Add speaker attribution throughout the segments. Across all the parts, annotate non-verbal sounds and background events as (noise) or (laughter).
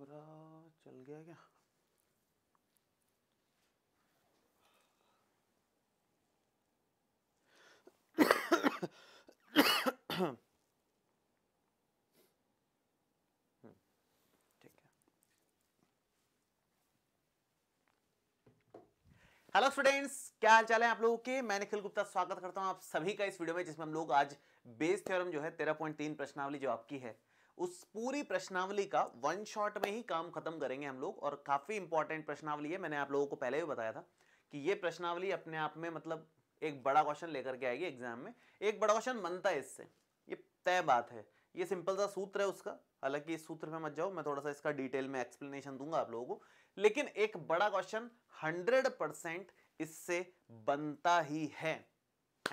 Speaker 1: Camera चल गया क्या हेलो स्टूडेंट्स क्या हाल चाल है आप लोगों के मैं निखिल गुप्ता स्वागत करता हूं आप सभी का इस वीडियो में जिसमें हम लोग आज बेस थ्योरम जो है तेरह पॉइंट तीन प्रश्नावली जो आपकी है उस पूरी प्रश्नावली का वन शॉट में ही काम खत्म करेंगे हम लोग और काफ़ी इंपॉर्टेंट प्रश्नावली है मैंने आप लोगों को पहले भी बताया था कि ये प्रश्नावली अपने आप में मतलब एक बड़ा क्वेश्चन लेकर के आएगी एग्जाम में एक बड़ा क्वेश्चन बनता है इससे ये तय बात है ये सिंपल सा सूत्र है उसका हालांकि इस सूत्र में मत जाओ मैं थोड़ा सा इसका डिटेल में एक्सप्लेनेशन दूंगा आप लोगों को लेकिन एक बड़ा क्वेश्चन हंड्रेड परसेंट इससे बनता ही है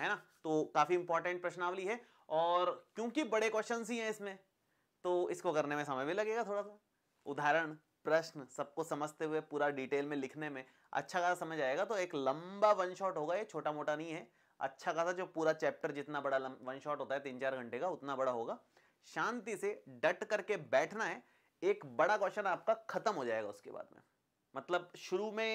Speaker 1: है ना तो काफ़ी इंपॉर्टेंट प्रश्नावली है और क्योंकि बड़े क्वेश्चन ही हैं इसमें तो इसको करने में समय भी लगेगा थोड़ा सा उदाहरण प्रश्न सबको समझते हुए पूरा डिटेल में लिखने में अच्छा खासा समझ आएगा तो एक लंबा वन शॉट होगा ये छोटा मोटा नहीं है अच्छा खासा जो पूरा चैप्टर जितना बड़ा वन शॉट होता है तीन चार घंटे का उतना बड़ा होगा शांति से डट करके बैठना है एक बड़ा क्वेश्चन आपका खत्म हो जाएगा उसके बाद में मतलब शुरू में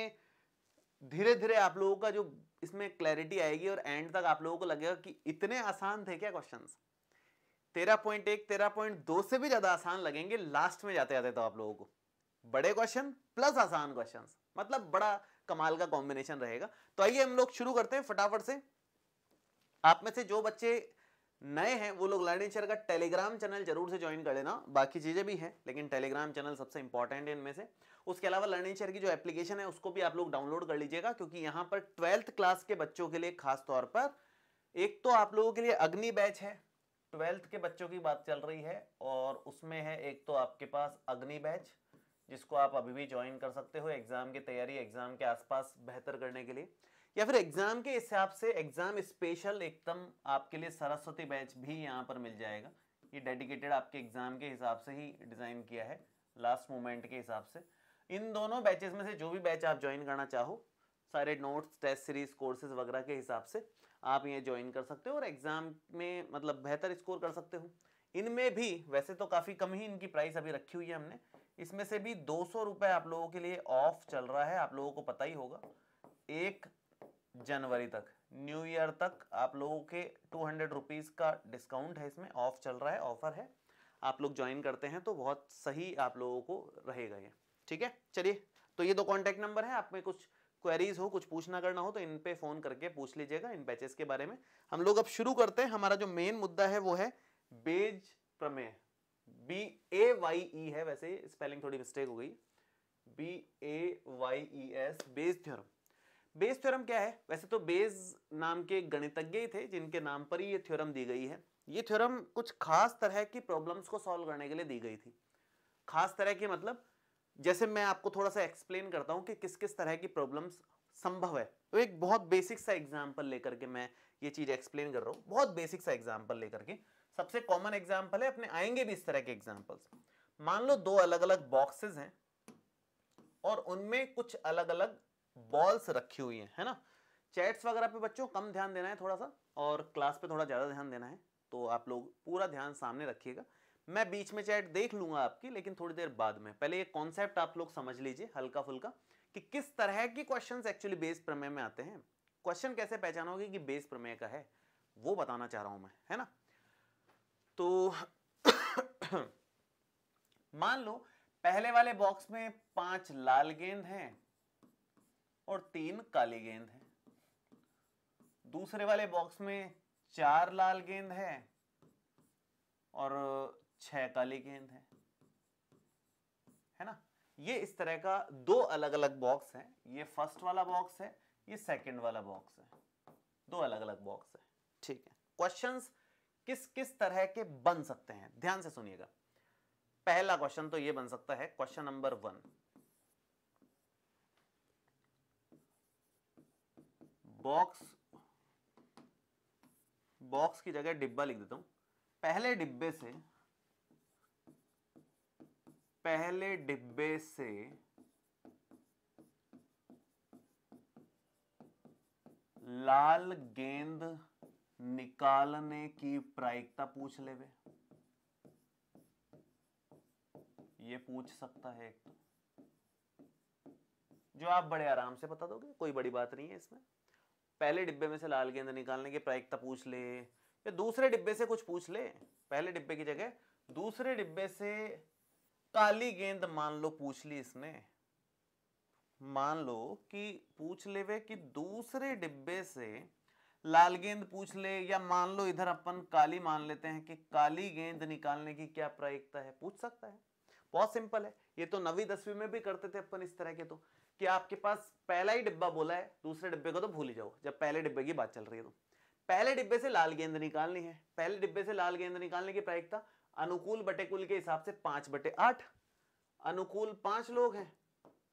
Speaker 1: धीरे धीरे आप लोगों का जो इसमें क्लैरिटी आएगी और एंड तक आप लोगों को लगेगा कि इतने आसान थे क्या क्वेश्चंस तेरह पॉइंट एक तेरह पॉइंट दो से भी ज्यादा आसान लगेंगे लास्ट में जाते जाते तो आप लोगों को बड़े क्वेश्चन प्लस आसान क्वेश्चन मतलब बड़ा कमाल का कॉम्बिनेशन रहेगा तो आइए हम लोग शुरू करते हैं फटाफट से आप में से जो बच्चे नए हैं वो लोग लर्निंग शेयर का टेलीग्राम चैनल जरूर से ज्वाइन कर लेना बाकी चीज़ें भी हैं लेकिन टेलीग्राम चैनल सबसे इंपॉर्टेंट है इनमें से उसके अलावा लर्निंग शेयर की जो एप्लीकेशन है उसको भी आप लोग डाउनलोड कर लीजिएगा क्योंकि यहाँ पर ट्वेल्थ क्लास के बच्चों के लिए खास तौर पर एक तो आप लोगों के लिए अग्नि बैच है ट्वेल्थ के बच्चों की बात चल रही है और उसमें है एक तो आपके पास अग्नि बैच जिसको आप अभी भी ज्वाइन कर सकते हो एग्ज़ाम की तैयारी एग्ज़ाम के आसपास बेहतर करने के लिए या फिर एग्ज़ाम के हिसाब से एग्ज़ाम स्पेशल एकदम आपके लिए सरस्वती बैच भी यहाँ पर मिल जाएगा ये डेडिकेटेड आपके एग्ज़ाम के हिसाब से ही डिज़ाइन किया है लास्ट मोमेंट के हिसाब से इन दोनों बैचेस में से जो भी बैच आप ज्वाइन करना चाहो सारे नोट्स टेस्ट सीरीज कोर्सेज वगैरह के हिसाब से आप ये ज्वाइन कर सकते हो और एग्ज़ाम में मतलब बेहतर स्कोर कर सकते हो इनमें भी वैसे तो काफ़ी कम ही इनकी प्राइस अभी रखी हुई है हमने इसमें से भी दो सौ आप लोगों के लिए ऑफ चल रहा है आप लोगों को पता ही होगा एक जनवरी तक न्यू ईयर तक आप लोगों के टू हंड्रेड रुपीज़ का डिस्काउंट है इसमें ऑफ चल रहा है ऑफ़र है आप लोग ज्वाइन करते हैं तो बहुत सही आप लोगों को रहेगा ये ठीक है चलिए तो ये दो कॉन्टैक्ट नंबर है आप में कुछ क्वेरीज हो कुछ पूछना करना हो तो इन पे फ़ोन करके पूछ लीजिएगा इन बैचेस के बारे में हम लोग अब शुरू करते हैं हमारा जो मेन मुद्दा है वो है बेज प्रमेय बी ए वाई ई है वैसे स्पेलिंग थोड़ी मिस्टेक हो गई B A Y E S Bayes theorem Bayes theorem क्या है वैसे तो बेज नाम के गणितज्ञ ही थे जिनके नाम पर ही ये थ्योरम दी गई है ये थ्योरम कुछ खास तरह की प्रॉब्लम्स को सॉल्व करने के लिए दी गई थी खास तरह की मतलब जैसे मैं आपको थोड़ा सा एक्सप्लेन करता हूँ कि किस किस तरह की प्रॉब्लम्स संभव है तो एक बहुत बेसिक सा एग्जाम्पल लेकर के मैं ये चीज़ एक्सप्लेन कर रहा हूँ बहुत बेसिक सा एग्जाम्पल लेकर के सबसे कॉमन एग्जाम्पल है अपने आएंगे भी इस तरह के एग्जाम्पल्स मान लो दो अलग अलग बॉक्सेस हैं और उनमें कुछ अलग अलग बॉल्स रखी हुई हैं है ना चैट्स वगैरह पे बच्चों कम ध्यान देना है थोड़ा सा और क्लास पे थोड़ा ज़्यादा ध्यान देना है तो आप लोग पूरा ध्यान सामने रखिएगा मैं बीच में चैट देख लूंगा आपकी लेकिन थोड़ी देर बाद में पहले ये कॉन्सेप्ट आप लोग समझ लीजिए हल्का फुल्का कि किस तरह के क्वेश्चन एक्चुअली बेस प्रमेय में आते हैं क्वेश्चन कैसे पहचानोगे कि बेस प्रमेय का है वो बताना चाह रहा हूं मैं है ना तो (coughs) मान लो पहले वाले बॉक्स में पांच लाल गेंद हैं और तीन काली गेंद हैं दूसरे वाले बॉक्स में चार लाल गेंद है और छह काली गेंद है है ना ये इस तरह का दो अलग अलग बॉक्स है ये फर्स्ट वाला बॉक्स है ये सेकंड वाला बॉक्स है दो अलग अलग बॉक्स है ठीक है क्वेश्चंस किस किस तरह के बन सकते हैं ध्यान से सुनिएगा पहला क्वेश्चन तो ये बन सकता है question number one box box की जगह डिब्बा लिख देता हूं पहले डिब्बे से पहले डिब्बे से लाल गेंद निकालने की प्रायिकता पूछ लेवे ये पूछ सकता है एक तो जो आप बड़े आराम से बता दोगे कोई बड़ी बात नहीं है इसमें पहले डिब्बे में से लाल गेंद निकालने की प्रायिकता पूछ ले या दूसरे डिब्बे से कुछ पूछ ले पहले डिब्बे की जगह दूसरे डिब्बे से काली गेंद मान लो पूछ ली इसने मान लो कि पूछ लेवे कि दूसरे डिब्बे से लाल गेंद पूछ ले या मान लो इधर अपन काली मान लेते हैं कि काली गेंद निकालने की क्या प्रायिकता है पूछ सकता है बहुत सिंपल है ये तो नवी दसवीं में भी करते थे अपन इस तरह के तो कि आपके पास पहला ही डिब्बा बोला है दूसरे डिब्बे को तो भूल ही जाओ जब पहले डिब्बे की बात चल रही है तो पहले डिब्बे से लाल गेंद निकालनी है पहले डिब्बे से लाल गेंद निकालने की प्रायिकता अनुकूल बटे कुल के हिसाब से पांच बटे आठ अनुकूल पांच लोग हैं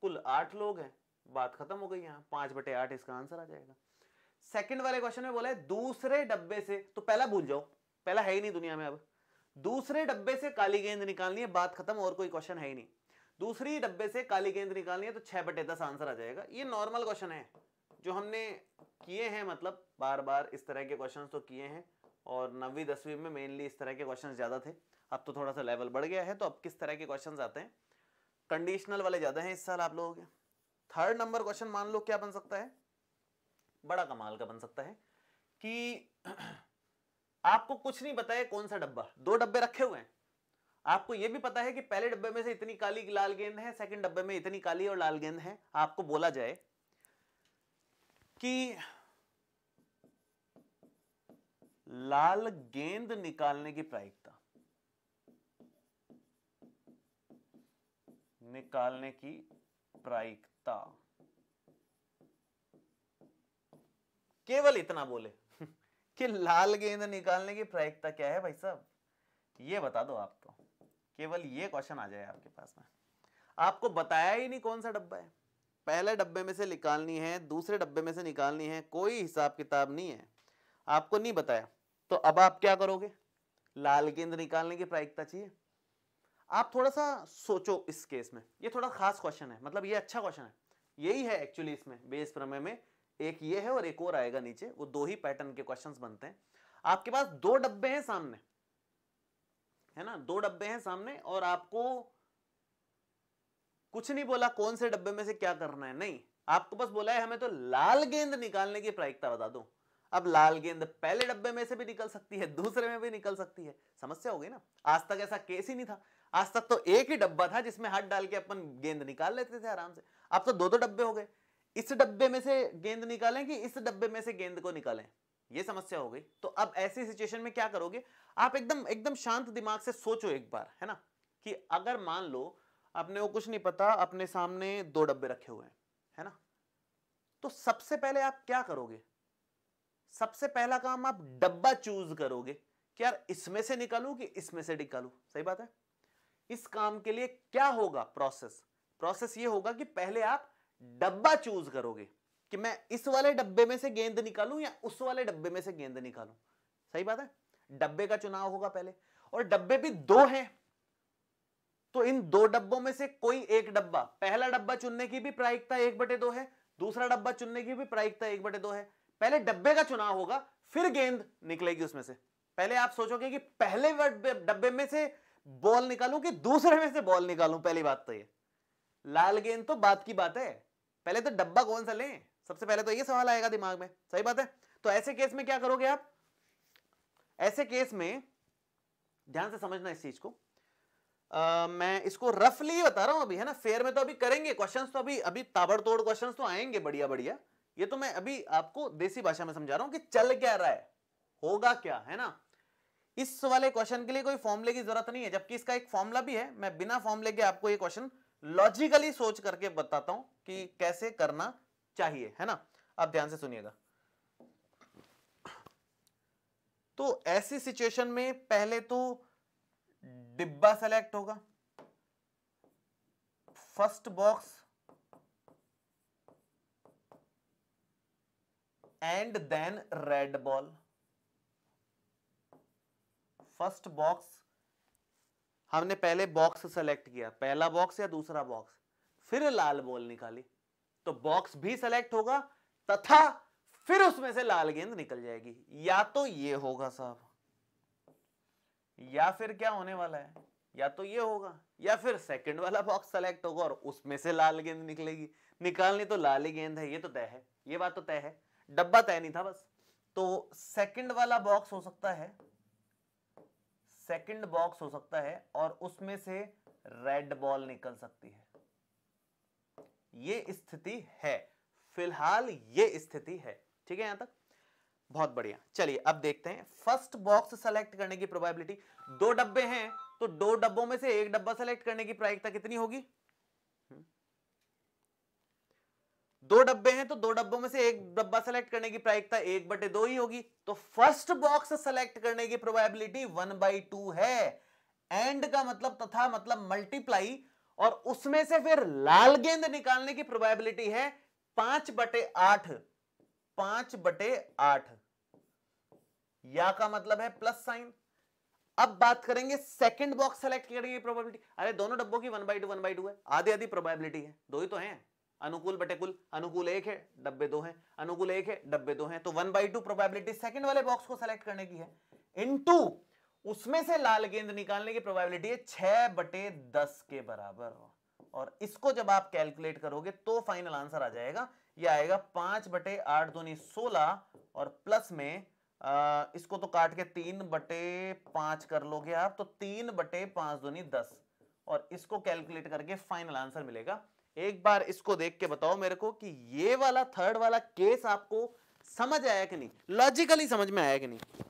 Speaker 1: कुल आठ लोग हैं बात खत्म हो गई यहाँ पांच बटे आठ इसका आंसर आ जाएगा सेकंड वाले क्वेश्चन में बोला है दूसरे डब्बे से तो पहला भूल जाओ पहला है ही नहीं दुनिया में अब दूसरे डब्बे से काली गेंद निकालनी है बात खत्म और कोई क्वेश्चन है ही नहीं दूसरी डब्बे से काली गेंद निकालनी है तो छह बटे दस आंसर आ जाएगा ये नॉर्मल क्वेश्चन है जो हमने किए हैं मतलब बार बार इस तरह के क्वेश्चन तो किए हैं और नवीं दसवीं में मेनली इस तरह के क्वेश्चन ज़्यादा थे अब तो थोड़ा सा लेवल बढ़ गया है तो अब किस तरह के क्वेश्चन आते हैं कंडीशनल वाले ज़्यादा हैं इस साल आप लोगों के थर्ड नंबर क्वेश्चन मान लो क्या बन सकता है बड़ा कमाल का बन सकता है कि (clears throat) आपको कुछ नहीं पता है कौन सा डब्बा दो डब्बे रखे हुए हैं आपको यह भी पता है कि पहले डब्बे में से इतनी काली लाल गेंद है सेकंड डब्बे में इतनी काली और लाल गेंद है आपको बोला जाए कि लाल गेंद निकालने की प्रायिकता निकालने की प्रायिकता केवल इतना बोले (laughs) कि लाल गेंद निकालने की प्रायिकता क्या है भाई साहब ये बता दो आप तो केवल ये क्वेश्चन आ जाए आपके पास में आपको बताया ही नहीं कौन सा डब्बा है पहले डब्बे में से निकालनी है दूसरे डब्बे में से निकालनी है कोई हिसाब किताब नहीं है आपको नहीं बताया तो अब आप क्या करोगे लाल गेंद निकालने की प्रायिकता चाहिए आप थोड़ा सा सोचो इस केस में ये थोड़ा खास क्वेश्चन है मतलब ये अच्छा क्वेश्चन है यही है एक्चुअली इसमें बेस प्रमेय में एक ये है और एक और आएगा नीचे वो दो ही पैटर्न के क्वेश्चन बनते हैं आपके पास दो डब्बे हैं सामने है ना दो डब्बे हैं सामने और आपको कुछ नहीं बोला कौन से डब्बे में से क्या करना है नहीं आपको बस बोला है हमें तो लाल गेंद निकालने की प्रायिकता बता दो अब लाल गेंद पहले डब्बे में से भी निकल सकती है दूसरे में भी निकल सकती है समस्या हो गई ना आज तक ऐसा केस ही नहीं था आज तक तो एक ही डब्बा था जिसमें हाथ डाल के अपन गेंद निकाल लेते थे आराम से अब तो दो दो डब्बे हो गए इस डब्बे में से गेंद निकालें कि इस डब्बे में से गेंद को निकालें ये समस्या हो गई तो अब ऐसी सिचुएशन में क्या करोगे आप एकदम एकदम शांत दिमाग से सोचो एक बार है ना कि अगर मान लो अपने को कुछ नहीं पता अपने सामने दो डब्बे रखे हुए हैं है ना तो सबसे पहले आप क्या करोगे सबसे पहला काम आप डब्बा चूज करोगे कि यार इसमें से निकालू कि इसमें से निकालू सही बात है इस काम के लिए क्या होगा प्रोसेस प्रोसेस ये होगा कि पहले आप डब्बा चूज करोगे कि मैं इस वाले डब्बे में से गेंद निकालूं या उस वाले डब्बे में से गेंद निकालूं सही बात है डब्बे का चुनाव होगा पहले और डब्बे भी दो हैं तो इन दो डब्बों में से कोई एक डब्बा पहला डब्बा चुनने की भी प्रायिकता एक बटे दो है दूसरा डब्बा चुनने की भी प्रायिकता एक बटे दो है पहले डब्बे का चुनाव होगा फिर गेंद निकलेगी उसमें से पहले आप सोचोगे कि पहले डब्बे में से बॉल निकालूं कि दूसरे में से बॉल निकालूं पहली बात तो ये लाल गेंद तो बात की बात है पहले तो डब्बा कौन सा लें सबसे पहले तो ये सवाल आएगा दिमाग में सही बात है तो ऐसे केस में क्या करोगे आप ऐसे केस में ध्यान से समझना इस चीज को आ, मैं इसको रफली बता रहा हूं अभी है ना फेयर में तो अभी करेंगे क्वेश्चंस तो अभी अभी ताबड़तोड़ क्वेश्चंस तो आएंगे बढ़िया बढ़िया ये तो मैं अभी आपको देसी भाषा में समझा रहा हूं कि चल क्या रहा है होगा क्या है ना इस वाले क्वेश्चन के लिए कोई फॉर्मले की जरूरत नहीं है जबकि इसका एक फॉर्मुला भी है मैं बिना फॉर्मूले के आपको ये क्वेश्चन लॉजिकली सोच करके बताता हूं कि कैसे करना चाहिए है ना आप ध्यान से सुनिएगा तो ऐसी सिचुएशन में पहले तो डिब्बा सेलेक्ट होगा first box and then red ball first box हमने पहले बॉक्स सेलेक्ट किया पहला बॉक्स या दूसरा बॉक्स फिर लाल बॉल निकाली तो बॉक्स भी सेलेक्ट होगा तथा फिर उसमें से लाल गेंद निकल जाएगी या तो ये होगा साहब या फिर क्या होने वाला है या तो ये होगा या फिर सेकंड वाला बॉक्स सेलेक्ट होगा और उसमें से लाल गेंद निकलेगी निकालनी तो लाल ही गेंद है ये तो तय है ये बात तो तय है डब्बा तय नहीं था बस तो सेकंड वाला बॉक्स हो सकता है सेकंड बॉक्स हो सकता है और उसमें से रेड बॉल निकल सकती है ये स्थिति है फिलहाल ये स्थिति है ठीक है यहां तक बहुत बढ़िया चलिए अब देखते हैं फर्स्ट बॉक्स सेलेक्ट करने की प्रोबेबिलिटी दो डब्बे हैं तो दो डब्बों में से एक डब्बा सेलेक्ट करने की प्रायिकता कितनी होगी दो डब्बे हैं तो दो डब्बों में से एक डब्बा सेलेक्ट करने की प्रायिकता एक बटे दो ही होगी तो फर्स्ट बॉक्स सेलेक्ट करने की प्रोबेबिलिटी वन बाई टू है एंड का मतलब तथा मतलब मल्टीप्लाई और उसमें से फिर लाल गेंद निकालने की प्रोबेबिलिटी है पांच बटे आठ पांच बटे आठ या का मतलब है प्लस साइन अब बात करेंगे सेकंड बॉक्स सेलेक्ट करने की प्रोबेबिलिटी अरे दोनों डब्बों की one by two one by two है आधी आधी प्रोबेबिलिटी है दो ही तो हैं अनुकूल बटे कुल अनुकूल एक है डब्बे दो हैं अनुकूल एक है डब्बे दो हैं तो one by two probability second वाले बॉक्स को सेलेक्ट करने की है इनटू उसमें से लाल गेंद निकालने की प्रोबेबिलिटी है छह बटे दस के बराबर और इसको जब आप कैलकुलेट करोगे तो फाइनल आंसर आ जाएगा यह आएगा पांच बटे आठ दो सोलह और प्लस में आ, इसको तो काट के तीन बटे पांच कर लोगे आप तो तीन बटे पांच दो दस और इसको कैलकुलेट करके फाइनल आंसर मिलेगा एक बार इसको देख के बताओ मेरे को कि ये वाला थर्ड वाला केस आपको समझ आया कि नहीं लॉजिकली समझ में आया कि नहीं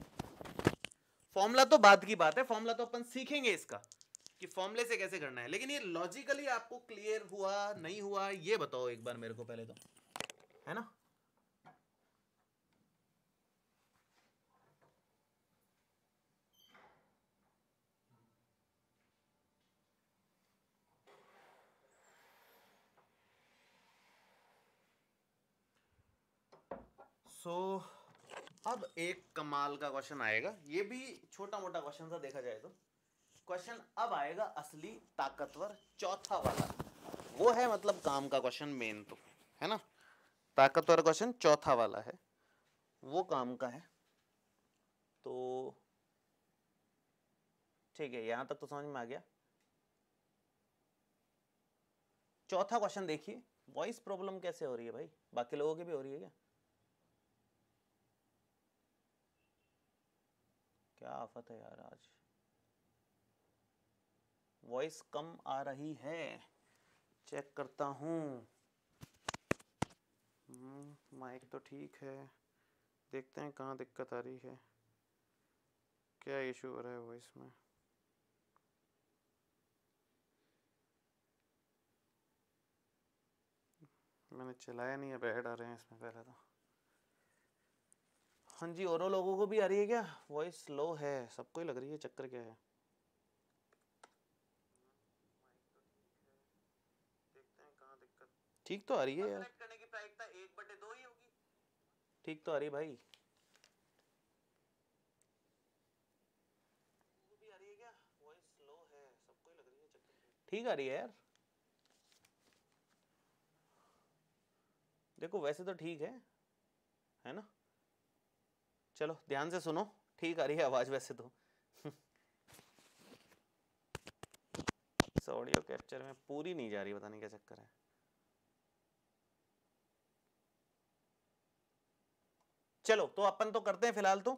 Speaker 1: फॉर्मूला तो बाद की बात है फॉर्मूला तो अपन सीखेंगे इसका कि फॉर्मूले से कैसे करना है लेकिन ये लॉजिकली आपको क्लियर हुआ नहीं हुआ ये बताओ एक बार मेरे को पहले तो है ना सो so, अब एक कमाल का क्वेश्चन आएगा ये भी छोटा मोटा क्वेश्चन था देखा जाए तो क्वेश्चन अब आएगा असली ताकतवर चौथा वाला वो है मतलब काम का क्वेश्चन मेन तो है ना ताकतवर क्वेश्चन चौथा वाला है वो काम का है तो ठीक है यहाँ तक तो समझ में आ गया चौथा क्वेश्चन देखिए वॉइस प्रॉब्लम कैसे हो रही है भाई बाकी लोगों की भी हो रही है क्या क्या आफत है यार आज वॉइस कम आ रही है चेक करता हूँ माइक हम्म, तो ठीक है देखते हैं कहाँ दिक्कत आ रही है क्या इशू हो रहा है वॉइस में मैंने चलाया नहीं अब बैड आ रहे हैं इसमें पहले तो हाँ जी और लोगों को भी आ रही है क्या वॉइस स्लो है सबको ही लग रही है चक्कर क्या है ठीक तो आ रही है यार ठीक तो आ रही भाई ठीक आ रही है यार देखो वैसे तो ठीक है है ना चलो ध्यान से सुनो ठीक आ रही है आवाज़ वैसे तो ऑडियो कैप्चर में पूरी नहीं जा रही पता नहीं क्या चक्कर है चलो तो अपन तो करते हैं फिलहाल तो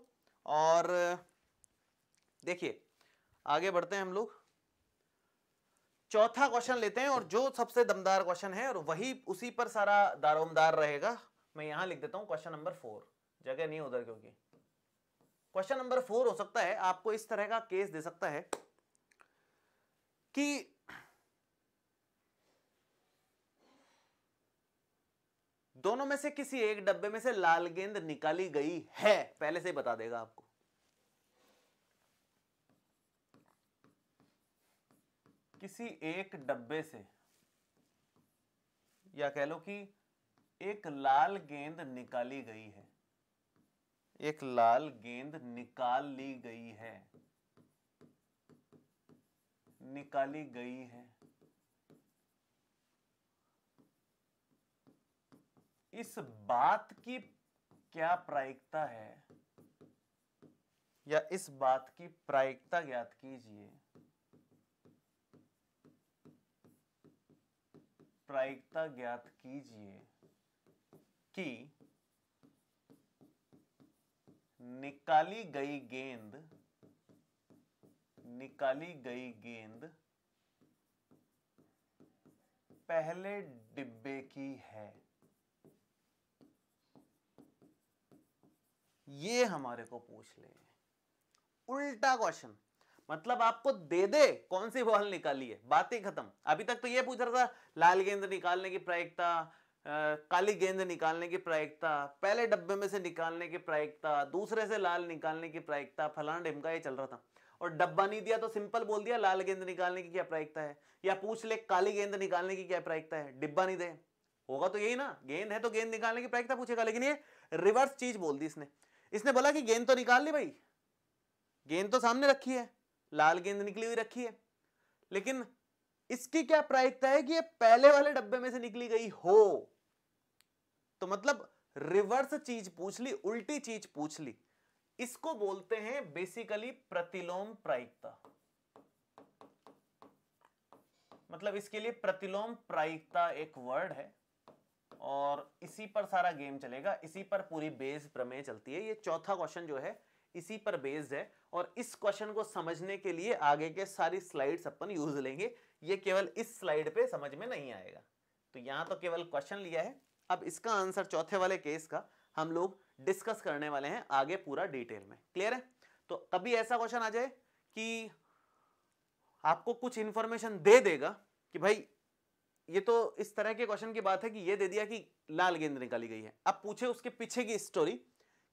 Speaker 1: और देखिए आगे बढ़ते हैं हम लोग चौथा क्वेश्चन लेते हैं और जो सबसे दमदार क्वेश्चन है और वही उसी पर सारा दारोमदार रहेगा मैं यहां लिख देता हूं क्वेश्चन नंबर फोर जगह नहीं उधर क्योंकि क्वेश्चन नंबर फोर हो सकता है आपको इस तरह का केस दे सकता है कि दोनों में से किसी एक डब्बे में से लाल गेंद निकाली गई है पहले से ही बता देगा आपको किसी एक डब्बे से या कह लो कि एक लाल गेंद निकाली गई है एक लाल गेंद निकाल ली गई है निकाली गई है इस बात की क्या प्रायिकता है या इस बात की प्रायिकता ज्ञात कीजिए प्रायिकता ज्ञात कीजिए कि की निकाली गई गेंद निकाली गई गेंद पहले डिब्बे की है ये हमारे को पूछ ले उल्टा क्वेश्चन मतलब आपको दे दे कौन सी बॉल निकाली है बातें खत्म अभी तक तो ये पूछ रहा था लाल गेंद निकालने की प्रायिकता काली गेंद निकालने की प्रायिकता पहले डब्बे में से निकालने की प्रायिकता दूसरे से लाल निकालने की प्रायिकता फलाना ढिमका ये चल रहा था और डब्बा नहीं दिया तो सिंपल बोल दिया लाल गेंद निकालने की क्या प्रायिकता है या पूछ ले काली गेंद निकालने की क्या प्रायिकता है डिब्बा नहीं दे होगा तो यही ना गेंद है तो गेंद निकालने की प्रायिकता पूछेगा लेकिन ये रिवर्स चीज बोल दी इसने इसने बोला कि गेंद तो निकाल ली भाई गेंद तो सामने रखी है लाल गेंद निकली हुई रखी है लेकिन इसकी क्या प्रायिकता है कि ये पहले वाले डब्बे में से निकली गई हो तो मतलब रिवर्स चीज पूछ ली उल्टी चीज पूछ ली इसको बोलते हैं बेसिकली प्रतिलोम प्रायिकता मतलब इसके लिए प्रतिलोम प्रायिकता एक वर्ड है और इसी पर सारा गेम चलेगा इसी पर पूरी बेस प्रमेय चलती है ये चौथा क्वेश्चन जो है इसी पर बेस्ड है और इस क्वेश्चन को समझने के लिए आगे के सारी स्लाइड्स अपन यूज लेंगे ये केवल इस स्लाइड पे समझ में नहीं आएगा तो यहाँ तो केवल क्वेश्चन लिया है अब इसका आंसर चौथे वाले केस का हम लोग डिस्कस करने वाले हैं आगे पूरा डिटेल में क्लियर है तो कभी ऐसा क्वेश्चन आ जाए कि आपको कुछ इंफॉर्मेशन दे देगा कि भाई ये तो इस तरह के क्वेश्चन की बात है कि ये दे दिया कि लाल गेंद निकाली गई है अब पूछे उसके पीछे की स्टोरी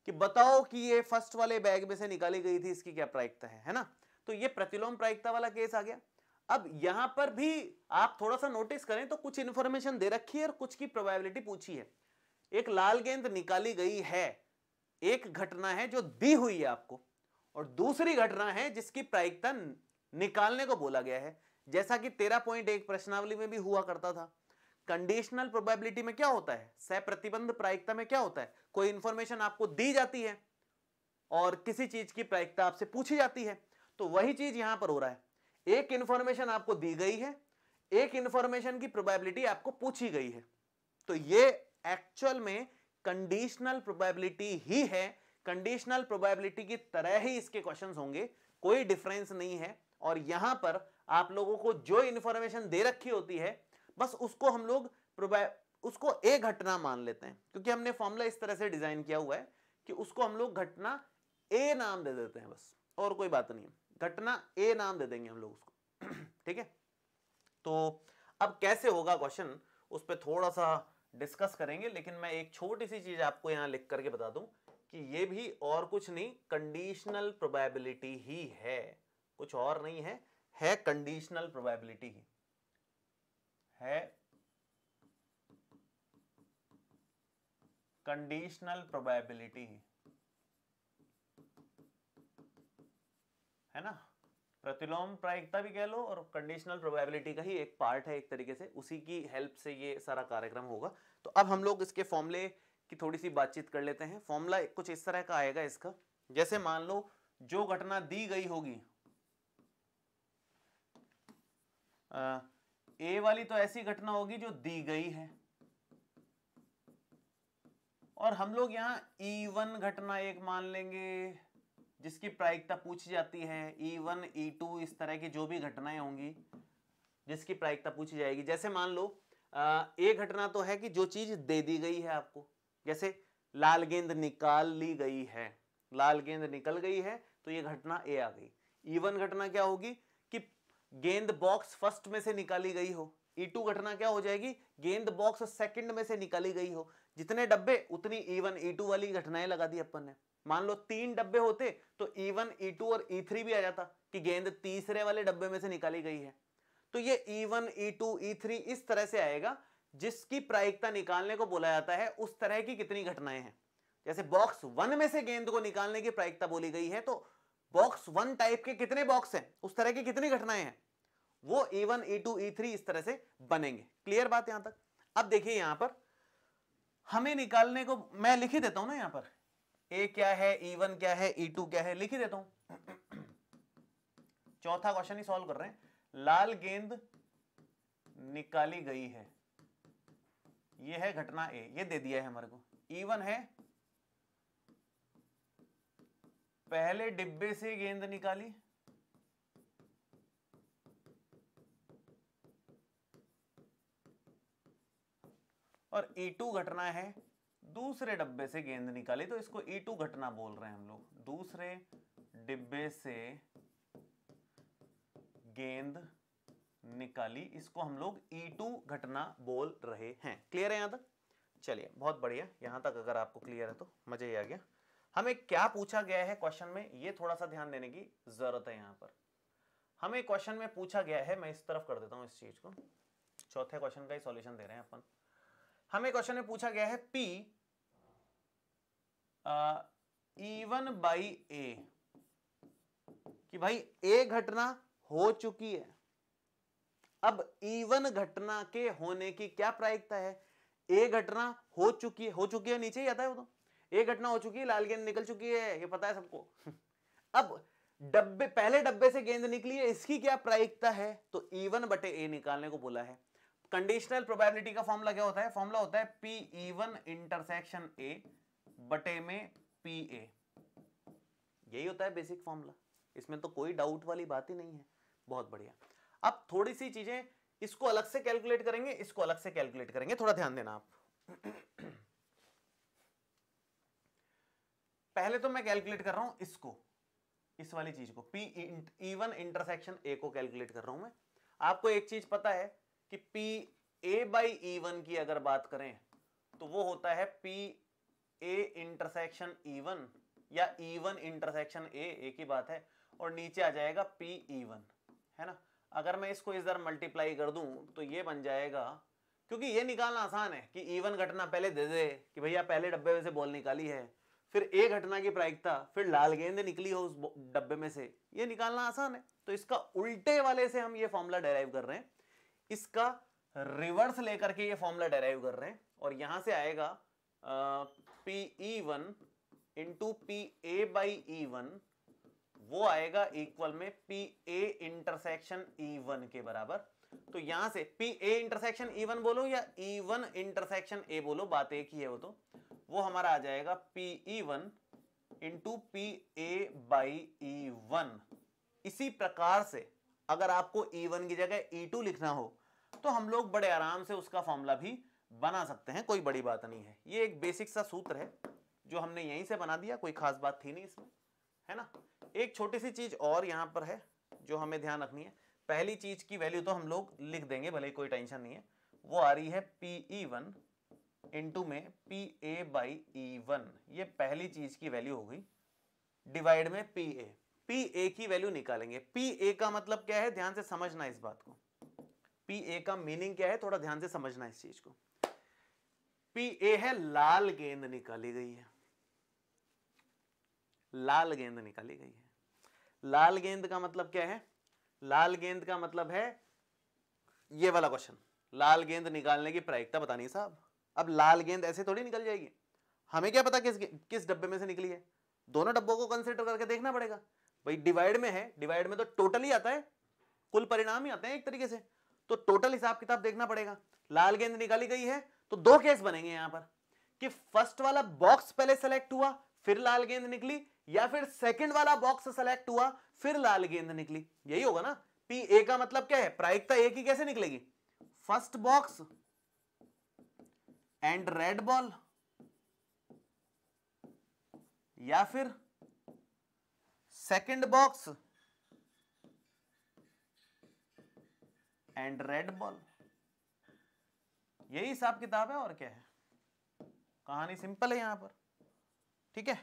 Speaker 1: कि बताओ कि ये फर्स्ट वाले बैग में से निकाली गई थी इसकी क्या प्रायिकता है है ना तो ये प्रतिलोम प्रायिकता वाला केस आ गया अब यहां पर भी आप थोड़ा सा नोटिस करें तो कुछ इंफॉर्मेशन दे रखी है और कुछ की प्रोबेबिलिटी पूछी है एक लाल गेंद निकाली गई है एक घटना है जो दी हुई है आपको और दूसरी घटना है जिसकी प्रायिकता निकालने को बोला गया है जैसा कि तेरह पॉइंट एक प्रश्नावली में भी हुआ करता था कंडीशनल प्रोबेबिलिटी में क्या होता है सह प्रतिबंध प्रायिकता में क्या होता है कोई इंफॉर्मेशन आपको दी जाती है और किसी चीज की प्रायिकता आपसे पूछी जाती है तो वही चीज यहां पर हो रहा है एक इंफॉर्मेशन आपको दी गई है एक इंफॉर्मेशन की प्रोबेबिलिटी आपको पूछी गई है तो ये एक्चुअल में कंडीशनल प्रोबेबिलिटी ही है कंडीशनल प्रोबेबिलिटी की तरह ही इसके क्वेश्चन होंगे कोई डिफरेंस नहीं है और यहां पर आप लोगों को जो इंफॉर्मेशन दे रखी होती है बस उसको हम लोग उसको ए घटना मान लेते हैं क्योंकि हमने फॉर्मूला इस तरह से डिजाइन किया हुआ है कि उसको हम लोग घटना ए नाम दे देते हैं बस और कोई बात नहीं घटना ए नाम दे देंगे हम लोग उसको (clears throat) ठीक है तो अब कैसे होगा क्वेश्चन उस पर थोड़ा सा डिस्कस करेंगे लेकिन मैं एक छोटी सी चीज आपको यहाँ लिख करके बता दूं कि ये भी और कुछ नहीं कंडीशनल प्रोबेबिलिटी ही है कुछ और नहीं है है कंडीशनल प्रोबेबिलिटी ही है कंडीशनल प्रोबेबिलिटी है ना प्रतिलोम प्रायिकता भी कह लो और कंडीशनल प्रोबेबिलिटी का ही एक पार्ट है एक तरीके से उसी की हेल्प से ये सारा कार्यक्रम होगा तो अब हम लोग इसके फॉर्मूले की थोड़ी सी बातचीत कर लेते हैं फॉर्मूला कुछ इस तरह का आएगा इसका जैसे मान लो जो घटना दी गई होगी ए वाली तो ऐसी घटना होगी जो दी गई है और हम लोग यहाँ ई e वन घटना एक मान लेंगे जिसकी प्रायिकता पूछी जाती है ई वन ई टू इस तरह की जो भी घटनाएं होंगी जिसकी प्रायिकता पूछी जाएगी जैसे मान लो ए घटना तो है कि जो चीज दे दी गई है आपको जैसे लाल गेंद निकाल ली गई है लाल गेंद निकल गई है तो ये घटना ए आ गई ई e वन घटना क्या होगी गेंद बॉक्स फर्स्ट में से निकाली गई हो ई e टू घटना क्या हो जाएगी गेंद बॉक्स सेकंड में से निकाली गई हो जितने डब्बे उतनी ई वन ई टू वाली घटनाएं लगा दी अपन ने मान लो तीन डब्बे होते तो ई वन ई टू और ई e थ्री भी आ जाता कि गेंद तीसरे वाले डब्बे में से निकाली गई है तो ये E one E two E three इस तरह से आएगा जिसकी प्रायिकता निकालने को बोला जाता है उस तरह की कितनी घटनाएं हैं जैसे बॉक्स वन में से गेंद को निकालने की प्रायिकता बोली गई है तो बॉक्स वन टाइप के कितने बॉक्स हैं उस तरह की कितनी घटनाएं हैं वो A one A two A three इस तरह से बनेंगे क्लियर बात यहां तक अब देखिए यहां पर हमें निकालने को मैं लिख ही देता हूं ना यहां पर ए क्या है ई e वन क्या है ई e टू क्या है लिख ही देता हूं (clears throat) चौथा क्वेश्चन ही सॉल्व कर रहे हैं लाल गेंद निकाली गई है यह है घटना ए ये दे दिया है हमारे को ई e वन है पहले डिब्बे से गेंद निकाली और E2 घटना है दूसरे डिब्बे से गेंद निकाली तो इसको E2 घटना बोल रहे हैं हम लोग दूसरे डिब्बे से गेंद निकाली इसको हम लोग E2 घटना बोल रहे हैं क्लियर है यहां तक चलिए बहुत बढ़िया यहां तक अगर आपको क्लियर है तो मजा ही आ गया हमें क्या पूछा गया है क्वेश्चन में ये थोड़ा सा ध्यान देने की जरूरत है यहां पर हमें क्वेश्चन में पूछा गया है मैं इस तरफ कर देता हूं इस चीज को चौथे क्वेश्चन का ही सॉल्यूशन दे रहे हैं अपन हमें क्वेश्चन में पूछा गया है पी इवन बाई ए कि भाई ए घटना हो चुकी है अब इवन घटना के होने की क्या प्रायिकता है ए घटना हो चुकी है हो चुकी है नीचे ही आता है वो तो ये घटना हो चुकी है लाल गेंद निकल चुकी है ये पता है सबको (laughs) अब डब्बे पहले डब्बे से गेंद निकली है इसकी क्या प्रायिकता है तो ईवन बटे ए निकालने को बोला है कंडीशनल प्रोबेबिलिटी का फॉर्मूला क्या होता है फॉर्मूला होता है पी ईवन इंटरसेक्शन ए बटे में पी ए यही होता है बेसिक फॉर्मूला इसमें तो कोई डाउट वाली बात ही नहीं है बहुत बढ़िया अब थोड़ी सी चीजें इसको अलग से कैलकुलेट करेंगे इसको अलग से कैलकुलेट करेंगे थोड़ा ध्यान देना आप (clears throat) पहले तो मैं कैलकुलेट कर रहा हूं इसको इस वाली चीज को पी इवन इंटरसेक्शन ए को कैलकुलेट कर रहा हूं मैं आपको एक चीज पता है कि पी ए बाई ईवन की अगर बात करें तो वो होता है पी ए इंटरसेक्शन ईवन या ईवन इंटरसेक्शन ए एक ही बात है और नीचे आ जाएगा पी ईवन e है ना अगर मैं इसको इस दर मल्टीप्लाई कर दूं तो ये बन जाएगा क्योंकि ये निकालना आसान है कि ईवन e घटना पहले दे दे कि भैया पहले डब्बे में से बॉल निकाली है फिर ए घटना की प्रायिकता फिर लाल गेंद निकली हो उस डब्बे में से ये निकालना आसान है तो इसका उल्टे वाले से हम ये फॉर्मूला डेराइव कर रहे हैं इसका रिवर्स लेकर के ये फॉर्मूला डेराइव कर रहे हैं और यहां से आएगा P E E one into P A by E one वो आएगा इक्वल में P A intersection E one के बराबर तो यहां से P A intersection E one बोलो या ई वन इंटरसेक्शन ए बोलो बात एक ही है वो तो वो हमारा आ जाएगा P E one into P A by E one इसी प्रकार से अगर आपको ई e वन की जगह ई e टू लिखना हो तो हम लोग बड़े आराम से उसका फॉर्मूला भी बना सकते हैं कोई बड़ी बात नहीं है ये एक बेसिक सा सूत्र है जो हमने यहीं से बना दिया कोई खास बात थी नहीं इसमें है ना एक छोटी सी चीज़ और यहाँ पर है जो हमें ध्यान रखनी है पहली चीज़ की वैल्यू तो हम लोग लिख देंगे भले कोई टेंशन नहीं है वो आ रही है पी ई वन इंटू में P A by E one ये पहली चीज की वैल्यू हो गई डिवाइड में पी ए पी ए की वैल्यू निकालेंगे पी ए का मतलब क्या है ध्यान से समझना इस बात को पी ए का मीनिंग क्या है थोड़ा ध्यान से समझना इस चीज को पी ए है लाल गेंद निकाली गई है लाल गेंद निकाली गई है लाल गेंद का मतलब क्या है लाल गेंद का मतलब है ये वाला क्वेश्चन लाल गेंद निकालने की प्रायिकता बतानी साहब अब लाल गेंद ऐसे थोड़ी निकल जाएगी हमें क्या पता किस किस डब्बे में से निकली है दोनों डब्बों को कंसिडर करके देखना पड़ेगा भाई डिवाइड में है डिवाइड में तो टोटल ही आता है कुल परिणाम ही आते हैं एक तरीके से तो टोटल हिसाब किताब देखना पड़ेगा लाल गेंद निकाली गई है तो दो केस बनेंगे यहां पर कि फर्स्ट वाला बॉक्स पहले सेलेक्ट हुआ फिर लाल गेंद निकली या फिर सेकंड वाला बॉक्स सेलेक्ट हुआ फिर लाल गेंद निकली यही होगा ना पी ए का मतलब क्या है प्रायिकता ए की कैसे निकलेगी first box and red ball या फिर second box and red ball यही हिसाब किताब है और क्या है कहानी सिंपल है यहां पर ठीक है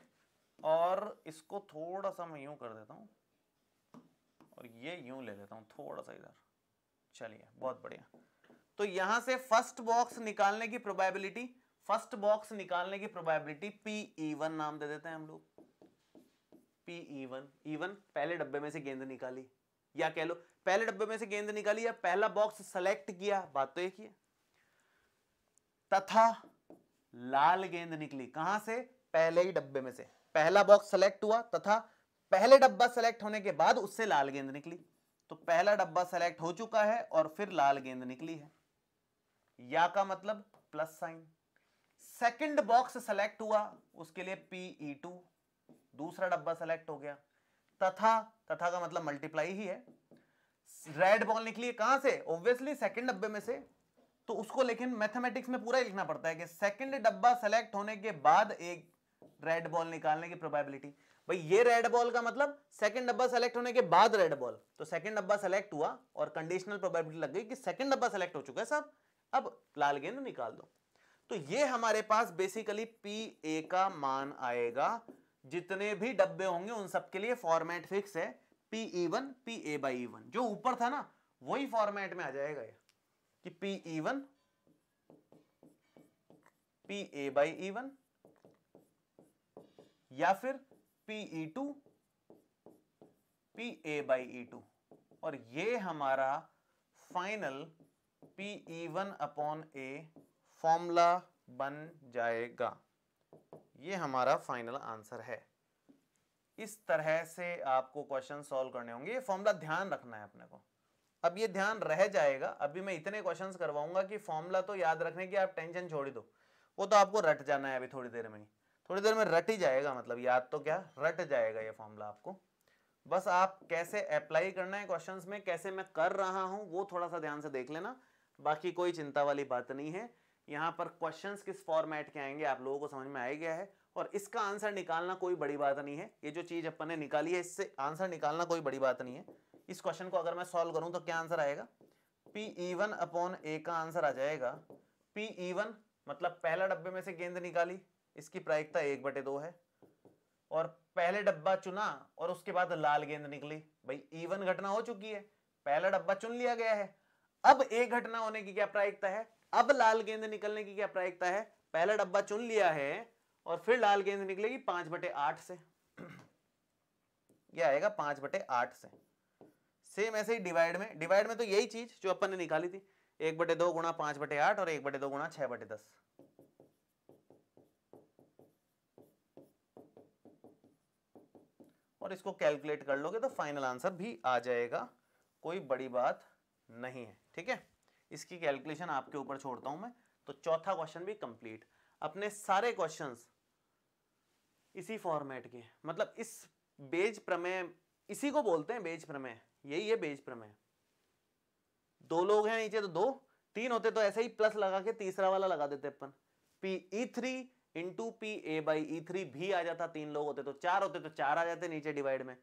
Speaker 1: और इसको थोड़ा सा मैं यूं कर देता हूं और ये यूं ले लेता हूं थोड़ा सा इधर चलिए बहुत बढ़िया तो यहां से फर्स्ट बॉक्स निकालने की प्रोबेबिलिटी फर्स्ट बॉक्स निकालने की प्रोबेबिलिटी पी ई वन नाम दे देते हैं हम लोग पी ई वन ईवन पहले डब्बे में से गेंद निकाली या कह लो पहले डब्बे में से गेंद निकाली या पहला बॉक्स सेलेक्ट किया बात तो एक ही है तथा लाल गेंद निकली कहां से पहले ही डब्बे में से पहला बॉक्स सेलेक्ट हुआ तथा पहले डब्बा सेलेक्ट होने के बाद उससे लाल गेंद निकली तो पहला डब्बा सेलेक्ट हो चुका है और फिर लाल गेंद निकली है या का मतलब plus sign second box select हुआ उसके लिए पीई टू e दूसरा डब्बा सेलेक्ट हो गया तथा तथा का मतलब मल्टीप्लाई ही है रेड बॉल निकली कहां से ऑब्वियसली सेकंड डब्बे में से तो उसको लेकिन मैथमेटिक्स में पूरा ही लिखना पड़ता है कि सेकंड डब्बा सेलेक्ट होने के बाद एक रेड बॉल निकालने की प्रोबेबिलिटी भाई ये रेड बॉल का मतलब सेकंड डब्बा सेलेक्ट होने के बाद रेड बॉल तो सेकंड डब्बा सेलेक्ट हुआ और कंडीशनल प्रोबेबिलिटी लग गई कि सेकंड डब्बा सेलेक्ट हो चुका है साहब अब लाल गेंद निकाल दो तो ये हमारे पास बेसिकली पी ए का मान आएगा जितने भी डब्बे होंगे उन सबके लिए फॉर्मेट फिक्स है P E one P A by one जो ऊपर था ना वही फॉर्मेट में आ जाएगा ये कि P E one P A by E one या फिर P E two P A by E two और ये हमारा final P E one upon A formula बन जाएगा ये हमारा फाइनल आंसर है इस तरह से आपको क्वेश्चन सॉल्व करने होंगे ये फॉर्मूला ध्यान रखना है अपने को अब ये ध्यान रह जाएगा अभी मैं इतने क्वेश्चंस करवाऊंगा कि फॉर्मूला तो याद रखने की आप टेंशन छोड़ दो वो तो आपको रट जाना है अभी थोड़ी देर में ही थोड़ी देर में रट ही जाएगा मतलब याद तो क्या रट जाएगा ये फॉर्मूला आपको बस आप कैसे अप्लाई करना है क्वेश्चंस में कैसे मैं कर रहा हूं वो थोड़ा सा ध्यान से देख लेना बाकी कोई चिंता वाली बात नहीं है यहाँ पर क्वेश्चंस किस फॉर्मेट के आएंगे आप लोगों को समझ में आ गया है और इसका आंसर निकालना कोई बड़ी बात नहीं है ये जो चीज़ अपन ने निकाली है इससे आंसर निकालना कोई बड़ी बात नहीं है इस क्वेश्चन को अगर मैं सॉल्व करूँ तो क्या आंसर आएगा P E one upon A का आंसर आ जाएगा पी ई वन मतलब पहला डब्बे में से गेंद निकाली इसकी प्रायिकता एक बटे दो है और पहले डब्बा चुना और उसके बाद लाल गेंद निकली भाई ई e वन घटना हो चुकी है पहला डब्बा चुन लिया गया है अब एक घटना होने की क्या प्रायिकता है अब लाल गेंद निकलने की क्या प्रायिकता है पहला डब्बा चुन लिया है और फिर लाल गेंद निकलेगी पांच बटे आठ से यह आएगा पांच बटे आठ से सेम ऐसे ही डिवाइड में डिवाइड में तो यही चीज जो अपन ने निकाली थी एक बटे दो गुणा पांच बटे आठ और एक बटे दो गुणा छह बटे दस और इसको कैलकुलेट कर लोगे तो फाइनल आंसर भी आ जाएगा कोई बड़ी बात नहीं है ठीक है इसकी कैलकुलेशन आपके ऊपर छोड़ता हूं मैं तो चौथा क्वेश्चन भी कंप्लीट अपने सारे क्वेश्चन इसी फॉर्मेट के मतलब इस बेज प्रमेय इसी को बोलते हैं बेज प्रमेय यही है बेज प्रमेय दो लोग हैं नीचे तो दो तीन होते तो ऐसे ही प्लस लगा के तीसरा वाला लगा देते अपन P E three into P A by E three भी आ जाता तीन लोग होते तो चार होते तो चार आ जाते नीचे डिवाइड में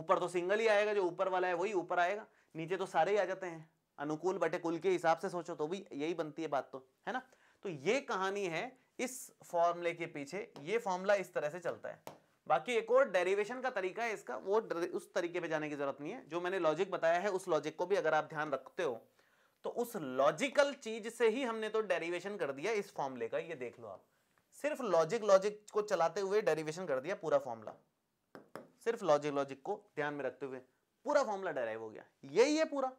Speaker 1: ऊपर तो सिंगल ही आएगा जो ऊपर वाला है वही ऊपर आएगा नीचे तो सारे ही आ जाते हैं अनुकूल बटे कुल के हिसाब से सोचो तो भी यही बनती है बात तो है ना तो ये कहानी है इस फॉर्मूले के पीछे ये फॉर्मूला इस तरह से चलता है बाकी एक और डेरिवेशन का तरीका है इसका वो उस तरीके पे जाने की जरूरत नहीं है जो मैंने लॉजिक बताया है उस लॉजिक को भी अगर आप ध्यान रखते हो तो उस लॉजिकल चीज से ही हमने तो डेरिवेशन कर दिया इस फॉर्मूले का ये देख लो आप सिर्फ लॉजिक लॉजिक को चलाते हुए डेरिवेशन कर दिया पूरा फॉर्मूला सिर्फ लॉजिक लॉजिक को ध्यान में रखते हुए पूरा फॉर्मूला डेराइव हो गया यही है पूरा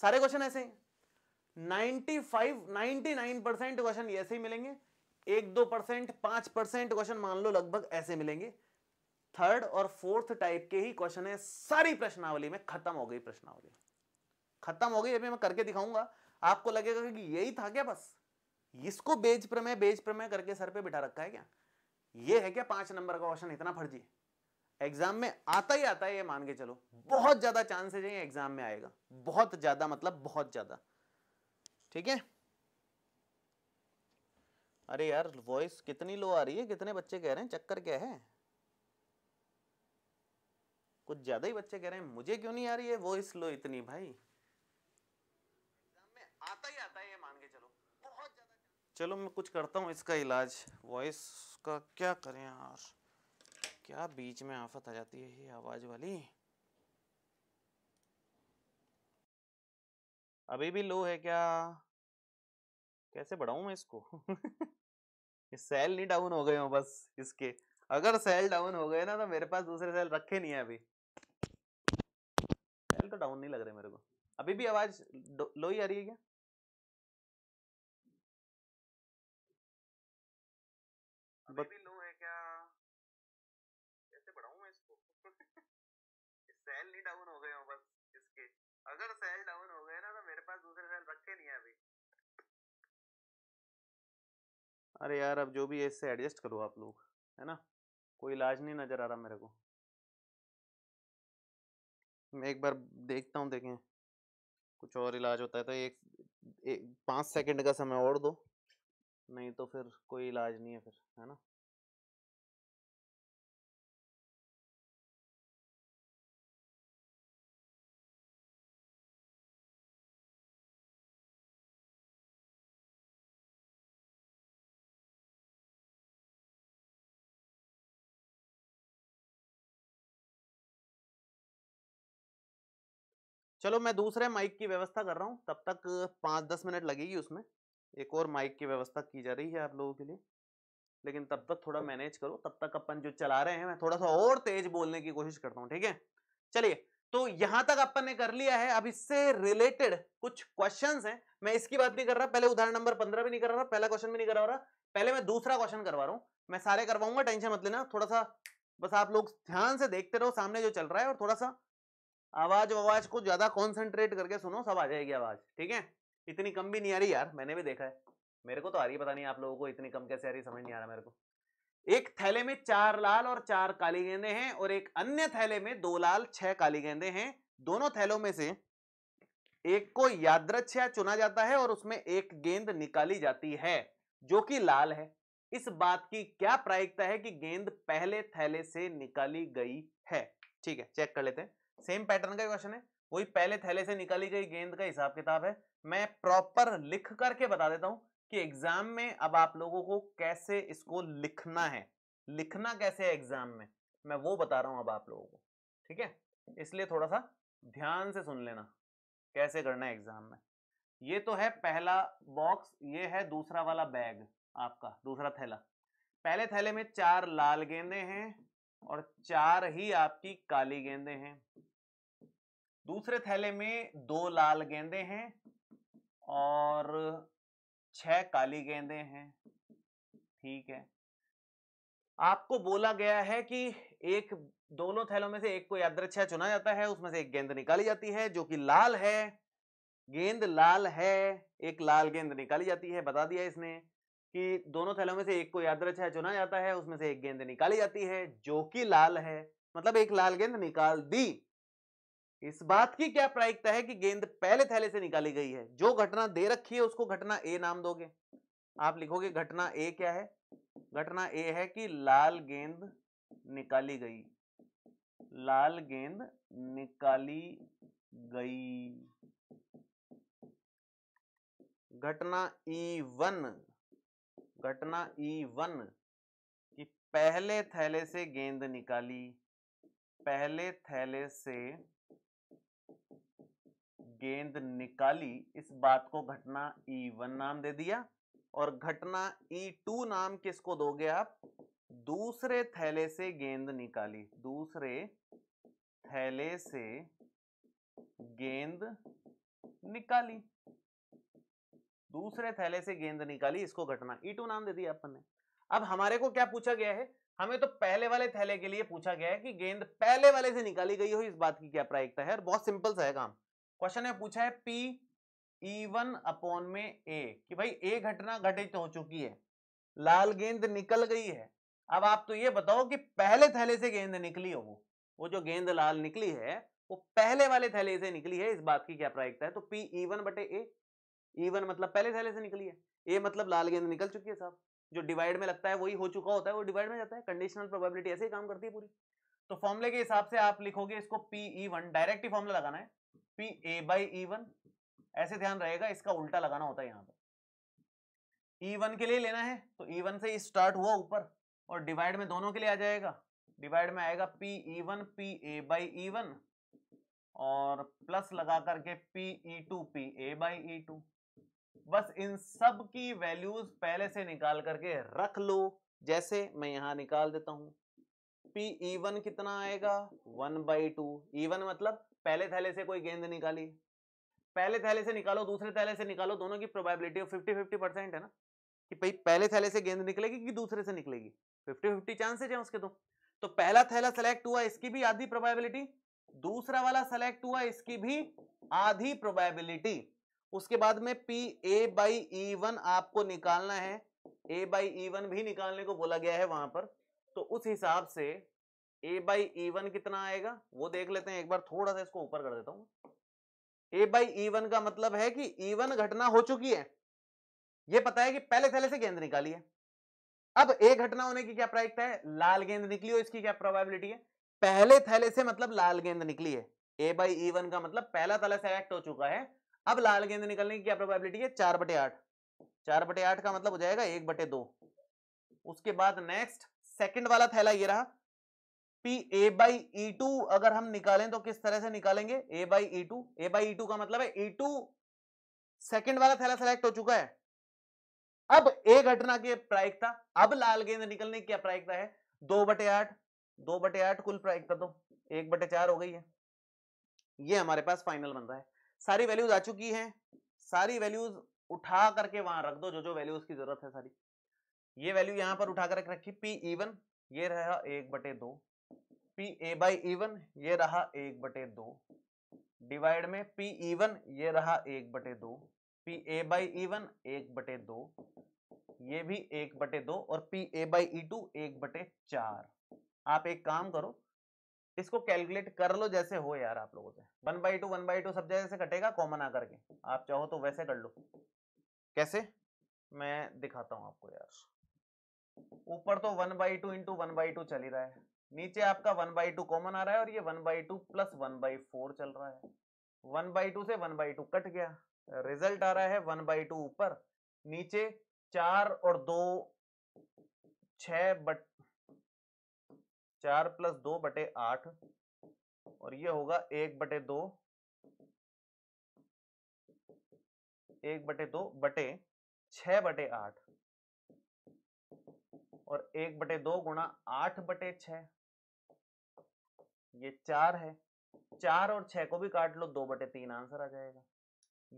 Speaker 1: सारे क्वेश्चन ऐसे हैं 95 99 परसेंट क्वेश्चन ऐसे ही मिलेंगे एक दो परसेंट पांच परसेंट क्वेश्चन मान लो लगभग ऐसे मिलेंगे थर्ड और फोर्थ टाइप के ही क्वेश्चन है सारी प्रश्नावली में खत्म हो गई प्रश्नावली खत्म हो गई अभी मैं करके दिखाऊंगा आपको लगेगा कि यही था क्या बस इसको बेज प्रमेय बेज प्रमेय करके सर पे बिठा रखा है क्या ये है क्या पांच नंबर का क्वेश्चन इतना फर्जी एग्जाम में आता ही आता है ये मान के चलो बहुत ज्यादा चांसेस है एग्जाम में आएगा बहुत ज्यादा मतलब बहुत ज्यादा ठीक है अरे यार वॉइस कितनी लो आ रही है कितने बच्चे कह रहे हैं चक्कर क्या है कुछ ज्यादा ही बच्चे कह रहे हैं मुझे क्यों नहीं आ रही है वॉइस लो इतनी भाई एग्जाम में आता ही आता है ये मान के चलो बहुत ज्यादा चलो मैं कुछ करता हूँ इसका इलाज वॉइस का क्या करें यार क्या बीच में आफत आ जाती है ये आवाज वाली अभी भी लो है क्या कैसे बढ़ाऊ मैं इसको सेल (laughs) नहीं डाउन हो गए हो बस इसके अगर सेल डाउन हो गए ना तो मेरे पास दूसरे सेल रखे नहीं है अभी सेल तो डाउन नहीं लग रहे मेरे को
Speaker 2: अभी भी आवाज लो ही आ रही है क्या
Speaker 1: अरे यार अब जो भी है इससे एडजस्ट करो आप लोग है ना कोई इलाज नहीं नज़र आ रहा मेरे को
Speaker 2: मैं एक बार देखता हूँ देखें कुछ और इलाज होता है तो एक, एक पाँच सेकंड का समय और दो नहीं तो फिर कोई इलाज नहीं है फिर है ना चलो मैं दूसरे
Speaker 1: माइक की व्यवस्था कर रहा हूँ तब तक पाँच दस मिनट लगेगी उसमें एक और माइक की व्यवस्था की जा रही है आप लोगों के लिए लेकिन तब तक थोड़ा मैनेज करो तब तक अपन जो चला रहे हैं मैं थोड़ा सा और तेज बोलने की कोशिश करता हूँ ठीक है चलिए तो यहां तक अपन ने कर लिया है अब इससे रिलेटेड कुछ क्वेश्चन हैं मैं इसकी बात नहीं कर रहा पहले उदाहरण नंबर पंद्रह भी नहीं कर रहा पहला क्वेश्चन भी नहीं करा रहा पहले मैं दूसरा क्वेश्चन करवा रहा हूँ मैं सारे करवाऊंगा टेंशन मत लेना थोड़ा सा बस आप लोग ध्यान से देखते रहो सामने जो चल रहा है और थोड़ा सा आवाज आवाज को ज्यादा कॉन्सेंट्रेट करके सुनो सब आ जाएगी आवाज ठीक है इतनी कम भी नहीं आ रही यार मैंने भी देखा है मेरे को तो आ रही है पता नहीं आप लोगों को इतनी कम कैसे आ रही समझ नहीं आ रहा मेरे को एक थैले में चार लाल और चार काली गेंदे हैं और एक अन्य थैले में दो लाल छह काली गेंदे हैं दोनों थैलों में से एक को यादृच्छया चुना जाता है और उसमें एक गेंद निकाली जाती है जो कि लाल है इस बात की क्या प्रायिकता है कि गेंद पहले थैले से निकाली गई है ठीक है चेक कर लेते हैं सेम पैटर्न का क्वेश्चन है वही पहले थैले से निकाली गई गेंद का हिसाब किताब है मैं प्रॉपर लिख करके बता देता हूँ कि एग्जाम में अब आप लोगों को कैसे इसको लिखना है लिखना कैसे है एग्जाम में मैं वो बता रहा हूँ अब आप लोगों को ठीक है इसलिए थोड़ा सा ध्यान से सुन लेना कैसे करना है एग्जाम में ये तो है पहला बॉक्स ये है दूसरा वाला बैग आपका दूसरा थैला पहले थैले में चार लाल गेंदे हैं और चार ही आपकी काली गेंदे हैं दूसरे थैले में दो लाल गेंदे हैं और छह काली गेंदे हैं ठीक है आपको बोला गया है कि एक दोनों थैलों में से एक को यादृच्छा चुना जाता है उसमें से एक गेंद निकाली जाती है जो कि लाल है गेंद लाल है एक लाल गेंद निकाली जाती है बता दिया इसने कि दोनों थैलों में से एक को याद रचा चुना जाता है उसमें से एक गेंद निकाली जाती है जो कि लाल है मतलब एक लाल गेंद निकाल दी इस बात की क्या प्रायिकता है कि गेंद पहले थैले से निकाली गई है जो घटना दे रखी है उसको घटना ए नाम दोगे आप लिखोगे घटना ए क्या है घटना ए है कि लाल गेंद निकाली गई लाल गेंद निकाली गई घटना ई वन घटना ई e वन कि पहले थैले से गेंद निकाली पहले थैले से गेंद निकाली इस बात को घटना ई e वन नाम दे दिया और घटना ई e टू नाम किसको दोगे आप दूसरे थैले से गेंद निकाली दूसरे थैले से गेंद निकाली दूसरे थैले से गेंद निकाली इसको घटना ई टू नाम दे दिया अपन ने अब हमारे को क्या पूछा गया है हमें तो पहले वाले थैले के लिए पूछा गया है कि गेंद पहले वाले से निकाली गई हो इस बात की क्या प्रायिकता है और बहुत सिंपल सा है काम क्वेश्चन में पूछा है पी ई वन अपॉन में ए कि भाई ए घटना घटित हो चुकी है लाल गेंद निकल गई है अब आप तो ये बताओ कि पहले थैले से गेंद निकली हो वो वो जो गेंद लाल निकली है वो पहले वाले थैले से निकली है इस बात की क्या प्रायिकता है तो पी ई वन बटे ए ई वन मतलब पहले थैले से निकली है ए मतलब लाल गेंद निकल चुकी है साहब जो डिवाइड में लगता है वही हो चुका होता है वो डिवाइड में जाता है कंडीशनल प्रोबेबिलिटी ऐसे ही काम करती है पूरी तो फॉर्मुले के हिसाब से आप लिखोगे इसको पी ई वन डायरेक्ट ही फॉर्मुला लगाना है P A by E one ऐसे ध्यान रहेगा इसका उल्टा लगाना होता है यहाँ पर ई वन के लिए लेना है तो ई e वन से स्टार्ट हुआ ऊपर और डिवाइड में दोनों के लिए आ जाएगा डिवाइड में आएगा P E one P A by E one और प्लस लगा करके P E two P A by E two बस इन सब की वैल्यूज पहले से निकाल करके रख लो जैसे मैं यहां निकाल देता हूं पी ई वन कितना आएगा one by two E one मतलब पहले थैले से कोई गेंद निकाली पहले थैले से निकालो दूसरे थैले से निकालो दोनों की प्रोबेबिलिटी फिफ्टी फिफ्टी परसेंट है ना कि भाई पहले थैले से गेंद निकलेगी कि दूसरे से निकलेगी फिफ्टी फिफ्टी चांसेज है उसके तो तो पहला थैला सेलेक्ट हुआ इसकी भी आधी प्रोबेबिलिटी दूसरा वाला सेलेक्ट हुआ इसकी भी आधी प्रोबेबिलिटी उसके बाद में P A by E one आपको निकालना है ए बाई ई वन भी निकालने को बोला गया है वहां पर तो उस हिसाब से ए बाई ई वन कितना आएगा वो देख लेते हैं एक बार थोड़ा सा इसको ऊपर कर देता हूं ए बाई ई वन का मतलब है कि ई e वन घटना हो चुकी है ये पता है कि पहले थैले से गेंद निकाली है अब ए घटना होने की क्या प्रायिकता है लाल गेंद निकली हो इसकी क्या प्रोबेबिलिटी है पहले थैले से मतलब लाल गेंद निकली है ए बाई ई वन का मतलब पहला थैला सेलेक्ट हो चुका है अब लाल गेंद निकलने की क्या प्रोबेबिलिटी है चार बटे आठ चार बटे आठ का मतलब हो जाएगा एक बटे दो उसके बाद नेक्स्ट सेकंड वाला थैला ये रहा P A by E two अगर हम निकालें तो किस तरह से निकालेंगे A by E two A by E two का मतलब है ई टू सेकेंड वाला थैला सेलेक्ट हो चुका है अब ए घटना की प्रायिकता अब लाल गेंद निकलने की क्या प्रायिकता है दो बटे आठ दो बटे आठ कुल प्रायिकता तो एक बटे चार हो गई है ये हमारे पास फाइनल बन रहा है सारी वैल्यूज आ चुकी हैं सारी वैल्यूज उठा करके वहां रख दो जो जो वैल्यूज की जरूरत है सारी ये वैल्यू यहां पर उठा करके रखी पी इवन ये रहा एक बटे दो पी ए बाई इवन ये रहा एक बटे दो डिवाइड में पी इवन ये रहा एक बटे दो पी ए बाई इवन एक बटे दो ये भी एक बटे दो और P A by E two एक बटे चार आप एक काम करो इसको कैलकुलेट कर लो जैसे हो यार आप लोगों से one by two one by two सब जगह से कटेगा कॉमन आकर के आप चाहो तो वैसे कर लो कैसे मैं दिखाता हूं आपको यार ऊपर तो one by two into one by two चल ही रहा है नीचे आपका वन बाई टू कॉमन आ रहा है और ये one by two plus one by four चल रहा है वन बाई टू से वन बाई टू कट गया रिजल्ट आ रहा है वन बाई टू ऊपर नीचे चार और दो छ बट चार प्लस दो बटे आठ और ये होगा एक बटे दो
Speaker 2: एक बटे दो बटे छ बटे आठ
Speaker 1: और एक बटे दो गुणा आठ बटे छ ये चार है चार और छह को भी काट लो दो बटे तीन आंसर आ जाएगा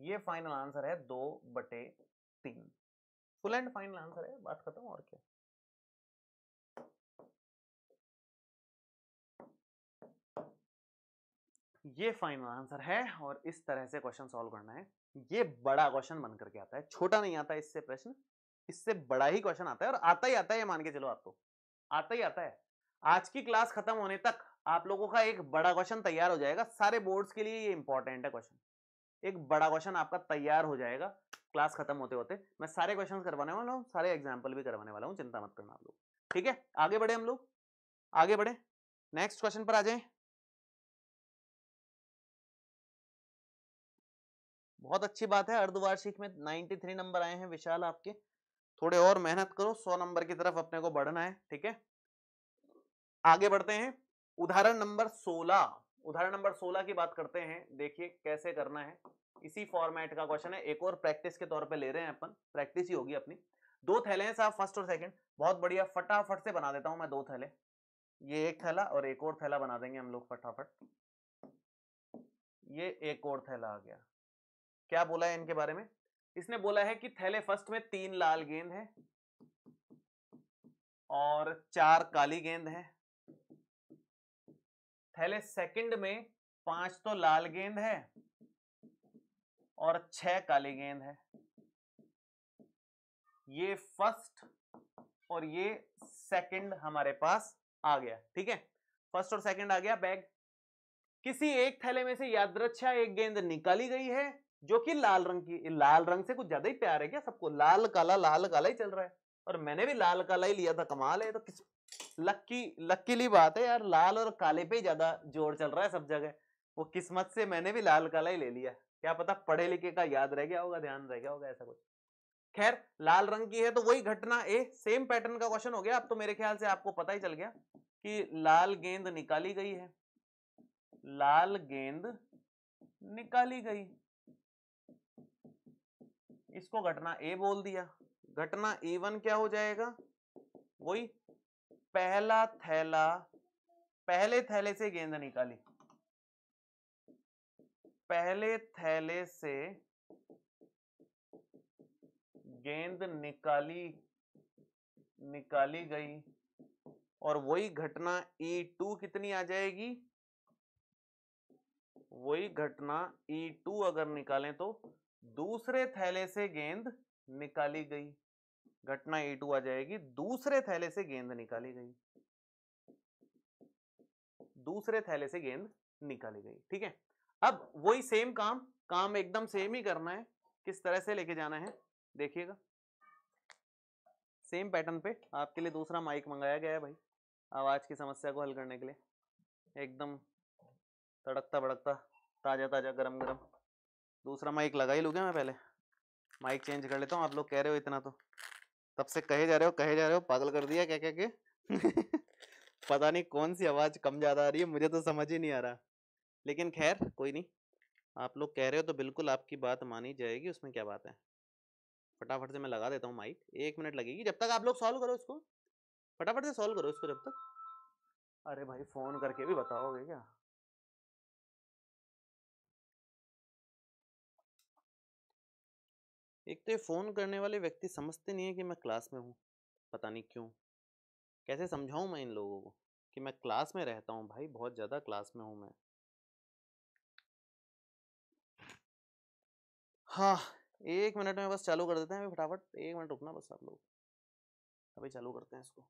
Speaker 1: ये फाइनल आंसर है दो बटे तीन फुल एंड फाइनल आंसर
Speaker 2: है बात खत्म और क्या
Speaker 1: ये फाइनल आंसर है और इस तरह से क्वेश्चन सॉल्व करना है ये बड़ा क्वेश्चन बन करके आता है छोटा नहीं आता इससे प्रश्न इससे बड़ा ही क्वेश्चन आता है और आता ही आता है ये मान के चलो आपको तो। आता ही आता है आज की क्लास खत्म होने तक आप लोगों का एक बड़ा क्वेश्चन तैयार हो जाएगा सारे बोर्ड्स के लिए ये इंपॉर्टेंट है क्वेश्चन एक बड़ा क्वेश्चन आपका तैयार हो जाएगा क्लास खत्म होते होते मैं सारे क्वेश्चन करवाने वाला हूँ सारे एग्जाम्पल भी करवाने वाला हूँ चिंता मत करना आप लोग ठीक है आगे बढ़े हम लोग आगे बढ़े
Speaker 2: नेक्स्ट क्वेश्चन पर आ जाए
Speaker 1: बहुत अच्छी बात है अर्धवार्षिक में 93 नंबर आए हैं विशाल आपके थोड़े और मेहनत करो 100 नंबर की तरफ अपने को बढ़ना है ठीक है आगे बढ़ते हैं उदाहरण नंबर 16 उदाहरण नंबर 16 की बात करते हैं देखिए कैसे करना है इसी फॉर्मेट का क्वेश्चन है एक और प्रैक्टिस के तौर पे ले रहे हैं अपन प्रैक्टिस ही होगी अपनी दो थैले हैं साहब फर्स्ट और सेकंड बहुत बढ़िया फटाफट से बना देता हूं मैं दो थैले ये एक थैला और एक और थैला बना देंगे हम लोग फटाफट ये एक और थैला आ गया क्या बोला है इनके बारे में इसने बोला है कि थैले फर्स्ट में तीन लाल गेंद है और चार काली गेंद है थैले सेकंड में पांच तो लाल गेंद है और छह काली गेंद है ये फर्स्ट और ये सेकंड हमारे पास आ गया ठीक है फर्स्ट और सेकंड आ गया बैग किसी एक थैले में से यादृच्छा एक गेंद निकाली गई है जो कि लाल रंग की लाल रंग से कुछ ज्यादा ही प्यार है क्या सबको लाल काला लाल काला ही चल रहा है और मैंने भी लाल काला ही लिया था कमाल है तो किस लक्की लक्कीली बात है यार लाल और काले पे ही ज्यादा जोर चल रहा है सब जगह वो किस्मत से मैंने भी लाल काला ही ले लिया क्या पता पढ़े लिखे का याद रह गया होगा ध्यान रह गया होगा ऐसा कुछ खैर लाल रंग की है तो वही घटना ए सेम पैटर्न का क्वेश्चन हो गया अब तो मेरे ख्याल से आपको पता ही चल गया कि लाल गेंद निकाली गई है लाल गेंद निकाली गई इसको घटना ए बोल दिया घटना ए वन क्या हो जाएगा वही पहला थैला पहले थैले से गेंद निकाली पहले थैले से गेंद निकाली निकाली गई और वही घटना ई e टू कितनी आ जाएगी वही घटना ई e टू अगर निकालें तो दूसरे थैले से गेंद निकाली गई घटना ए टू आ जाएगी दूसरे थैले से गेंद निकाली गई दूसरे थैले से गेंद निकाली गई ठीक है अब वही सेम काम काम एकदम सेम ही करना है किस तरह से लेके जाना है देखिएगा सेम पैटर्न पे आपके लिए दूसरा माइक मंगाया गया है भाई आवाज़ की समस्या को हल करने के लिए एकदम तड़कता भड़कता ताज़ा ताज़ा गरम गरम दूसरा माइक लगा ही लूँ मैं पहले माइक चेंज कर लेता हूँ आप लोग कह रहे हो इतना तो तब से कहे जा रहे हो कहे जा रहे हो पागल कर दिया क्या क्या के (laughs) पता नहीं कौन सी आवाज़ कम ज़्यादा आ रही है मुझे तो समझ ही नहीं आ रहा लेकिन खैर कोई नहीं आप लोग कह रहे हो तो बिल्कुल आपकी बात मानी जाएगी उसमें क्या बात है फटाफट से मैं लगा देता हूँ माइक एक मिनट लगेगी जब तक आप लोग सॉल्व करो इसको फटाफट से सॉल्व करो इसको जब तक अरे भाई फ़ोन
Speaker 2: करके भी बताओगे क्या
Speaker 1: एक तो ये फ़ोन करने वाले व्यक्ति समझते नहीं है कि मैं क्लास में हूँ पता नहीं क्यों कैसे समझाऊँ मैं इन लोगों को कि मैं क्लास में रहता हूँ
Speaker 2: भाई बहुत ज़्यादा क्लास में हूँ मैं हाँ एक मिनट में बस चालू कर देते हैं अभी फटाफट एक मिनट रुकना बस आप लोग अभी चालू करते हैं इसको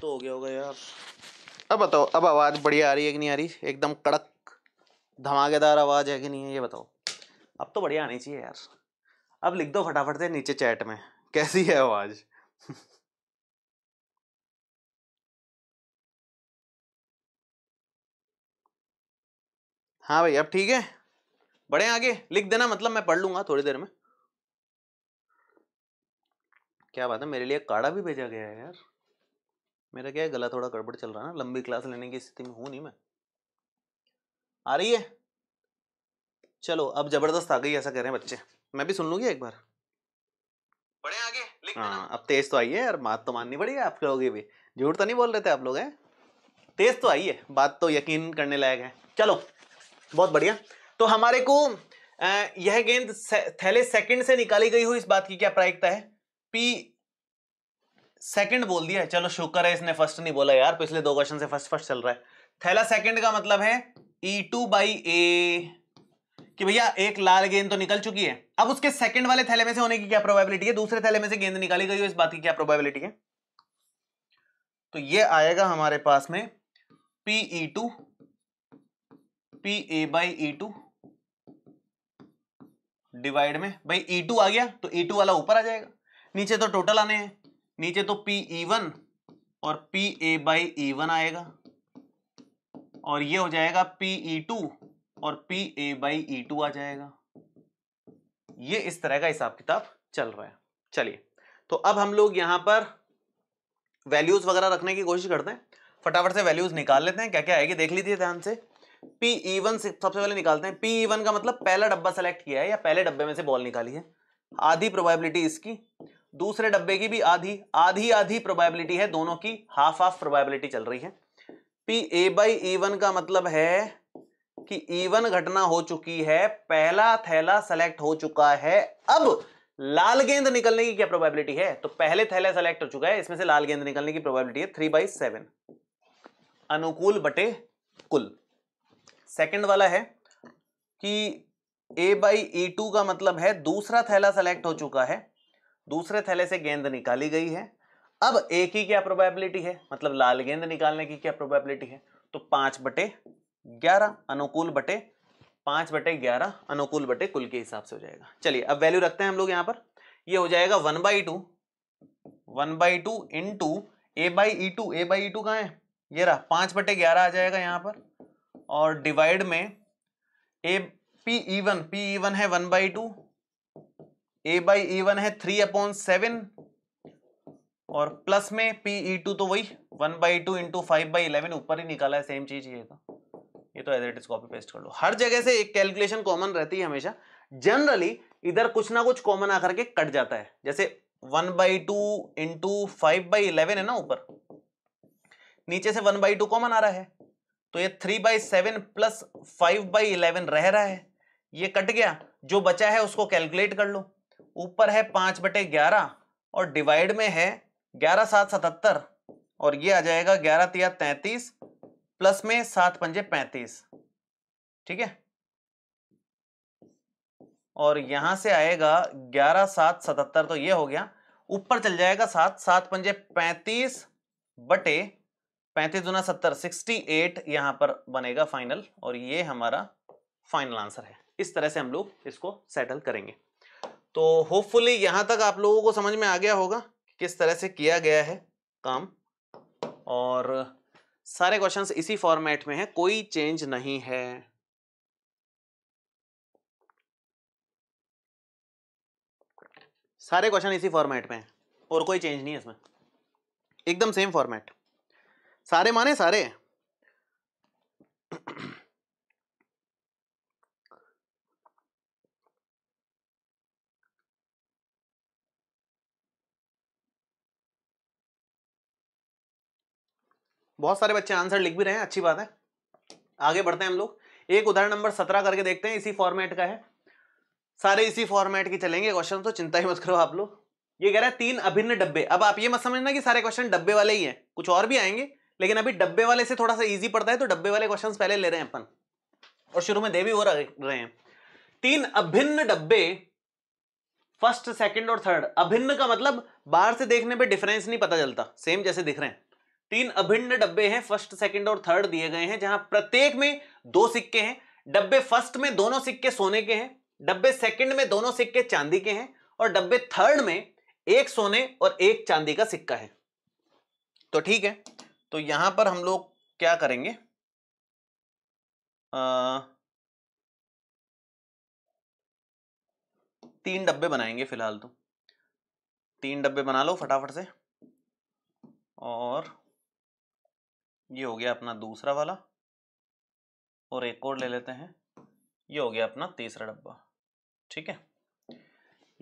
Speaker 1: तो हो गया होगा यार अब बताओ अब आवाज़ बढ़िया आ रही है कि नहीं आ रही एकदम कड़क धमाकेदार आवाज़ है कि नहीं है ये बताओ अब तो बढ़िया आनी चाहिए यार अब लिख दो फटाफट से नीचे चैट में कैसी है आवाज़ (laughs) हाँ भाई अब ठीक है बढ़े आगे लिख देना मतलब मैं पढ़ लूंगा थोड़ी देर में क्या बात है मेरे लिए काढ़ा भी भेजा गया है यार मेरा क्या है गला थोड़ा गड़बड़ चल रहा है ना लंबी क्लास लेने की स्थिति में हूँ नहीं मैं आ रही है चलो अब जबरदस्त आ गई ऐसा कह रहे हैं बच्चे मैं भी सुन लूंगी एक बार बड़े आगे हाँ अब तेज तो आई है यार बात तो माननी पड़ेगी आप लोग भी झूठ तो नहीं बोल रहे थे आप लोग हैं तेज तो आई है बात तो यकीन करने लायक है चलो बहुत बढ़िया तो हमारे को यह गेंद थैले सेकंड से निकाली गई हो इस बात की क्या प्रायिकता है पी सेकंड बोल दिया चलो शुक्र है इसने फर्स्ट नहीं बोला यार पिछले दो क्वेश्चन से फर्स्ट फर्स्ट चल रहा है थैला सेकंड का मतलब है ई टू बाई ए कि भैया एक लाल गेंद तो निकल चुकी है अब उसके सेकंड वाले थैले में से होने की क्या प्रोबेबिलिटी है दूसरे थैले में से गेंद निकाली गई हो इस बात की क्या प्रोबेबिलिटी है तो ये आएगा हमारे पास में P E two P A by E two divide में भाई ई e टू आ गया तो ई e टू वाला ऊपर आ जाएगा नीचे तो टोटल आने हैं नीचे तो पी ई वन और P A by E one आएगा और ये हो जाएगा पी ई टू और P A by E two आ जाएगा ये इस तरह का हिसाब किताब चल रहा है चलिए तो अब हम लोग यहां पर वैल्यूज वगैरह रखने की कोशिश करते हैं फटाफट से वैल्यूज निकाल लेते हैं क्या क्या आएगी देख लीजिए ध्यान से पी ई वन सबसे पहले निकालते हैं पी ई वन का मतलब पहला डब्बा सेलेक्ट किया है या पहले डब्बे में से बॉल निकाली है आधी प्रोबेबिलिटी इसकी दूसरे डब्बे की भी आधी आधी आधी प्रोबेबिलिटी है दोनों की हाफ हाफ प्रोबेबिलिटी चल रही है P A by E one का मतलब है कि ईवन e घटना हो चुकी है पहला थैला सेलेक्ट हो चुका है अब लाल गेंद निकलने की क्या प्रोबेबिलिटी है तो पहले थैला सेलेक्ट हो चुका है इसमें से लाल गेंद निकलने की प्रोबेबिलिटी है थ्री बाई सेवन अनुकूल बटे कुल सेकंड वाला है कि ए बाई ई टू का मतलब है दूसरा थैला सेलेक्ट हो चुका है दूसरे थैले से गेंद निकाली गई है अब एक ही क्या प्रोबेबिलिटी है मतलब लाल गेंद निकालने की क्या प्रोबेबिलिटी है तो पांच बटे ग्यारह अनुकूल बटे पांच बटे ग्यारह अनुकूल बटे कुल के हिसाब से हो जाएगा चलिए अब वैल्यू रखते हैं हम लोग यहां पर ये हो जाएगा one by two one by two into A by E two A by E two कहाँ है ये रहा पांच बटे ग्यारह आ जाएगा यहां पर और डिवाइड में A P E one P E one है one by two A by E one है थ्री अपॉन सेवन और प्लस में पी ई टू तो वही one by two into five by eleven ऊपर ही निकाला है सेम चीज ये तो ये तो as it is copy paste कर लो हर जगह से एक कैलकुलेशन कॉमन रहती है हमेशा जनरली इधर कुछ ना कुछ कॉमन आकर के कट जाता है जैसे one by two into five by eleven है ना ऊपर नीचे से वन बाई टू कॉमन आ रहा है तो ये three by seven plus five by eleven रह रहा है ये कट गया जो बचा है उसको कैलकुलेट कर लो ऊपर है पाँच बटे ग्यारह और डिवाइड में है ग्यारह सात सतहत्तर और ये आ जाएगा ग्यारह तिया तैंतीस प्लस में सात पंजे पैंतीस ठीक है और यहां से आएगा ग्यारह सात सतहत्तर तो ये हो गया ऊपर चल जाएगा सात सात पंजे पैंतीस बटे पैंतीस दुना सत्तर सिक्सटी एट यहां पर बनेगा फाइनल और ये हमारा फाइनल आंसर है इस तरह से हम लोग इसको सेटल करेंगे तो होपफुली यहां तक आप लोगों को समझ में आ गया होगा किस तरह से किया गया है काम और सारे क्वेश्चंस इसी फॉर्मेट में है कोई चेंज नहीं है सारे क्वेश्चन इसी फॉर्मेट में है और कोई चेंज नहीं है इसमें एकदम सेम फॉर्मेट सारे माने सारे बहुत सारे बच्चे आंसर लिख भी रहे हैं अच्छी बात है आगे बढ़ते हैं हम लोग एक उदाहरण नंबर सत्रह करके देखते हैं इसी फॉर्मेट का है सारे इसी फॉर्मेट के चलेंगे क्वेश्चन तो चिंता ही मत करो आप लोग ये कह रहा है तीन अभिन्न डब्बे अब आप ये मत समझना कि सारे क्वेश्चन डब्बे वाले ही हैं कुछ और भी आएंगे लेकिन अभी डब्बे वाले से थोड़ा सा इजी पड़ता है तो डब्बे वाले क्वेश्चन पहले ले रहे हैं अपन और शुरू में दे भी हो रहे हैं तीन अभिन्न डब्बे फर्स्ट सेकेंड और थर्ड अभिन्न का मतलब बाहर से देखने पर डिफरेंस नहीं पता चलता सेम जैसे दिख रहे हैं तीन अभिन्न डब्बे हैं फर्स्ट सेकंड और थर्ड दिए गए हैं जहां प्रत्येक में दो सिक्के हैं डब्बे फर्स्ट में दोनों सिक्के सोने के हैं डब्बे सेकंड में दोनों सिक्के चांदी के हैं और डब्बे थर्ड में एक सोने और एक चांदी का सिक्का है तो ठीक है तो यहां पर हम लोग क्या करेंगे आ, तीन डब्बे बनाएंगे फिलहाल तो तीन डब्बे बना लो फटाफट से और ये हो गया अपना दूसरा वाला और एक और ले लेते हैं ये हो गया अपना तीसरा डब्बा ठीक है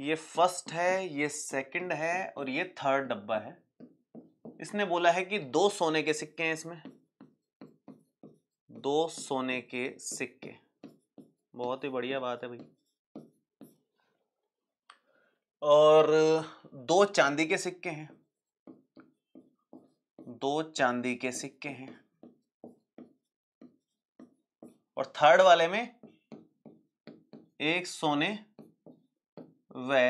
Speaker 1: ये फर्स्ट है ये सेकंड है और ये थर्ड डब्बा है इसने बोला है कि दो सोने के सिक्के हैं इसमें दो सोने के सिक्के बहुत ही बढ़िया बात है भाई और दो चांदी के सिक्के हैं दो चांदी के सिक्के हैं और थर्ड वाले में एक सोने व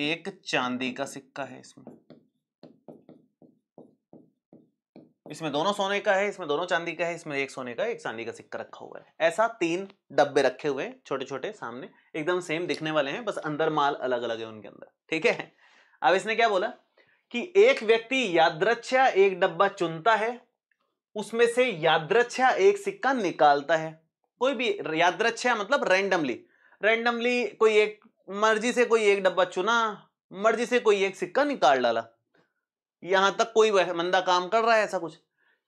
Speaker 1: एक चांदी का सिक्का है इसमें इसमें दोनों सोने का है इसमें दोनों चांदी का है इसमें एक सोने का एक चांदी का सिक्का रखा हुआ है ऐसा तीन डब्बे रखे हुए हैं छोटे छोटे सामने एकदम सेम दिखने वाले हैं बस अंदर माल अलग अलग है उनके अंदर ठीक है अब इसने क्या बोला कि एक व्यक्ति यादृच्छा एक डब्बा चुनता है उसमें से यादृच्छा एक सिक्का निकालता है कोई भी यादृच्छा मतलब रैंडमली रैंडमली कोई एक मर्जी से कोई एक डब्बा चुना मर्जी से कोई एक सिक्का निकाल डाला यहां तक कोई मंदा काम कर रहा है ऐसा कुछ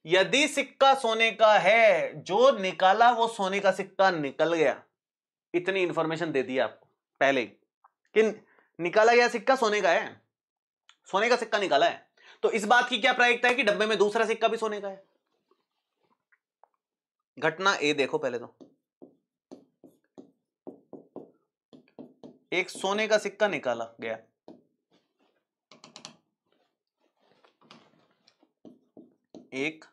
Speaker 1: यदि सिक्का सोने का है जो निकाला वो सोने का सिक्का निकल गया इतनी इंफॉर्मेशन दे दी आपको पहले कि निकाला गया सिक्का सोने का है सोने का सिक्का निकाला है तो इस बात की क्या प्रायिकता है कि डब्बे में दूसरा सिक्का भी सोने का है घटना ए देखो पहले तो एक सोने का सिक्का निकाला गया एक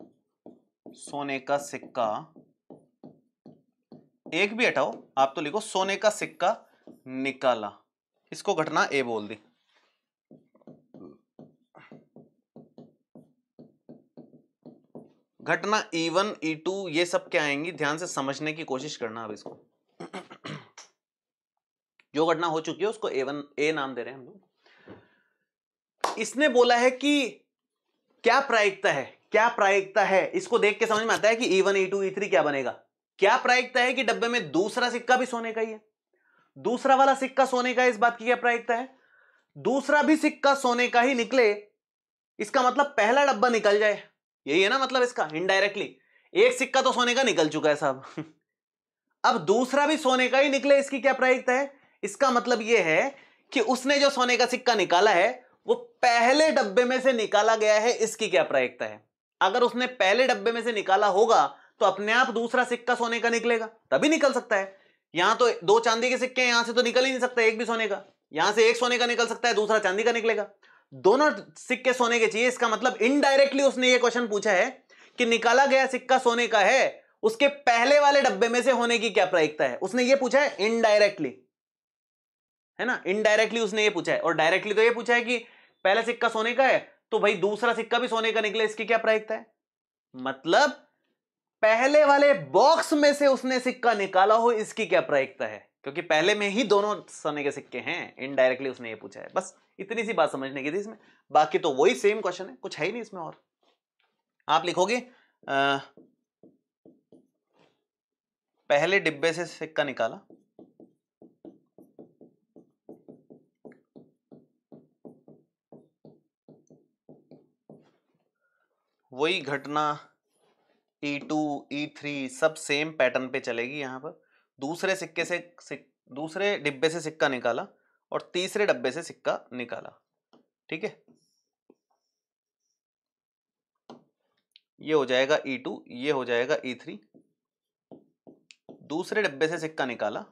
Speaker 1: सोने का सिक्का एक भी हटाओ आप तो लिखो सोने का सिक्का निकाला इसको घटना ए बोल दी घटना E1, E2 ई टू ये सब क्या आएंगी ध्यान से समझने की कोशिश करना अब इसको जो घटना हो चुकी है उसको ए वन ए नाम दे रहे हैं हम लोग इसने बोला है कि क्या प्रायिकता है क्या प्रायिकता है इसको देख के समझ में आता है कि E one E two E three क्या बनेगा क्या प्रायिकता है कि डब्बे में दूसरा सिक्का भी सोने का ही है दूसरा वाला सिक्का सोने का इस बात की क्या प्रायिकता है दूसरा भी सिक्का सोने का ही निकले इसका मतलब पहला डब्बा निकल जाए यही है ना मतलब इसका इनडायरेक्टली एक सिक्का तो सोने का निकल चुका है साहब (laughs) अब दूसरा भी सोने का ही निकले इसकी क्या प्रायिकता है इसका मतलब यह है कि उसने जो सोने का सिक्का निकाला है वो पहले डब्बे में से निकाला गया है इसकी क्या प्रायिकता है अगर उसने पहले डब्बे में से निकाला होगा तो अपने आप दूसरा सिक्का सोने का निकलेगा तभी निकल सकता है यहां तो दो चांदी के सिक्के यहां से तो निकल ही नहीं सकता एक भी सोने का यहां से एक सोने का निकल सकता है दूसरा चांदी का निकलेगा दोनों सिक्के सोने के चाहिए इसका मतलब इनडायरेक्टली उसने ये क्वेश्चन पूछा है कि निकाला गया सिक्का सोने का है उसके पहले वाले डब्बे में से होने की क्या प्रायिकता है उसने ये पूछा है इनडायरेक्टली है ना इनडायरेक्टली उसने ये पूछा है और डायरेक्टली तो ये पूछा है कि पहला सिक्का सोने का है तो भाई दूसरा सिक्का भी सोने का निकले इसकी क्या प्रायिकता है मतलब पहले वाले बॉक्स में से उसने सिक्का निकाला हो इसकी क्या प्रायिकता है क्योंकि पहले में ही दोनों सोने के सिक्के हैं इनडायरेक्टली उसने ये पूछा है बस इतनी सी बात समझने की थी इसमें बाकी तो वही सेम क्वेश्चन है कुछ है ही नहीं इसमें और आप लिखोगे आ, पहले डिब्बे से सिक्का निकाला वही घटना E2, E3 सब सेम पैटर्न पे चलेगी यहां पर दूसरे सिक्के से सिक, दूसरे डिब्बे से सिक्का निकाला और तीसरे डब्बे से सिक्का निकाला ठीक है ये हो जाएगा E2 ये हो जाएगा E3 दूसरे डिब्बे से सिक्का निकाला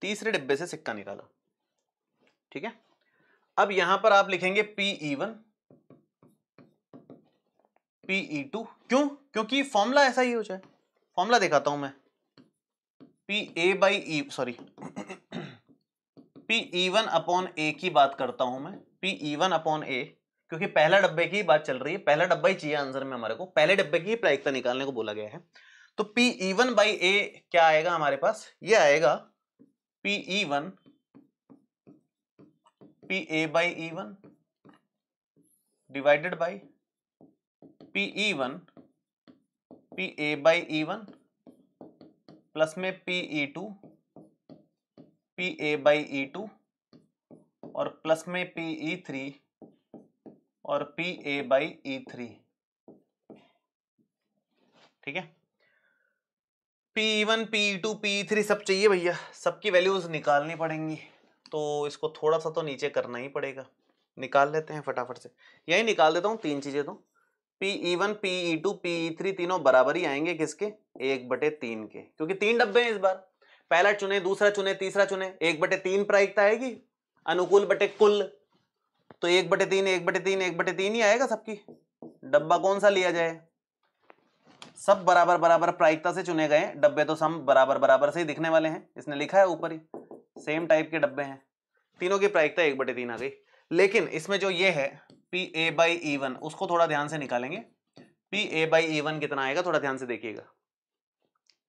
Speaker 1: तीसरे डिब्बे से सिक्का निकाला ठीक है अब यहां पर आप लिखेंगे PE1 PE2 क्यों क्योंकि फॉर्मूला ऐसा ही हो जाए फॉर्मूला दिखाता हूं मैं P A by E sorry P E one upon A की बात करता हूं मैं P E one upon A क्योंकि पहला डब्बे की बात चल रही है पहला डब्बा ही चाहिए आंसर में हमारे को पहले डब्बे की प्रायिकता तो निकालने को बोला गया है तो P E one by A क्या आएगा हमारे पास ये आएगा P E one P A by E one divided by P E one P A by E one plus में P E two P A by E two और plus में P E three और P A by E three ठीक है P one P two P three सब चाहिए भैया सबकी वैल्यूज निकालनी पड़ेंगी तो इसको थोड़ा सा तो नीचे करना ही पड़ेगा निकाल लेते हैं फटाफट से यही निकाल देता हूँ तीन चीज़ें तो P E one P E two P E three तीनों बराबर ही आएंगे किसके एक बटे तीन के क्योंकि तीन डब्बे हैं इस बार पहला चुने दूसरा चुने तीसरा चुने एक बटे तीन प्रायिकता आएगी अनुकूल बटे कुल तो एक बटे तीन एक बटे तीन एक बटे तीन ही आएगा सबकी डब्बा कौन सा लिया जाए सब बराबर बराबर प्रायिकता से चुने गए डब्बे तो सब बराबर बराबर से ही दिखने वाले हैं इसने लिखा है ऊपर ही सेम टाइप के डब्बे हैं तीनों की प्रायिकता एक बटे तीन आ गई लेकिन इसमें जो ये है P A by E one उसको थोड़ा ध्यान से निकालेंगे P A by E one कितना आएगा थोड़ा ध्यान से देखिएगा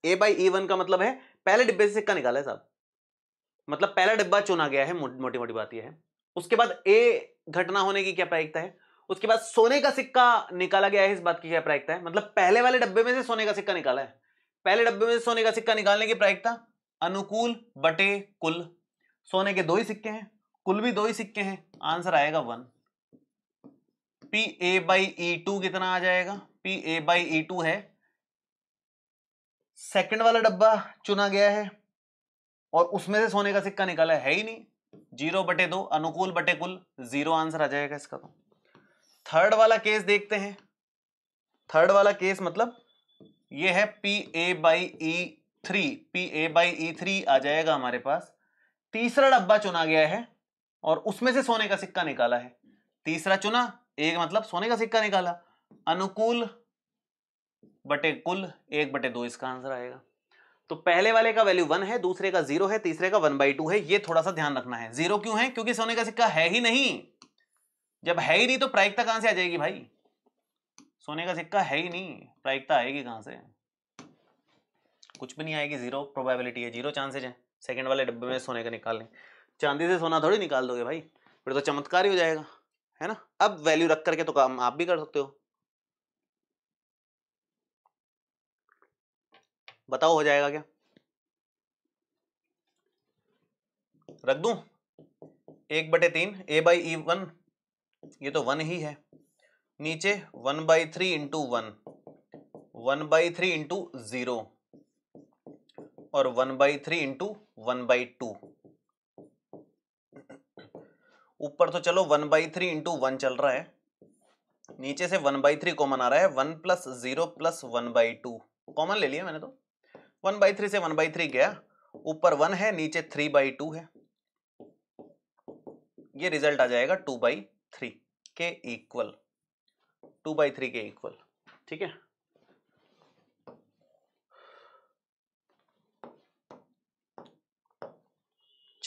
Speaker 1: ए बाई ई वन का मतलब है पहले डिब्बे से सिक्का निकाला है साहब मतलब पहला डिब्बा चुना गया है मोटी मोटी बात यह है उसके बाद ए घटना होने की क्या प्रायिकता है उसके बाद सोने का सिक्का निकाला गया है इस बात की क्या प्रायिकता है मतलब पहले वाले डब्बे में से सोने का सिक्का निकाला है पहले डब्बे में से सोने का सिक्का निकालने की प्रायिकता अनुकूल बटे कुल सोने के दो ही सिक्के हैं कुल भी दो ही सिक्के हैं आंसर आएगा one P A by E two कितना आ जाएगा P A by E two है सेकंड वाला डब्बा चुना गया है और उसमें से सोने का सिक्का निकाला है ही नहीं जीरो बटे दो अनुकूल बटे कुल जीरो आंसर आ जाएगा इसका तो थर्ड वाला केस देखते हैं थर्ड वाला केस मतलब ये है P A by E three P A by E three आ जाएगा हमारे पास तीसरा डब्बा चुना गया है और उसमें से सोने का सिक्का निकाला है तीसरा चुना एक मतलब सोने का सिक्का निकाला अनुकूल बटे कुल एक बटे दो इसका आंसर आएगा तो पहले वाले का वैल्यू वन है दूसरे का जीरो है तीसरे का वन बाई टू है ये थोड़ा सा ध्यान रखना है जीरो क्यों है क्योंकि सोने का सिक्का है ही नहीं जब है ही नहीं तो प्रायिकता कहां से आ जाएगी भाई सोने का सिक्का है ही नहीं प्रायिकता आएगी कहां से कुछ भी नहीं आएगी जीरो प्रोबेबिलिटी है जीरो चांसेज है सेकेंड वाले डब्बे में सोने का निकाल लें चांदी से सोना थोड़ी निकाल दोगे भाई फिर तो चमत्कार ही हो जाएगा है ना अब वैल्यू रख करके तो काम आप भी कर सकते हो बताओ हो जाएगा क्या रख दू एक बटे तीन ए बाई ई वन ये तो वन ही है नीचे one by three into one one by three into zero और one by three into one by two ऊपर तो चलो one by three into one चल रहा है नीचे से वन बाई थ्री कॉमन आ रहा है one plus zero plus one by two common ले लिया मैंने तो वन बाई थ्री से वन बाई थ्री गया ऊपर वन है नीचे थ्री बाई टू है ये रिजल्ट आ जाएगा टू बाई थ्री के इक्वल टू बाई थ्री के इक्वल ठीक है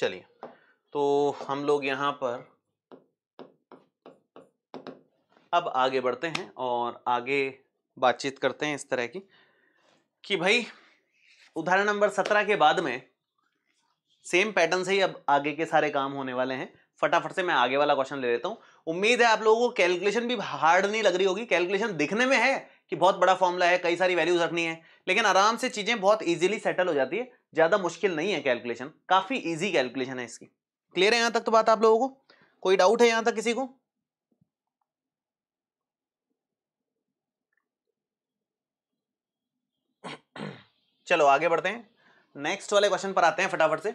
Speaker 1: चलिए तो हम लोग यहाँ पर अब आगे बढ़ते हैं और आगे बातचीत करते हैं इस तरह की कि भाई उदाहरण नंबर सत्रह के बाद में सेम पैटर्न से ही अब आगे के सारे काम होने वाले हैं फटाफट से मैं आगे वाला क्वेश्चन ले लेता हूँ उम्मीद है आप लोगों को कैलकुलेशन भी हार्ड नहीं लग रही होगी कैलकुलेशन दिखने में है कि बहुत बड़ा फॉर्मूला है कई सारी वैल्यूज रखनी है लेकिन आराम से चीज़ें बहुत ईजिली सेटल हो जाती है ज़्यादा मुश्किल नहीं है कैलकुलेशन काफ़ी ईजी कैलकुलेशन है इसकी क्लियर है यहां तक तो बात आप लोगों को कोई डाउट है यहां तक किसी को चलो आगे बढ़ते हैं नेक्स्ट वाले क्वेश्चन पर आते हैं फटाफट से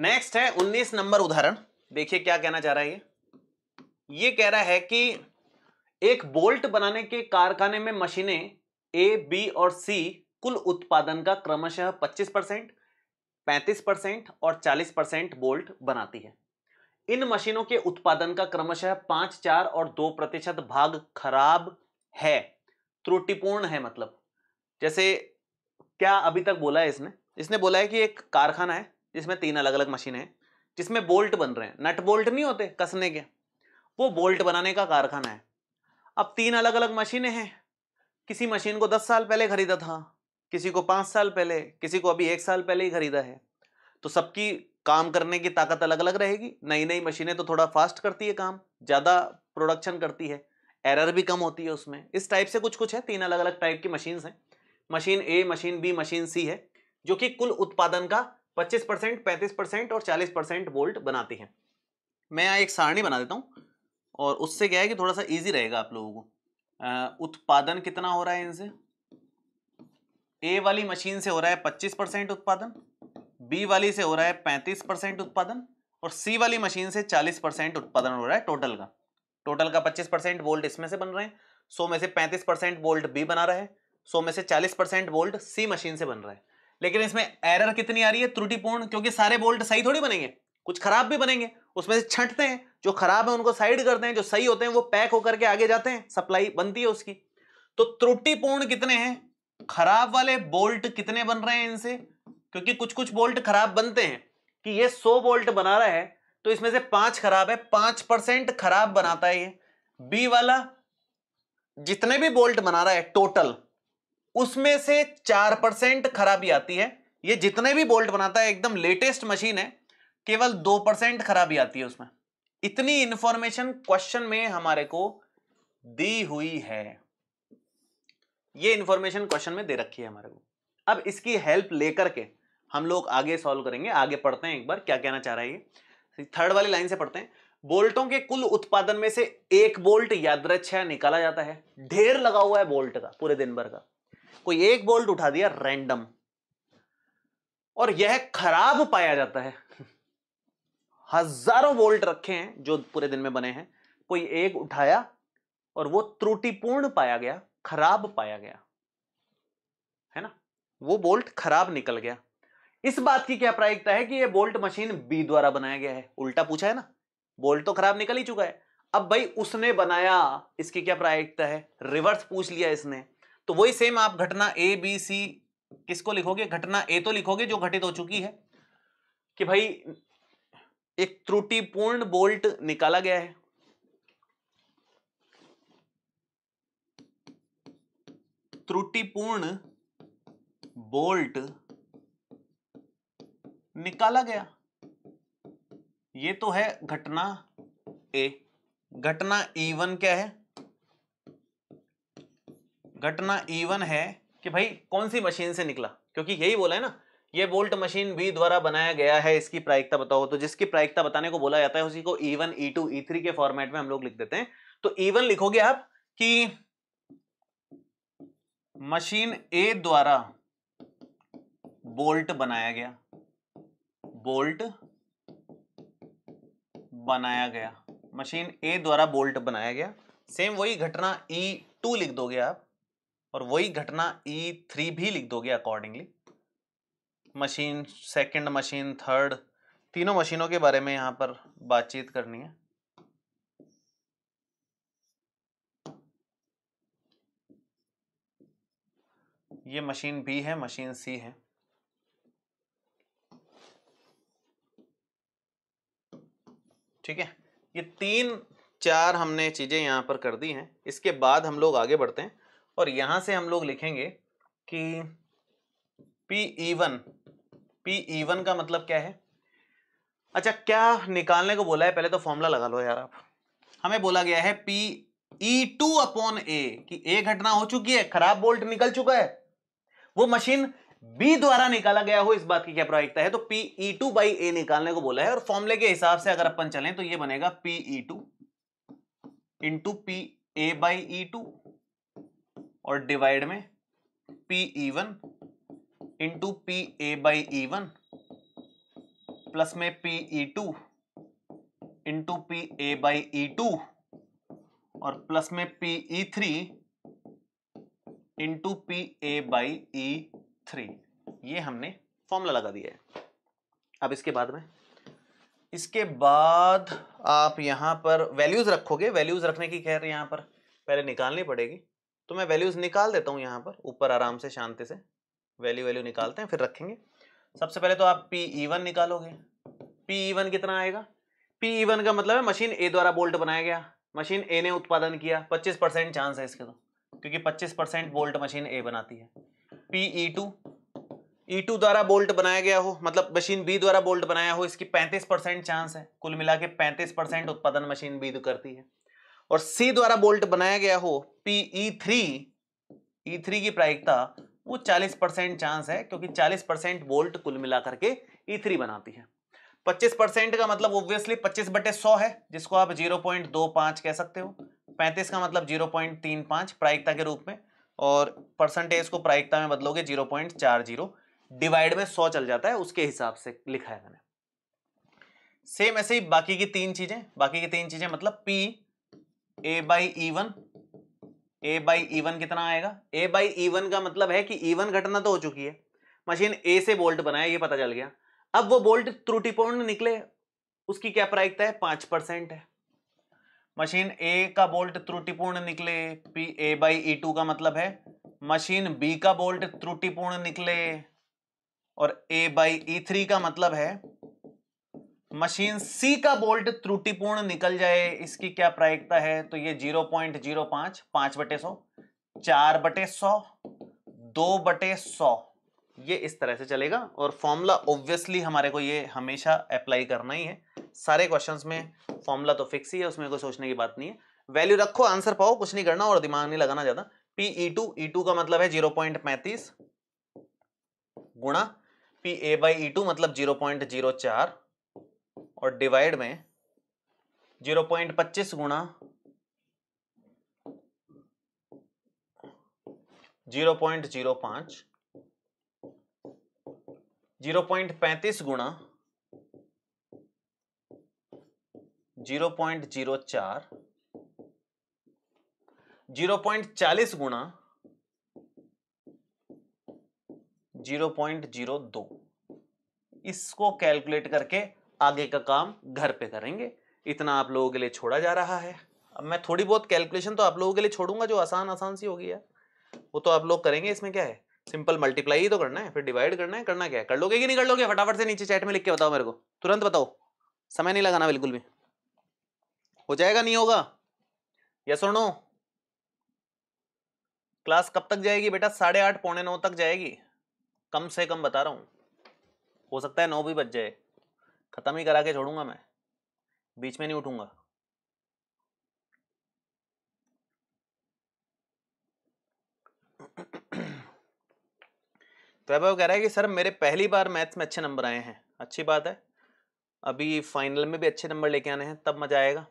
Speaker 1: नेक्स्ट है 19 नंबर उदाहरण देखिए क्या कहना चाह रहा है ये ये कह रहा है कि एक बोल्ट बनाने के कारखाने में मशीनें ए बी और सी कुल उत्पादन का क्रमशः 25 परसेंट 35 परसेंट और 40 परसेंट बोल्ट बनाती है इन मशीनों के उत्पादन का क्रमशः पांच चार और दो प्रतिशत भाग खराब है त्रुटिपूर्ण है मतलब जैसे क्या अभी तक बोला है इसने इसने बोला है कि एक कारखाना है जिसमें तीन अलग अलग मशीन है जिसमें बोल्ट बन रहे हैं नट बोल्ट नहीं होते कसने के वो बोल्ट बनाने का कारखाना है अब तीन अलग अलग मशीनें हैं किसी मशीन को दस साल पहले खरीदा था किसी को पाँच साल पहले किसी को अभी एक साल पहले ही खरीदा है तो सबकी काम करने की ताकत अलग अलग रहेगी नई नई मशीनें तो थोड़ा फास्ट करती है काम ज़्यादा प्रोडक्शन करती है एरर भी कम होती है उसमें इस टाइप से कुछ कुछ है तीन अलग अलग टाइप की मशीन्स हैं machine A machine B machine C है जो कि कुल उत्पादन का 25 परसेंट पैंतीस परसेंट और 40 परसेंट वोल्ट बनाती हैं मैं यहाँ एक सारणी बना देता हूँ और उससे क्या है कि थोड़ा सा ईजी रहेगा आप लोगों को उत्पादन कितना हो रहा है इनसे ए वाली मशीन से हो रहा है पच्चीस परसेंट उत्पादन बी वाली से हो रहा है पैंतीस परसेंट उत्पादन और सी वाली मशीन से चालीस परसेंट उत्पादन हो रहा है टोटल का टोटल का पच्चीस परसेंट वोल्ट इसमें से बन रहे हैं सो में से पैंतीस परसेंट वोल्ट बी बना रहा है सो में से चालीस परसेंट वोल्ट सी मशीन से बन रहा है लेकिन इसमें एरर कितनी आ रही है त्रुटिपूर्ण क्योंकि सारे बोल्ट सही थोड़ी बनेंगे कुछ खराब भी बनेंगे उसमें से छंटते हैं जो खराब है उनको साइड करते हैं जो सही होते हैं वो पैक होकर के आगे जाते हैं सप्लाई बनती है उसकी तो त्रुटिपूर्ण कितने हैं खराब वाले बोल्ट कितने बन रहे हैं इनसे क्योंकि कुछ कुछ बोल्ट खराब बनते हैं कि ये सो बोल्ट बना रहा है तो इसमें से पांच खराब है पांच परसेंट खराब बनाता है ये बी वाला जितने भी बोल्ट बना रहा है टोटल उसमें से चार परसेंट खराबी आती है ये जितने भी बोल्ट बनाता है एकदम लेटेस्ट मशीन है केवल दो परसेंट खराबी आती है उसमें इतनी इंफॉर्मेशन क्वेश्चन में हमारे को दी हुई है ये इन्फॉर्मेशन क्वेश्चन में दे रखी है हमारे को अब इसकी हेल्प लेकर के हम लोग आगे सॉल्व करेंगे आगे पढ़ते हैं एक बार क्या कहना चाह रहा है ये थर्ड वाली लाइन से पढ़ते हैं बोल्टों के कुल उत्पादन में से एक बोल्ट यादृच्छया निकाला जाता है ढेर लगा हुआ है बोल्ट का पूरे दिन भर का कोई एक बोल्ट उठा दिया रैंडम और यह खराब पाया जाता है हजारों बोल्ट रखे हैं जो पूरे दिन में बने हैं कोई एक उठाया और वो त्रुटिपूर्ण पाया गया खराब पाया गया है ना वो बोल्ट खराब निकल गया इस बात की क्या प्रायिकता है कि ये बोल्ट मशीन बी द्वारा बनाया गया है उल्टा पूछा है ना बोल्ट तो खराब निकल ही चुका है अब भाई उसने बनाया इसकी क्या प्रायिकता है रिवर्स पूछ लिया इसने तो वही सेम आप घटना ए बी सी किसको लिखोगे घटना ए तो लिखोगे जो घटित हो चुकी है कि भाई एक त्रुटिपूर्ण बोल्ट निकाला गया है त्रुटिपूर्ण बोल्ट निकाला गया ये तो है घटना ए घटना ई e वन क्या है घटना ई e वन है कि भाई कौन सी मशीन से निकला क्योंकि यही बोला है ना ये बोल्ट मशीन बी द्वारा बनाया गया है इसकी प्रायिकता बताओ तो जिसकी प्रायिकता बताने को बोला जाता है उसी को E one E two E three के फॉर्मेट में हम लोग लिख देते हैं तो ई e वन लिखोगे आप कि मशीन ए द्वारा बोल्ट बनाया गया बोल्ट बनाया गया मशीन ए द्वारा बोल्ट बनाया गया सेम वही घटना ई टू लिख दोगे आप और वही घटना ई थ्री भी लिख दोगे accordingly machine second machine third तीनों मशीनों के बारे में यहां पर बातचीत करनी है ये मशीन बी है मशीन सी है ठीक है ये तीन चार हमने चीज़ें यहां पर कर दी हैं इसके बाद हम लोग आगे बढ़ते हैं और यहां से हम लोग लिखेंगे कि P E one P E one का मतलब क्या है अच्छा क्या निकालने को बोला है पहले तो फॉर्मूला लगा लो यार आप हमें बोला गया है P E two upon A कि ए घटना हो चुकी है खराब बोल्ट निकल चुका है वो मशीन बी द्वारा निकाला गया हो इस बात की क्या प्रायिकता है तो पीई टू बाई ए निकालने को बोला है और फॉर्मुले के हिसाब से अगर अपन चलें तो ये बनेगा P E two into P A by E two और डिवाइड में P E one into P A by E one plus में P E two into P A by E two और प्लस में P E three e into P A by E three ये हमने formula लगा दिया है अब इसके बाद में इसके बाद आप यहाँ पर वैल्यूज रखोगे वैल्यूज रखने की खैर यहाँ पर पहले निकालनी पड़ेगी तो मैं वैल्यूज निकाल देता हूँ यहाँ पर ऊपर आराम से शांति से वैल्यू वैल्यू निकालते हैं फिर रखेंगे सबसे पहले तो आप पी ई वन निकालोगे पी ई वन कितना आएगा पी ई वन का मतलब है मशीन ए द्वारा बोल्ट बनाया गया मशीन ए ने उत्पादन किया पच्चीस परसेंट चांस है इसके तो क्योंकि 25 परसेंट बोल्ट मशीन ए बनाती है P E two E two द्वारा बोल्ट बनाया गया हो मतलब मशीन बी द्वारा बोल्ट बनाया हो इसकी 35 परसेंट चांस है कुल मिला के पैंतीस उत्पादन मशीन बी तो करती है और सी द्वारा बोल्ट बनाया गया हो P E three E three की प्रायिकता वो 40 परसेंट चांस है क्योंकि 40 परसेंट बोल्ट कुल मिला करके ई e थ्री बनाती है 25 परसेंट का मतलब ऑब्वियसली 25 बटे 100 है जिसको आप 0.25 कह सकते हो पैंतीस का मतलब जीरो पॉइंट तीन पाँच प्रायिकता के रूप में और परसेंटेज को प्रायिकता में बदलोगे जीरो पॉइंट चार जीरो डिवाइड में सौ चल जाता है उसके हिसाब से लिखा है मैंने सेम ऐसे ही बाकी की तीन चीजें बाकी की तीन चीजें मतलब P A by E one A by E one कितना आएगा ए बाई ई वन का मतलब है कि ई e वन घटना तो हो चुकी है मशीन ए से बोल्ट बनाया ये पता चल गया अब वो बोल्ट त्रुटिपूर्ण निकले उसकी क्या प्रायिकता है पांच परसेंट है मशीन ए का बोल्ट त्रुटिपूर्ण निकले P A by E two का मतलब है मशीन बी का बोल्ट त्रुटिपूर्ण निकले और ए बाई ई थ्री का मतलब है मशीन सी का बोल्ट त्रुटिपूर्ण निकल जाए इसकी क्या प्रायिकता है तो ये जीरो पॉइंट जीरो पांच पांच बटे सौ चार बटे सौ दो बटे सौ ये इस तरह से चलेगा और फॉर्मूला ऑब्वियसली हमारे को ये हमेशा अप्लाई करना ही है सारे क्वेश्चन में फॉर्मूला तो फिक्स ही है उसमें कोई सोचने की बात नहीं है वैल्यू रखो आंसर पाओ कुछ नहीं करना और दिमाग नहीं लगाना ज्यादा P E two E two का मतलब है जीरो पॉइंट पैंतीस गुणा P A by E two मतलब जीरो पॉइंट जीरो चार और डिवाइड में जीरो पॉइंट पच्चीस गुणा जीरो पॉइंट जीरो पांच जीरो पॉइंट पैंतीस गुणा जीरो पॉइंट जीरो चार जीरो पॉइंट चालीस गुणा जीरो पॉइंट जीरो दो इसको कैलकुलेट करके आगे का काम घर पे करेंगे इतना आप लोगों के लिए छोड़ा जा रहा है अब मैं थोड़ी बहुत कैलकुलेशन तो आप लोगों के लिए छोड़ूंगा जो आसान आसान सी होगी है वो तो आप लोग करेंगे इसमें क्या है सिंपल मल्टीप्लाई ही तो करना है फिर डिवाइड करना है करना क्या है कर लोगे कि नहीं कर लोगे फटाफट से नीचे चैट में लिख के बताओ मेरे को तुरंत बताओ समय नहीं लगाना बिल्कुल भी हो जाएगा नहीं होगा यस सुनो क्लास कब तक जाएगी बेटा साढ़े आठ पौने नौ तक जाएगी कम से कम बता रहा हूँ हो सकता है नौ भी बज जाए ख़त्म ही करा के छोड़ूंगा मैं बीच में नहीं उठूंगा तो वैभव कह रहा है कि सर मेरे पहली बार मैथ्स में अच्छे नंबर आए हैं अच्छी बात है अभी फाइनल में भी अच्छे नंबर लेके आने हैं तब मज़ा आएगा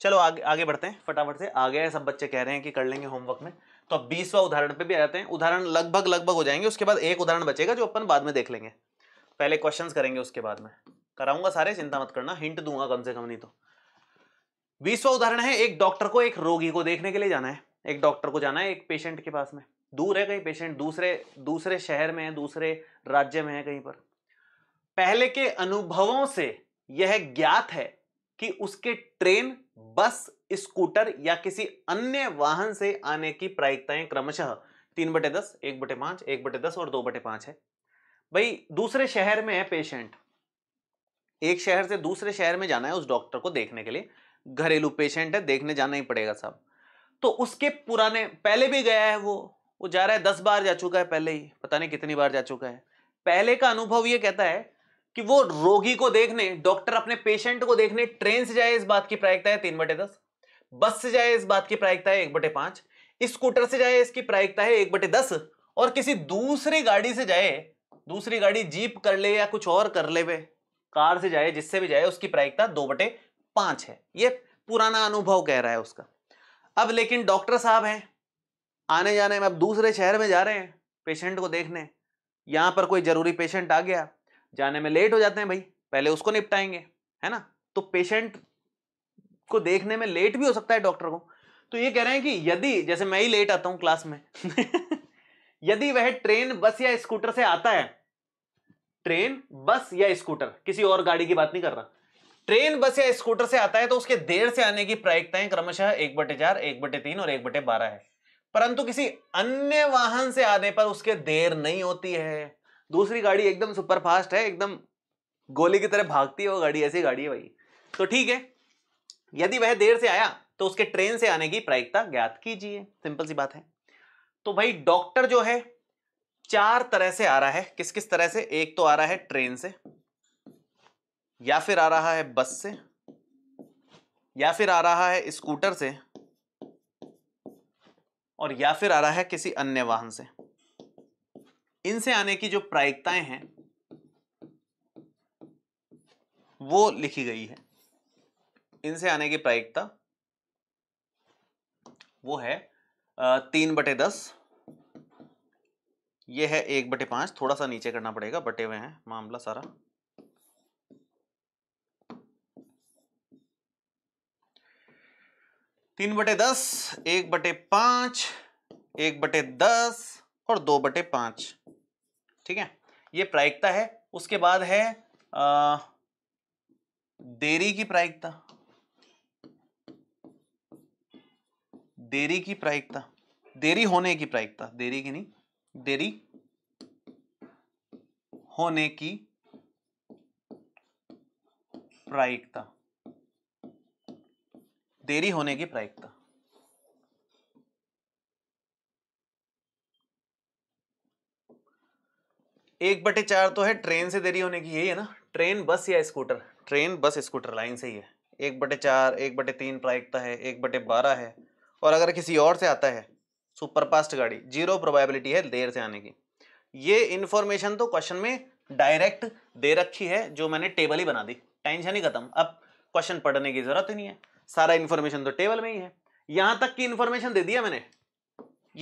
Speaker 1: चलो आगे आगे बढ़ते हैं फटाफट से आ सब बच्चे कह रहे हैं कि कर लेंगे होमवर्क में तो अब बीसवा उदाहरण पे भी आ जाते हैं उदाहरण लगभग लगभग हो जाएंगे उसके बाद एक उदाहरण बचेगा जो अपन बाद में देख लेंगे पहले क्वेश्चंस करेंगे उसके बाद में कराऊंगा सारे चिंता मत करना हिंट दूंगा कम से कम नहीं तो बीसवा उदाहरण है एक डॉक्टर को एक रोगी को देखने के लिए जाना है एक डॉक्टर को जाना है एक पेशेंट के पास में दूर है कहीं पेशेंट दूसरे दूसरे शहर में है दूसरे राज्य में है कहीं पर पहले के अनुभवों से यह ज्ञात है कि उसके ट्रेन बस स्कूटर या किसी अन्य वाहन से आने की प्रायिकताएं क्रमशः तीन बटे दस एक बटे पांच एक बटे दस और दो बटे पांच है भाई दूसरे शहर में है पेशेंट एक शहर से दूसरे शहर में जाना है उस डॉक्टर को देखने के लिए घरेलू पेशेंट है देखने जाना ही पड़ेगा साहब तो उसके पुराने पहले भी गया है वो वो जा रहा है दस बार जा चुका है पहले ही पता नहीं कितनी बार जा चुका है पहले का अनुभव ये कहता है कि वो रोगी को देखने डॉक्टर अपने पेशेंट को देखने ट्रेन से जाए इस बात की प्रायिकता है तीन बटे दस बस से जाए इस बात की प्रायिकता है एक बटे पांच स्कूटर से जाए इसकी प्रायिकता है एक बटे दस और किसी दूसरी गाड़ी से जाए दूसरी गाड़ी जीप कर ले या कुछ और कर ले वे कार से जाए जिससे भी जाए उसकी प्रायिकता दो बटे पांच है ये पुराना अनुभव कह रहा है उसका अब लेकिन डॉक्टर साहब हैं आने जाने में अब दूसरे शहर में जा रहे हैं पेशेंट को देखने यहां पर कोई ज़रूरी पेशेंट आ गया जाने में लेट हो जाते हैं भाई पहले उसको निपटाएंगे है ना तो पेशेंट को देखने में लेट भी हो सकता है डॉक्टर को तो ये कह रहे हैं कि यदि जैसे मैं ही लेट आता हूं क्लास में (laughs) यदि वह ट्रेन बस या स्कूटर से आता है ट्रेन बस या स्कूटर किसी और गाड़ी की बात नहीं कर रहा ट्रेन बस या स्कूटर से आता है तो उसके देर से आने की प्रायिकताएं क्रमशः एक बटे चार एक बटे तीन और एक बटे बारह है परंतु किसी अन्य वाहन से आने पर उसके देर नहीं होती है दूसरी गाड़ी एकदम सुपर फास्ट है एकदम गोली की तरह भागती है वो गाड़ी ऐसी गाड़ी है भाई तो ठीक है यदि वह देर से आया तो उसके ट्रेन से आने की प्रायिकता ज्ञात कीजिए सिंपल सी बात है तो भाई डॉक्टर जो है चार तरह से आ रहा है किस किस तरह से एक तो आ रहा है ट्रेन से या फिर आ रहा है बस से या फिर आ रहा है स्कूटर से और या फिर आ रहा है किसी अन्य वाहन से इनसे आने की जो प्रायिकताएं हैं वो लिखी गई है इनसे आने की प्रायिकता वो है तीन बटे दस ये है एक बटे पांच थोड़ा सा नीचे करना पड़ेगा बटे हुए हैं मामला सारा तीन बटे दस एक बटे पांच एक बटे दस और दो बटे पांच ठीक है ये प्रायिकता है उसके बाद है आ, देरी की प्रायिकता देरी की प्रायिकता देरी होने की प्रायिकता देरी की नहीं देरी होने की प्रायिकता देरी होने की प्रायिकता एक बटे चार तो है ट्रेन से देरी होने की यही है ना ट्रेन बस या scooter train bus scooter line से ही है एक बटे चार एक बटे तीन प्रायिकता है एक बटे बारह है और अगर किसी और से आता है सुपरफास्ट गाड़ी जीरो प्रोबेबिलिटी है देर से आने की ये इन्फॉर्मेशन तो क्वेश्चन में डायरेक्ट दे रखी है जो मैंने टेबल ही बना दी टेंशन ही खत्म अब क्वेश्चन पढ़ने की जरूरत ही नहीं है सारा इन्फॉर्मेशन तो टेबल में ही है यहाँ तक की इन्फॉर्मेशन दे दिया मैंने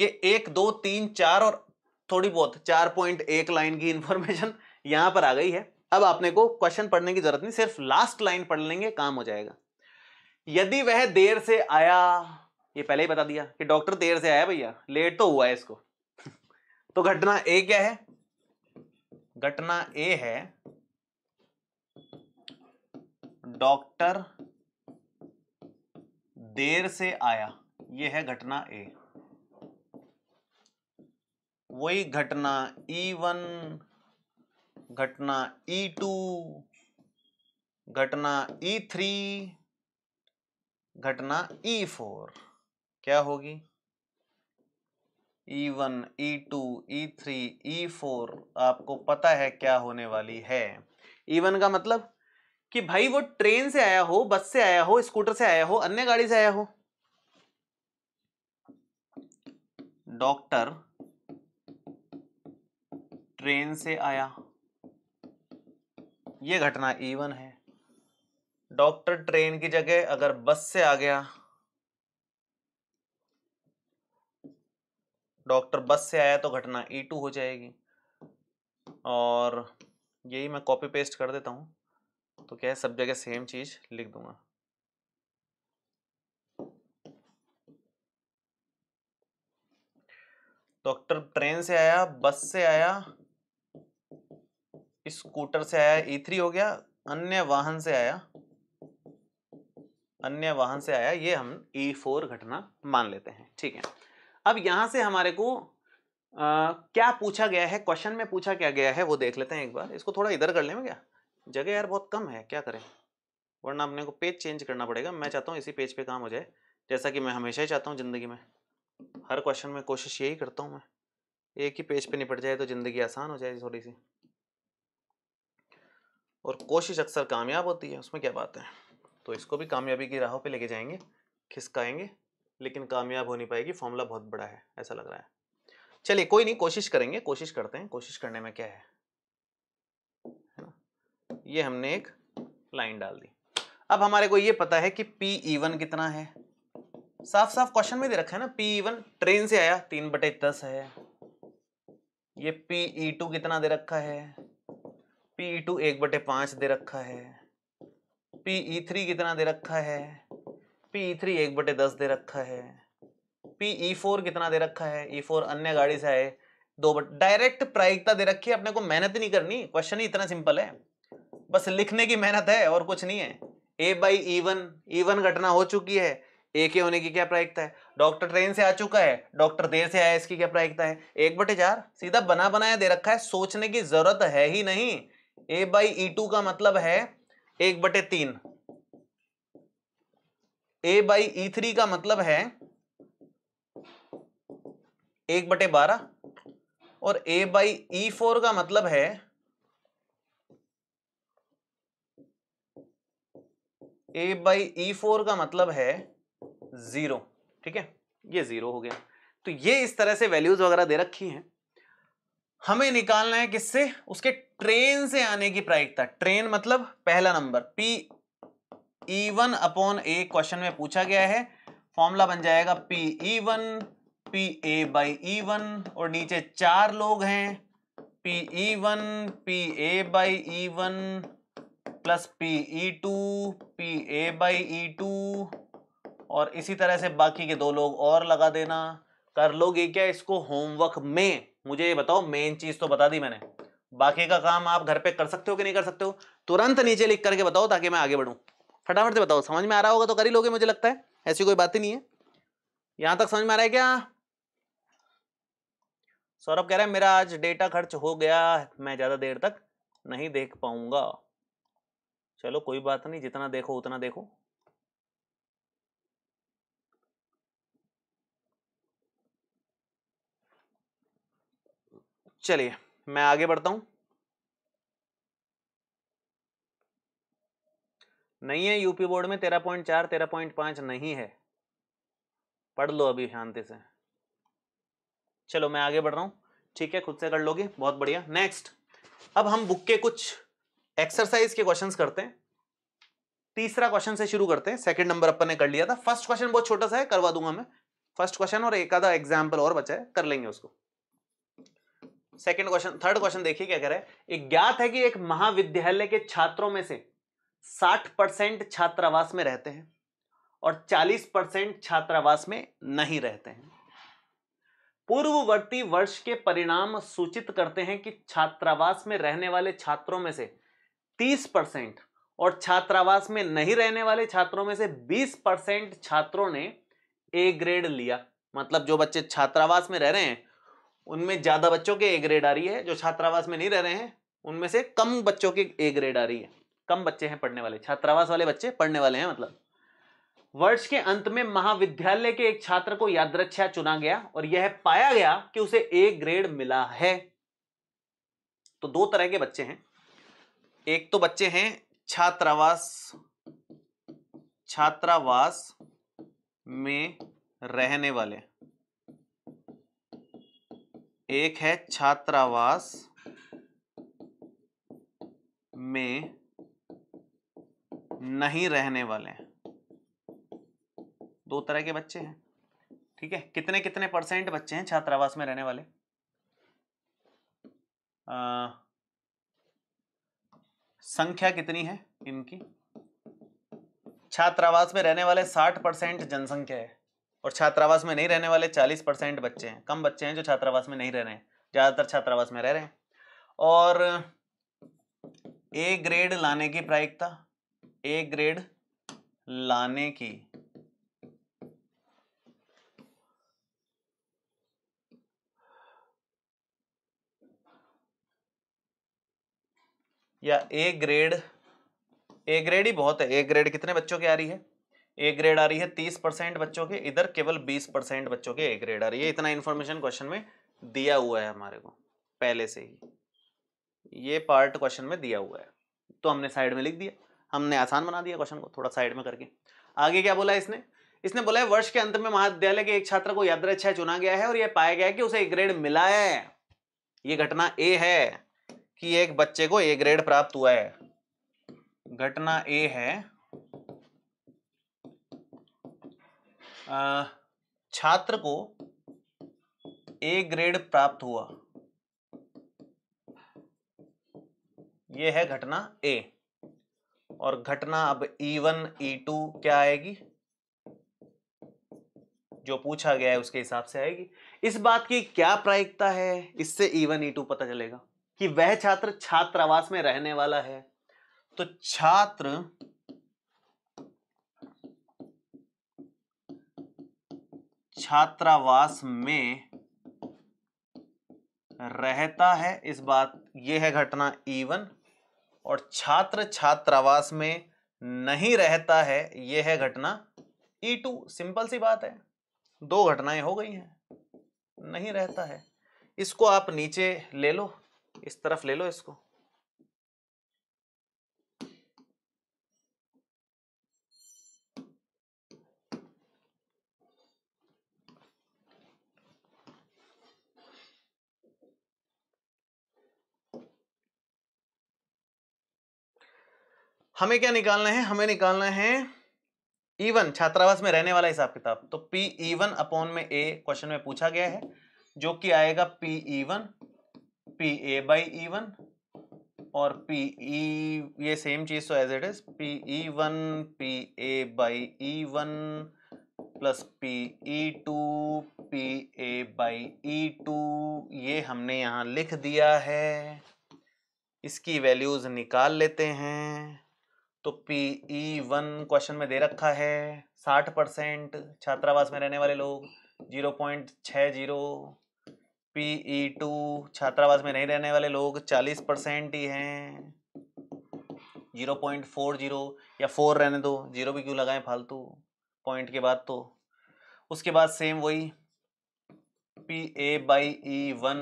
Speaker 1: ये एक दो तीन चार और थोड़ी बहुत चार पॉइंट एक लाइन की इंफॉर्मेशन (laughs) यहां पर आ गई है अब आपने को क्वेश्चन पढ़ने की जरूरत नहीं सिर्फ लास्ट लाइन पढ़ लेंगे काम हो जाएगा यदि वह देर से आया ये पहले ही बता दिया कि डॉक्टर देर से आया भैया लेट तो हुआ है इसको (laughs) तो घटना ए क्या है घटना ए है डॉक्टर देर से आया यह है घटना ए वही घटना ई e वन घटना ई e टू घटना ई e थ्री घटना ई फोर क्या होगी E one E two E three E four आपको पता है क्या होने वाली है ई वन का मतलब कि भाई वो ट्रेन से आया हो बस से आया हो स्कूटर से आया हो अन्य गाड़ी से आया हो डॉक्टर ट्रेन से आया ये घटना इवन e है डॉक्टर ट्रेन की जगह अगर बस से आ गया डॉक्टर बस से आया तो घटना ई e टू हो जाएगी और यही मैं कॉपी पेस्ट कर देता हूं तो क्या है सब जगह सेम चीज़ लिख दूंगा डॉक्टर ट्रेन से आया बस से आया स्कूटर से आया ई e थ्री हो गया अन्य वाहन से आया अन्य वाहन से आया ये हम ई e फोर घटना मान लेते हैं ठीक है अब यहां से हमारे को आ, क्या पूछा गया है क्वेश्चन में पूछा क्या गया है वो देख लेते हैं एक बार इसको थोड़ा इधर कर ले क्या जगह यार बहुत कम है क्या करें वरना अपने को पेज चेंज करना पड़ेगा मैं चाहता हूँ इसी पेज पे काम हो जाए जैसा कि मैं हमेशा ही चाहता हूँ ज़िंदगी में हर क्वेश्चन में कोशिश यही करता हूँ मैं एक ही पेज पे निपट जाए तो ज़िंदगी आसान हो जाए थोड़ी सी और कोशिश अक्सर कामयाब होती है उसमें क्या बात है तो इसको भी कामयाबी की राहों पे लेके जाएंगे खिसकाएंगे लेकिन कामयाब हो नहीं पाएगी फॉर्मूला बहुत बड़ा है ऐसा लग रहा है चलिए कोई नहीं कोशिश करेंगे कोशिश करते हैं कोशिश करने में क्या है है ना ये हमने एक लाइन डाल दी अब हमारे को ये पता है कि पी इवन e कितना है साफ साफ क्वेश्चन में दे रखा है ना पी ईवन ट्रेन से आया तीन बटे दस है ये पी ई टू कितना दे रखा है पीई टू एक बटे पाँच दे रखा है पीई थ्री e कितना दे रखा है पीई थ्री e एक बटे दस दे रखा है पीई फोर e कितना दे रखा है ई फोर अन्य गाड़ी से आए दो बट डायरेक्ट प्रायिकता दे रखी है अपने को मेहनत नहीं करनी क्वेश्चन ही इतना सिंपल है बस लिखने की मेहनत है और कुछ नहीं है ए बाई ईवन ईवन घटना हो चुकी है ए के होने की क्या प्रायिकता है डॉक्टर ट्रेन से आ चुका है डॉक्टर देर से आया इसकी क्या प्रायिकता है एक बटे चार सीधा बना बनाया दे रखा है सोचने की जरूरत है ही नहीं ए बाई ई टू का मतलब है एक बटे तीन ए बाई ई थ्री का मतलब है एक बटे बारह और ए बाई ई फोर का मतलब है ए बाई ई फोर का मतलब है जीरो ठीक है ये जीरो हो गया तो ये इस तरह से वैल्यूज वगैरह दे रखी हैं हमें निकालना है किससे उसके ट्रेन से आने की प्रायिकता ट्रेन मतलब पहला number P E one upon A question में पूछा गया है फॉर्मूला बन जाएगा P E one P A by E one और नीचे चार लोग हैं P E one P A by E one plus P E two P A by E two और इसी तरह से बाकी के दो लोग और लगा देना कर लोगे क्या इसको होमवर्क में मुझे ये बताओ मेन चीज तो बता दी मैंने बाकी का काम आप घर पे कर सकते हो कि नहीं कर सकते हो तुरंत नीचे लिख करके बताओ ताकि मैं आगे बढ़ूँ फटाफट से बताओ समझ में आ रहा होगा तो कर ही लोगे मुझे लगता है ऐसी कोई बात ही नहीं है यहाँ तक समझ में आ रहा है क्या सौरभ कह रहा है मेरा आज डेटा खर्च हो गया मैं ज़्यादा देर तक नहीं देख पाऊंगा चलो कोई बात नहीं जितना देखो उतना देखो चलिए मैं आगे बढ़ता हूं नहीं है यूपी बोर्ड में तेरह पॉइंट चार तेरह पॉइंट पांच नहीं है पढ़ लो अभी शांति से चलो मैं आगे बढ़ रहा हूं ठीक है खुद से कर लोगे बहुत बढ़िया नेक्स्ट अब हम बुक के कुछ एक्सरसाइज के क्वेश्चंस करते हैं तीसरा क्वेश्चन से शुरू करते हैं सेकंड नंबर अपन ने कर लिया था फर्स्ट क्वेश्चन बहुत छोटा सा है करवा दूंगा मैं फर्स्ट क्वेश्चन और एक आधा एग्जाम्पल और बचा है कर लेंगे उसको सेकंड क्वेश्चन थर्ड क्वेश्चन देखिए क्या कह रहा है ज्ञात है कि एक महाविद्यालय के छात्रों में से 60 परसेंट छात्रावास में रहते हैं और 40 परसेंट छात्रावास में नहीं रहते हैं पूर्ववर्ती वर्ष के परिणाम सूचित करते हैं कि छात्रावास में रहने वाले छात्रों में से 30 परसेंट और छात्रावास में नहीं रहने वाले छात्रों में से 20 परसेंट छात्रों ने ए ग्रेड लिया मतलब जो बच्चे छात्रावास में रह रहे हैं उनमें ज़्यादा बच्चों के ए ग्रेड आ रही है जो छात्रावास में नहीं रह रहे हैं उनमें से कम बच्चों के ए ग्रेड आ रही है कम बच्चे हैं पढ़ने वाले छात्रावास वाले बच्चे पढ़ने वाले हैं मतलब वर्ष के अंत में महाविद्यालय के एक छात्र को यादरक्षा चुना गया और यह पाया गया कि उसे ए ग्रेड मिला है तो दो तरह के बच्चे हैं एक तो बच्चे हैं छात्रावास छात्रावास में रहने वाले एक है छात्रावास में नहीं रहने वाले दो तरह के बच्चे हैं ठीक है कितने कितने परसेंट बच्चे हैं छात्रावास में रहने वाले आ, संख्या कितनी है इनकी छात्रावास में रहने वाले साठ परसेंट जनसंख्या है और छात्रावास में नहीं रहने वाले चालीस परसेंट बच्चे हैं कम बच्चे हैं जो छात्रावास में नहीं रह रहे हैं ज़्यादातर छात्रावास में रह रहे हैं और ए ग्रेड लाने की प्रायिकता ए ग्रेड लाने की या ए ग्रेड ए ग्रेड ही बहुत है ए ग्रेड कितने बच्चों की आ रही है ए ग्रेड आ रही है तीस परसेंट बच्चों के इधर केवल बीस परसेंट बच्चों के ए ग्रेड आ रही है इतना इन्फॉर्मेशन क्वेश्चन में दिया हुआ है हमारे को पहले से ही ये पार्ट क्वेश्चन में दिया हुआ है तो हमने साइड में लिख दिया हमने आसान बना दिया क्वेश्चन को थोड़ा साइड में करके आगे क्या बोला इसने इसने बोला है वर्ष के अंत में महाविद्यालय के एक छात्र को यादृच्छा चुना गया है और यह पाया गया है कि उसे ए ग्रेड मिला है ये घटना ए है कि एक बच्चे को ए ग्रेड प्राप्त हुआ है घटना ए है छात्र को ए ग्रेड प्राप्त हुआ यह है घटना ए और घटना अब ई वन ई टू क्या आएगी जो पूछा गया है उसके हिसाब से आएगी इस बात की क्या प्रायिकता है इससे ई वन ई टू पता चलेगा कि वह छात्र छात्रावास में रहने वाला है तो छात्र छात्रावास में रहता है इस बात यह है घटना वन e और छात्र छात्रावास में नहीं रहता है यह है घटना ई e टू सिंपल सी बात है दो घटनाएं हो गई हैं नहीं रहता है इसको आप नीचे ले लो इस तरफ ले लो इसको हमें क्या निकालना है हमें निकालना है ईवन छात्रावास में रहने वाला हिसाब किताब तो पी ईवन अपॉन में ए क्वेश्चन में पूछा गया है जो कि आएगा P E one P A by E one और पी ई e, ये सेम चीज तो as it is P E one P A by E one plus P E two P A by E two ये हमने यहाँ लिख दिया है इसकी वैल्यूज निकाल लेते हैं तो पी ई वन क्वेश्चन में दे रखा है साठ परसेंट छात्रावास में रहने वाले लोग जीरो पॉइंट छः जीरो पी ई टू छात्रावास में नहीं रहने वाले लोग चालीस परसेंट ही हैं जीरो पॉइंट फोर जीरो या फोर रहने दो जीरो भी क्यों लगाएं फालतू पॉइंट के बाद तो उसके बाद सेम वही P A by E one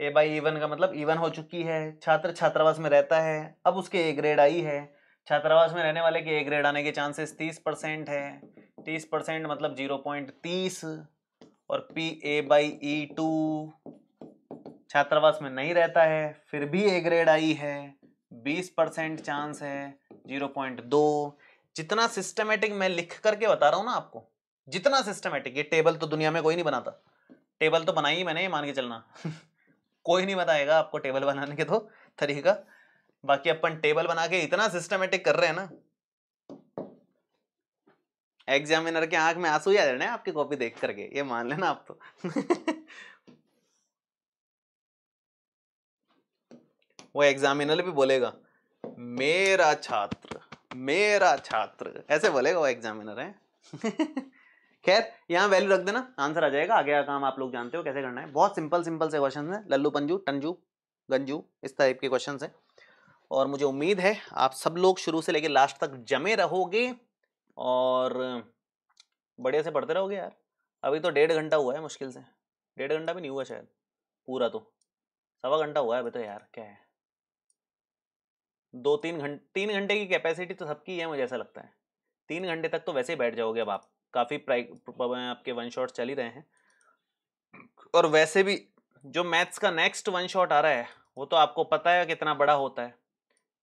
Speaker 1: A by E one का मतलब ईवन हो चुकी है छात्र छात्रावास में रहता है अब उसके ए ग्रेड आई है छात्रावास में रहने वाले के ए ग्रेड आने के चांसेस तीस परसेंट है तीस परसेंट मतलब जीरो पॉइंट तीस और P A by E two छात्रावास में नहीं रहता है फिर भी ए ग्रेड आई है बीस परसेंट चांस है जीरो पॉइंट दो जितना सिस्टमेटिक मैं लिख करके बता रहा हूँ ना आपको जितना सिस्टमेटिक ये टेबल तो दुनिया में कोई नहीं बनाता टेबल तो बनाई मैंने ये मान के चलना (laughs) कोई नहीं बताएगा आपको टेबल बनाने के तो तरीका बाकी अपन टेबल बना के इतना सिस्टमेटिक कर रहे हैं ना एग्जामिनर के आंख में आंसू आ जाने आपकी कॉपी देख करके ये मान लेना आप तो (laughs) वो एग्जामिनर भी बोलेगा मेरा छात्र मेरा छात्र ऐसे बोलेगा वो एग्जामिनर है (laughs) खैर यहाँ वैल्यू रख देना आंसर आ जाएगा आगे का काम आप लोग जानते हो कैसे करना है बहुत सिंपल सिंपल से क्वेश्चन है लल्लू पंजू टंजू गंजू इस टाइप के क्वेश्चन है और मुझे उम्मीद है आप सब लोग शुरू से लेकर लास्ट तक जमे रहोगे और बढ़िया से पढ़ते रहोगे यार अभी तो डेढ़ घंटा हुआ है मुश्किल से डेढ़ घंटा भी नहीं हुआ शायद पूरा तो सवा घंटा हुआ है अभी तो यार क्या है दो तीन घंटे तीन घंटे की कैपेसिटी तो सबकी है मुझे ऐसा लगता है तीन घंटे तक तो वैसे ही बैठ जाओगे अब आप काफ़ी आपके वन शॉट चल ही रहे हैं और वैसे भी जो मैथ्स का नेक्स्ट वन शॉट आ रहा है वो तो आपको पता है कितना बड़ा होता है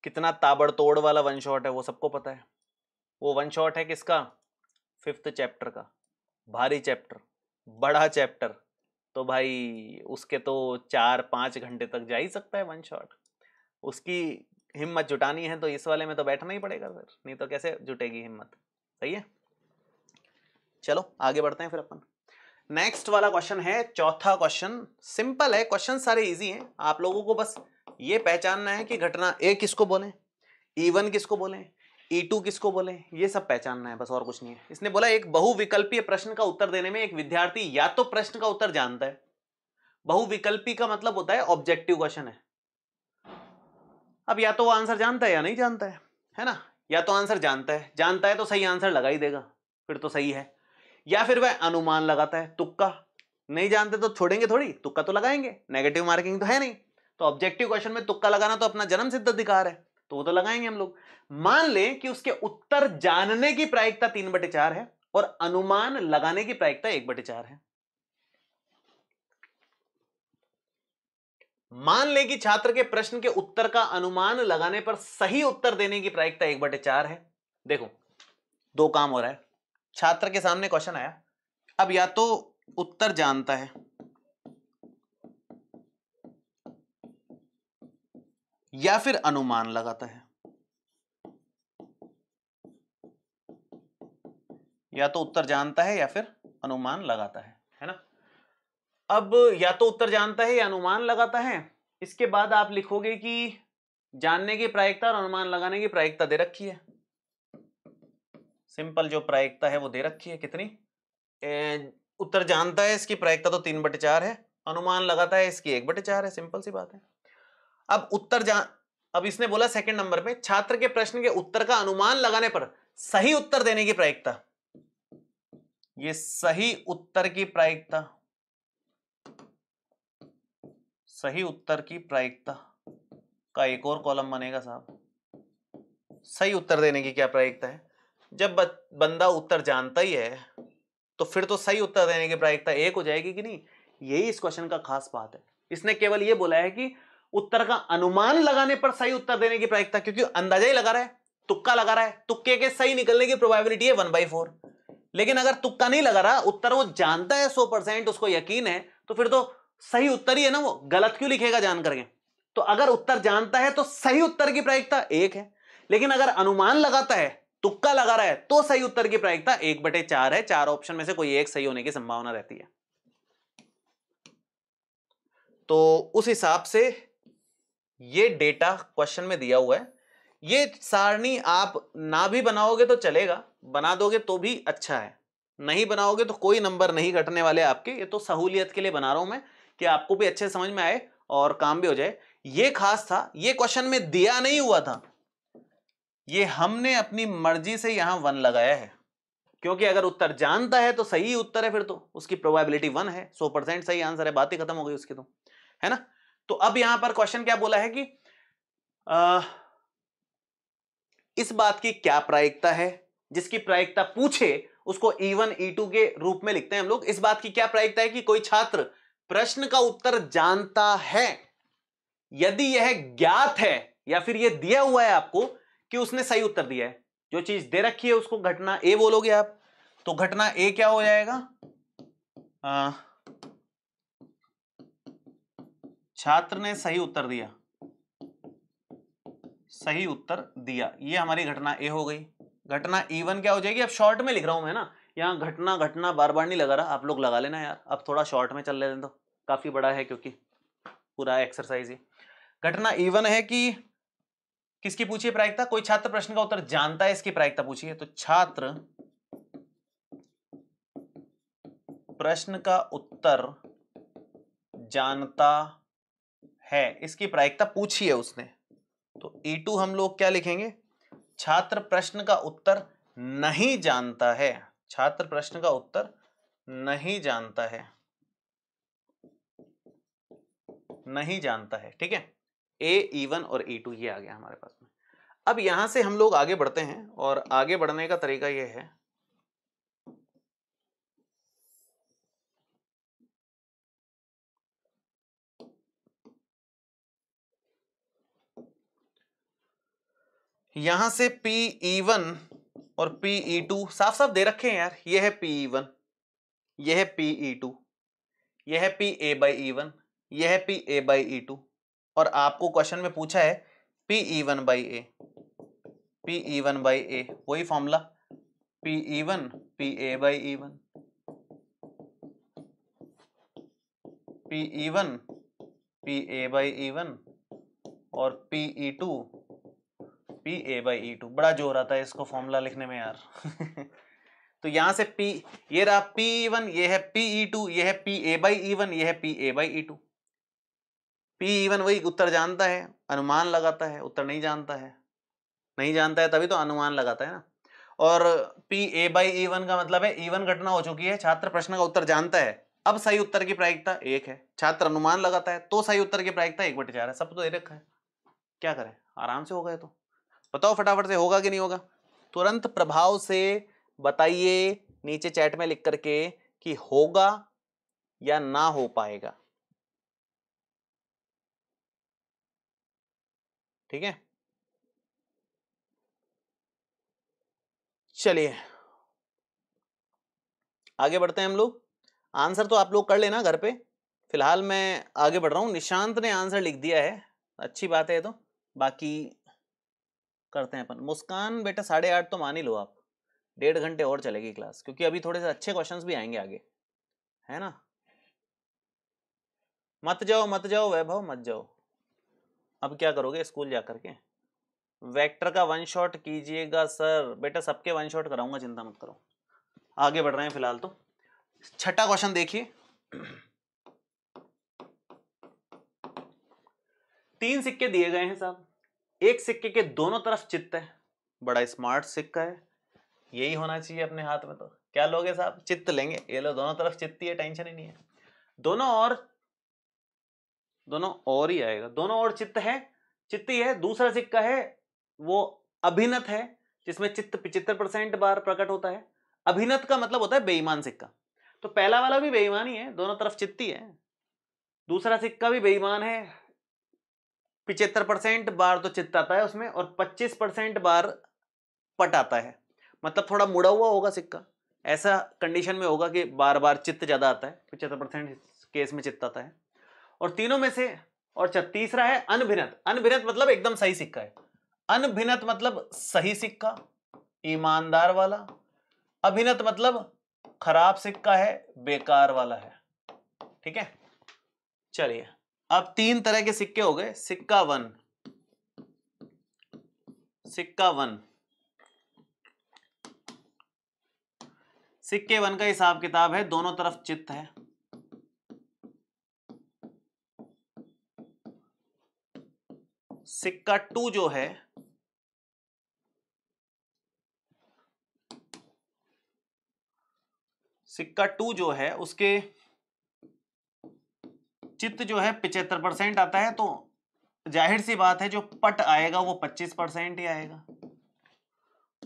Speaker 1: कितना ताबड़तोड़ वाला वन शॉट है वो सबको पता है वो वन शॉट है किसका फिफ्थ चैप्टर का भारी चैप्टर बड़ा चैप्टर तो भाई उसके तो चार पाँच घंटे तक जा ही सकता है वन शॉट उसकी हिम्मत जुटानी है तो इस वाले में तो बैठना ही पड़ेगा सर नहीं तो कैसे जुटेगी हिम्मत सही है चलो आगे बढ़ते हैं फिर अपन नेक्स्ट वाला क्वेश्चन है चौथा क्वेश्चन सिंपल है क्वेश्चन सारे इजी हैं आप लोगों को बस ये पहचानना है कि घटना ए किसको बोले ई e वन किसको बोले ई e टू किसको बोले ये सब पहचानना है बस और कुछ नहीं है इसने बोला एक बहुविकल्पीय प्रश्न का उत्तर देने में एक विद्यार्थी या तो प्रश्न का उत्तर जानता है बहुविकल्पी का मतलब होता है ऑब्जेक्टिव क्वेश्चन है अब या तो वो आंसर जानता है या नहीं जानता है है ना या तो आंसर जानता है जानता है तो सही आंसर लगा ही देगा फिर तो सही है या फिर वह अनुमान लगाता है तुक्का नहीं जानते तो छोड़ेंगे थोड़ी तुक्का तो लगाएंगे नेगेटिव मार्किंग तो है नहीं तो ऑब्जेक्टिव क्वेश्चन में तुक्का लगाना तो अपना जन्म सिद्ध अधिकार है तो वो तो लगाएंगे हम लोग मान लें कि उसके उत्तर जानने की प्रायिकता तीन बटे चार है और अनुमान लगाने की प्रायिकता एक बटे चार है मान लें कि छात्र के प्रश्न के उत्तर का अनुमान लगाने पर सही उत्तर देने की प्रायिकता एक बटे चार है देखो दो काम हो रहा है छात्र के सामने क्वेश्चन आया अब या तो उत्तर जानता है या फिर अनुमान लगाता है या तो उत्तर जानता है या फिर अनुमान लगाता है है ना अब या तो उत्तर जानता है या अनुमान लगाता है इसके बाद आप लिखोगे कि जानने की प्रायिकता और अनुमान लगाने की प्रायिकता दे रखी है सिंपल जो प्रायिकता है वो दे रखी है कितनी ए, उत्तर जानता है इसकी प्रायिकता तो तीन बटे चार है अनुमान लगाता है इसकी एक बटे चार है सिंपल सी बात है अब उत्तर जान अब इसने बोला सेकंड नंबर पे छात्र के प्रश्न के उत्तर का अनुमान लगाने पर सही उत्तर देने की प्रायिकता ये सही उत्तर की प्रायिकता सही उत्तर की प्रायिकता का एक और कॉलम बनेगा साहब सही उत्तर देने की क्या प्रायिकता है जब बंदा उत्तर जानता ही है तो फिर तो सही उत्तर देने की प्रायिकता एक हो जाएगी कि नहीं यही इस क्वेश्चन का खास बात है इसने केवल यह बोला है कि उत्तर का अनुमान लगाने पर सही उत्तर देने की प्रायिकता क्योंकि अंदाजा ही लगा रहा है तुक्का लगा रहा है तुक्के के सही निकलने की प्रोबेबिलिटी है वन बाई फोर लेकिन अगर तुक्का नहीं लगा रहा उत्तर वो जानता है सो परसेंट उसको यकीन है तो फिर तो सही उत्तर ही है ना वो गलत क्यों लिखेगा जान करके तो अगर उत्तर जानता है तो सही उत्तर की प्रायिकता एक है लेकिन अगर अनुमान लगाता है तुक्का लगा रहा है तो सही उत्तर की प्रायिकता एक बटे चार है चार ऑप्शन में से कोई एक सही होने की संभावना रहती है तो उस हिसाब से ये डेटा क्वेश्चन में दिया हुआ है ये सारणी आप ना भी बनाओगे तो चलेगा बना दोगे तो भी अच्छा है नहीं बनाओगे तो कोई नंबर नहीं घटने वाले आपके ये तो सहूलियत के लिए बना रहा हूं मैं कि आपको भी अच्छे समझ में आए और काम भी हो जाए ये खास था ये क्वेश्चन में दिया नहीं हुआ था ये हमने अपनी मर्जी से यहां वन लगाया है क्योंकि अगर उत्तर जानता है तो सही उत्तर है फिर तो उसकी प्रोबेबिलिटी वन है सो परसेंट सही आंसर है बात ही खत्म हो गई उसकी तो है ना तो अब यहां पर क्वेश्चन क्या बोला है कि आ, इस बात की क्या प्रायिकता है जिसकी प्रायिकता पूछे उसको ई वन ई टू के रूप में लिखते हैं हम लोग इस बात की क्या प्रायिकता है कि कोई छात्र प्रश्न का उत्तर जानता है यदि यह ज्ञात है या फिर यह दिया हुआ है आपको कि उसने सही उत्तर दिया है जो चीज दे रखी है उसको घटना ए बोलोगे आप तो घटना ए क्या हो जाएगा छात्र ने सही उत्तर दिया सही उत्तर दिया ये हमारी घटना ए हो गई घटना ईवन क्या हो जाएगी अब शॉर्ट में लिख रहा हूं मैं ना यहां घटना घटना बार बार नहीं लगा रहा आप लोग लगा लेना यार अब थोड़ा शॉर्ट में चल ले दो तो। काफी बड़ा है क्योंकि पूरा एक्सरसाइज ही घटना ईवन है कि किसकी पूछिए प्रायिकता कोई छात्र प्रश्न का उत्तर जानता है इसकी प्रायिकता पूछिए तो छात्र प्रश्न का उत्तर जानता है इसकी प्रायिकता पूछी है उसने तो टू e हम लोग क्या लिखेंगे छात्र प्रश्न का उत्तर नहीं जानता है छात्र प्रश्न का उत्तर नहीं जानता है नहीं जानता है ठीक है ए ई वन और ए e टू ये आ गया हमारे पास में अब यहां से हम लोग आगे बढ़ते हैं और आगे बढ़ने का तरीका ये है यहां से पी ई वन और पी ई e टू साफ साफ दे रखे हैं यार ये है पी ई वन ये है पी ई टू यह P A by E one P A by E two और आपको क्वेश्चन में पूछा है P E one by A P E one by A वही formula P E one P A by E one P E one P A by E one और P E two P A by E two बड़ा जोर आता है इसको formula लिखने में यार (laughs) तो यहां से पी ये रहा पी ई वन ये है पी ई टू ये है P A by E one ये है P A by E two P E one वही उत्तर जानता है अनुमान लगाता है उत्तर नहीं जानता है नहीं जानता है तभी तो अनुमान लगाता है ना और P A by E one का मतलब है ईवन घटना हो चुकी है छात्र प्रश्न का उत्तर जानता है अब सही उत्तर की प्रायिकता एक है छात्र अनुमान लगाता है तो सही उत्तर की प्रायिकता एक बटे चार है सब तो एक रखा है क्या करें आराम से होगा तो बताओ फटाफट से होगा कि नहीं होगा तुरंत प्रभाव से बताइए नीचे चैट में लिख करके कि होगा या ना हो पाएगा ठीक है चलिए आगे बढ़ते हैं हम लोग आंसर तो आप लोग कर लेना घर पे फिलहाल मैं आगे बढ़ रहा हूँ निशांत ने आंसर लिख दिया है अच्छी बात है तो बाकी करते हैं अपन मुस्कान बेटा साढ़े आठ तो मान ही लो आप डेढ़ घंटे और चलेगी क्लास क्योंकि अभी थोड़े से अच्छे क्वेश्चंस भी आएंगे आगे है ना मत जाओ मत जाओ वैभव मत जाओ अब क्या करोगे स्कूल जा करके वेक्टर का वन शॉट कीजिएगा सर बेटा सबके वन शॉट कराऊंगा चिंता मत करो आगे बढ़ रहे हैं फिलहाल तो छठा क्वेश्चन देखिए तीन सिक्के दिए गए हैं साहब एक सिक्के के दोनों तरफ चित्त है बड़ा स्मार्ट सिक्का है यही होना चाहिए अपने हाथ में तो क्या लोगे साहब चित्त लेंगे ये लो दोनों तरफ चित्ती है टेंशन ही नहीं है दोनों और दोनों और ही आएगा दोनों और चित्त है चित्त है दूसरा सिक्का है वो अभिनत है जिसमें चित्त पिचित्तर परसेंट बार प्रकट होता है अभिनत का मतलब होता है बेईमान सिक्का तो पहला वाला भी बेईमान ही है दोनों तरफ चित्ती है दूसरा सिक्का भी बेईमान है पिचहत्तर परसेंट बार तो चित्त आता है उसमें और पच्चीस परसेंट बार पट आता है मतलब थोड़ा मुड़ा हुआ होगा सिक्का ऐसा कंडीशन में होगा कि बार बार चित्त ज़्यादा आता है पिचहत्तर परसेंट केस में चित्त आता है और तीनों में से और अच्छा, तीसरा है अनभिनत अनभिनत मतलब एकदम सही सिक्का है अनभिनत मतलब सही सिक्का ईमानदार वाला अभिनत मतलब खराब सिक्का है बेकार वाला है ठीक है चलिए अब तीन तरह के सिक्के हो गए सिक्का वन सिक्का वन सिक्के वन का हिसाब किताब है दोनों तरफ चित्त है सिक्का टू जो है सिक्का टू जो है उसके चित्त जो है पिछहत्तर परसेंट आता है तो जाहिर सी बात है जो पट आएगा वो पच्चीस परसेंट ही आएगा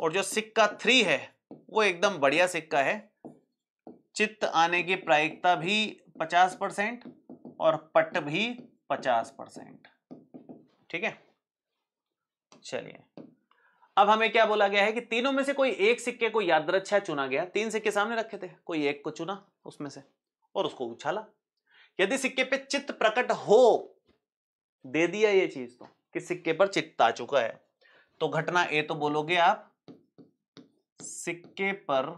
Speaker 1: और जो सिक्का थ्री है वो एकदम बढ़िया सिक्का है चित्त आने की प्रायिकता भी पचास परसेंट और पट भी पचास परसेंट ठीक है चलिए अब हमें क्या बोला गया है कि तीनों में से कोई एक सिक्के को यादरक्षा चुना गया तीन सिक्के सामने रखे थे कोई एक को चुना उसमें से और उसको उछाला यदि सिक्के पे चित्त प्रकट हो दे दिया ये चीज तो कि सिक्के पर चित्त आ चुका है तो घटना ए तो बोलोगे आप सिक्के पर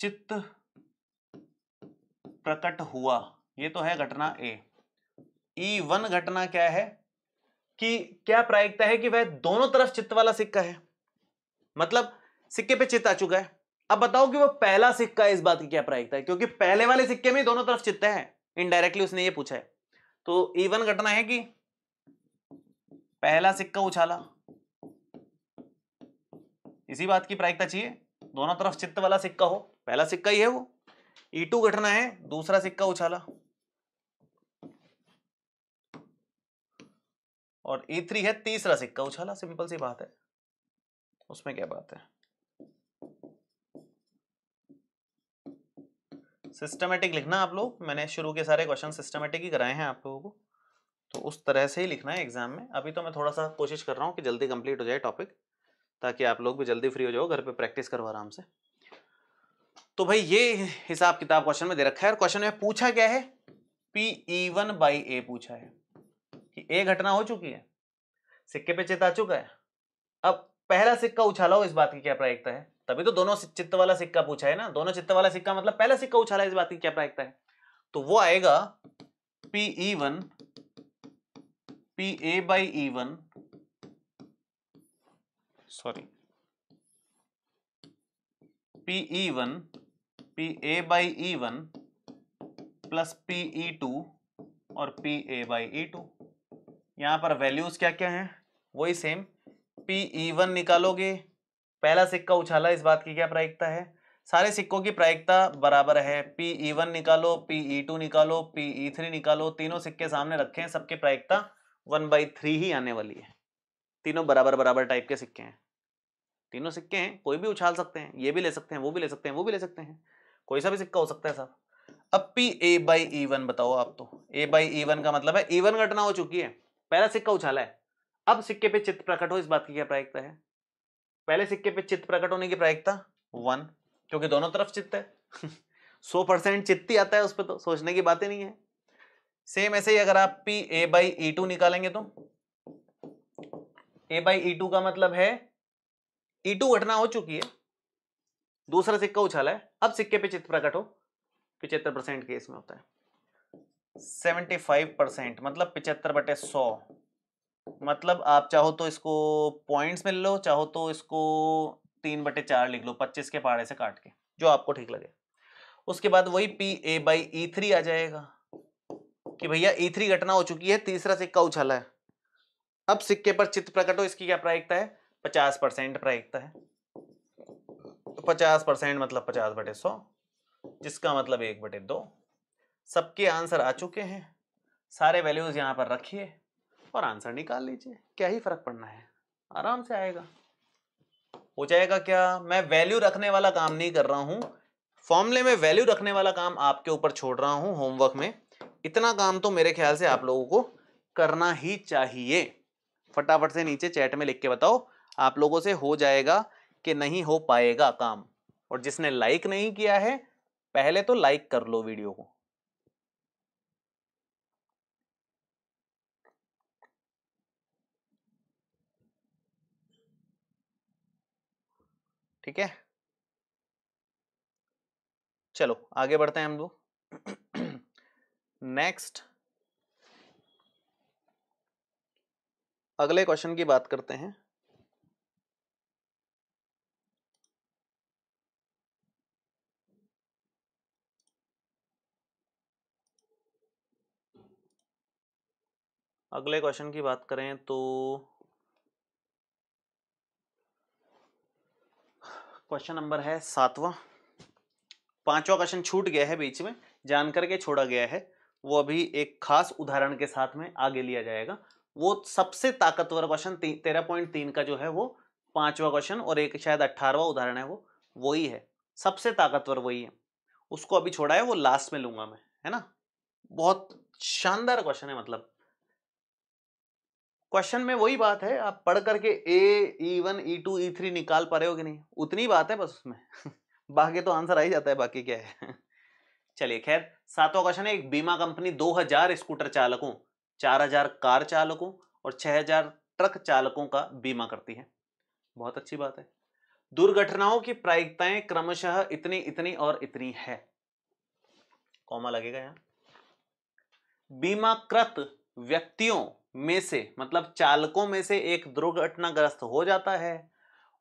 Speaker 1: चित्त प्रकट हुआ ये तो है घटना ए ई e वन घटना क्या है कि क्या प्रायिकता है कि वह दोनों तरफ चित्त वाला सिक्का है मतलब सिक्के पे चित्त आ चुका है अब बताओ कि वह पहला सिक्का इस बात की क्या प्रायिकता है क्योंकि पहले वाले सिक्के में दोनों तरफ चित्त है इनडायरेक्टली उसने ये पूछा है तो ई e वन घटना है कि पहला सिक्का उछाला इसी बात की प्रायिकता चाहिए दोनों तरफ चित्त वाला सिक्का हो पहला सिक्का ही है वो ई e टू घटना है दूसरा सिक्का उछाला और ए e थ्री है तीसरा सिक्का उछाला सिंपल सी बात है उसमें क्या बात है सिस्टमेटिक लिखना आप लोग मैंने शुरू के सारे क्वेश्चन सिस्टमेटिक ही कराए हैं आप लोगों को तो उस तरह से ही लिखना है एग्जाम में अभी तो मैं थोड़ा सा कोशिश कर रहा हूँ कि जल्दी कंप्लीट हो जाए टॉपिक ताकि आप लोग भी जल्दी फ्री हो जाओ घर पे प्रैक्टिस करो आराम से तो भाई ये हिसाब किताब क्वेश्चन में दे रखा है और क्वेश्चन में पूछा क्या है P E one by A पूछा है कि ए घटना हो चुकी है सिक्के पे चित आ चुका है अब पहला सिक्का उछाला हो इस बात की क्या प्रायिकता है तभी तो दोनों चित्त वाला सिक्का पूछा है ना दोनों चित्त वाला सिक्का मतलब पहला सिक्का उछाला इस बात की क्या प्रायिकता है तो वो आएगा P E one P A by E one sorry P E one P A by E one plus P E two और P A by E two यहाँ पर वैल्यूज क्या क्या हैं वही सेम पी ई वन निकालोगे पहला सिक्का उछाला इस बात की क्या प्रायिकता है सारे सिक्कों की प्रायिकता बराबर है पी ई वन निकालो पी ई टू निकालो पी ई थ्री निकालो तीनों सिक्के सामने रखे हैं सबके प्रायिकता वन बाई थ्री ही आने वाली है तीनों बराबर बराबर टाइप के सिक्के हैं तीनों सिक्के हैं कोई भी उछाल सकते हैं ये भी ले सकते हैं वो भी ले सकते हैं वो भी ले सकते हैं कोई सा भी सिक्का हो सकता है सब अब P A by E one बताओ आप तो ए बाई ई वन का मतलब है ई e वन घटना हो चुकी है पहला सिक्का उछाला है अब सिक्के पे चित्र प्रकट हो इस बात की क्या प्रायिकता है पहले सिक्के पे चित्र प्रकट होने की प्रायिकता वन क्योंकि दोनों तरफ चित्त है (laughs) सौ परसेंट चित्त ही आता है उस पर तो सोचने की बात ही नहीं है सेम ऐसे ही अगर आप P A by E two निकालेंगे तो ए बाई ई टू का मतलब है ई e टू घटना हो चुकी है दूसरा सिक्का उछाला है अब सिक्के पे चित्र प्रकट हो पिचहत्तर परसेंट केस में होता है सेवेंटी फाइव परसेंट मतलब पिचहत्तर बटे सौ मतलब आप चाहो तो इसको पॉइंट्स में लो चाहो तो इसको तीन बटे चार लिख लो पच्चीस के पहाड़े से काट के जो आपको ठीक लगे उसके बाद वही P A by E three आ जाएगा कि भैया ई e थ्री घटना हो चुकी है तीसरा सिक्का उछाला है अब सिक्के पर चित्र प्रकट हो इसकी क्या प्रायिकता है पचास परसेंट प्रायिकता है तो पचास परसेंट मतलब पचास बटे सौ जिसका मतलब एक बटे दो सबके आंसर आ चुके हैं सारे वैल्यूज यहाँ पर रखिए और आंसर निकाल लीजिए क्या ही फर्क पड़ना है आराम से आएगा हो जाएगा क्या मैं वैल्यू रखने वाला काम नहीं कर रहा हूँ फॉर्मूले में वैल्यू रखने वाला काम आपके ऊपर छोड़ रहा हूँ होमवर्क में इतना काम तो मेरे ख्याल से आप लोगों को करना ही चाहिए फटाफट से नीचे चैट में लिख के बताओ आप लोगों से हो जाएगा कि नहीं हो पाएगा काम और जिसने लाइक नहीं किया है पहले तो लाइक कर लो वीडियो को ठीक है चलो आगे बढ़ते हैं हम लोग नेक्स्ट अगले क्वेश्चन की बात करते हैं अगले क्वेश्चन की बात करें तो क्वेश्चन नंबर है सातवां पांचवा क्वेश्चन छूट गया है बीच में जान करके छोड़ा गया है वो अभी एक खास उदाहरण के साथ में आगे लिया जाएगा वो सबसे ताकतवर क्वेश्चन तेरह पॉइंट तीन का जो है वो पांचवा क्वेश्चन और एक शायद अट्ठारवा उदाहरण है वो वही है सबसे ताकतवर वही है उसको अभी छोड़ा है वो लास्ट में लूंगा मैं है ना बहुत शानदार क्वेश्चन है मतलब क्वेश्चन में वही बात है आप पढ़ करके A E one E two E three निकाल पा रहे हो कि नहीं उतनी बात है बस उसमें (laughs) बाकी तो आंसर आ ही जाता है बाकी क्या है (laughs) चलिए खैर सातवां क्वेश्चन है एक बीमा कंपनी 2000 स्कूटर चालकों 4000 कार चालकों और 6000 ट्रक चालकों का बीमा करती है बहुत अच्छी बात है दुर्घटनाओं की प्रायिकताएं क्रमशः इतनी इतनी और इतनी है कौमा लगेगा यहां बीमाकृत व्यक्तियों में से मतलब चालकों में से एक दुर्घटनाग्रस्त हो जाता है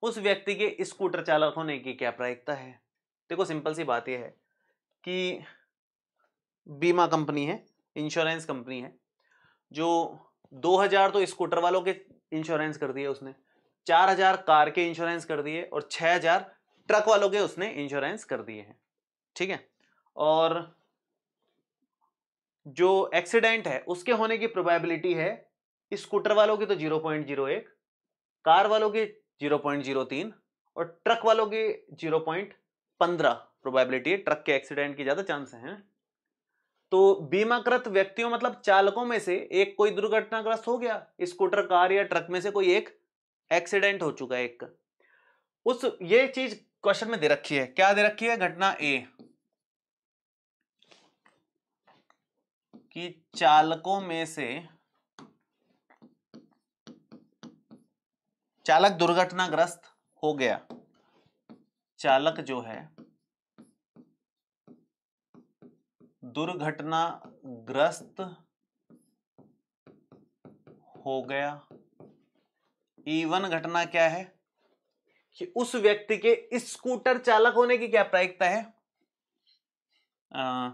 Speaker 1: उस व्यक्ति के स्कूटर चालक होने की क्या प्रायिकता है देखो सिंपल सी बात यह है कि बीमा कंपनी है इंश्योरेंस कंपनी है जो 2000 तो स्कूटर वालों के इंश्योरेंस कर दिए उसने 4000 कार के इंश्योरेंस कर दिए और 6000 ट्रक वालों के उसने इंश्योरेंस कर दिए हैं ठीक है और जो एक्सीडेंट है उसके होने की प्रोबेबिलिटी है स्कूटर वालों की तो जीरो पॉइंट जीरो एक कार वालों की जीरो पॉइंट जीरो तीन और ट्रक वालों की जीरो पॉइंट पंद्रह प्रोबेबिलिटी है ट्रक के एक्सीडेंट की ज़्यादा चांस है तो बीमाकृत व्यक्तियों मतलब चालकों में से एक कोई दुर्घटनाग्रस्त हो गया स्कूटर कार या ट्रक में से कोई एक एक्सीडेंट हो चुका है एक उस ये चीज क्वेश्चन में दे रखी है क्या दे रखी है घटना ए कि चालकों में से चालक दुर्घटनाग्रस्त हो गया चालक जो है दुर्घटनाग्रस्त हो गया ईवन घटना क्या है कि उस व्यक्ति के स्कूटर चालक होने की क्या प्रायिकता है आ,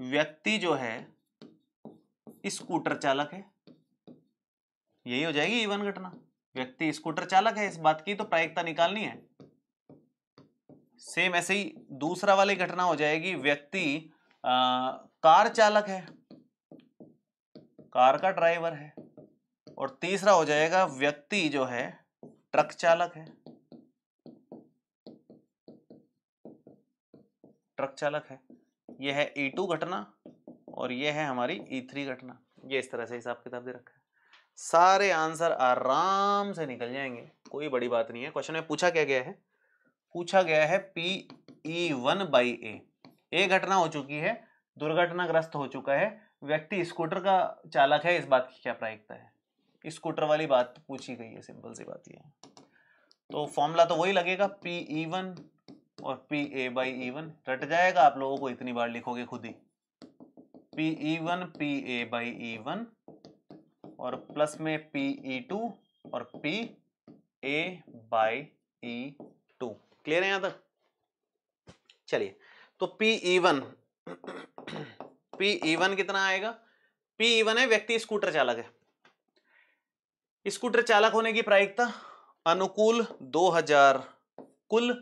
Speaker 1: व्यक्ति जो है स्कूटर चालक है यही हो जाएगी ईवन घटना व्यक्ति स्कूटर चालक है इस बात की तो प्रायिकता निकालनी है सेम ऐसे ही दूसरा वाली घटना हो जाएगी व्यक्ति कार चालक है कार का ड्राइवर है और तीसरा हो जाएगा व्यक्ति जो है ट्रक चालक है ट्रक चालक है ये है ई e टू घटना और ये है हमारी ई e थ्री घटना ये इस तरह से हिसाब किताब दे रखा है सारे आंसर आराम से निकल जाएंगे कोई बड़ी बात नहीं है क्वेश्चन में पूछा क्या गया है पूछा गया है P E one by A A घटना हो चुकी है दुर्घटनाग्रस्त हो चुका है व्यक्ति स्कूटर का चालक है इस बात की क्या प्रायिकता है स्कूटर वाली बात पूछी गई है सिंपल सी बात यह तो फॉर्मूला तो वही लगेगा पी ई वन और P A by E one रट जाएगा आप लोगों को इतनी बार लिखोगे खुद ही P E one P A by E one और प्लस में पी ई टू और P A by E two clear है यहां तक चलिए तो P E one P E one कितना आएगा पी ई वन है व्यक्ति स्कूटर चालक है स्कूटर चालक होने की प्रायिकता अनुकूल 2000 कुल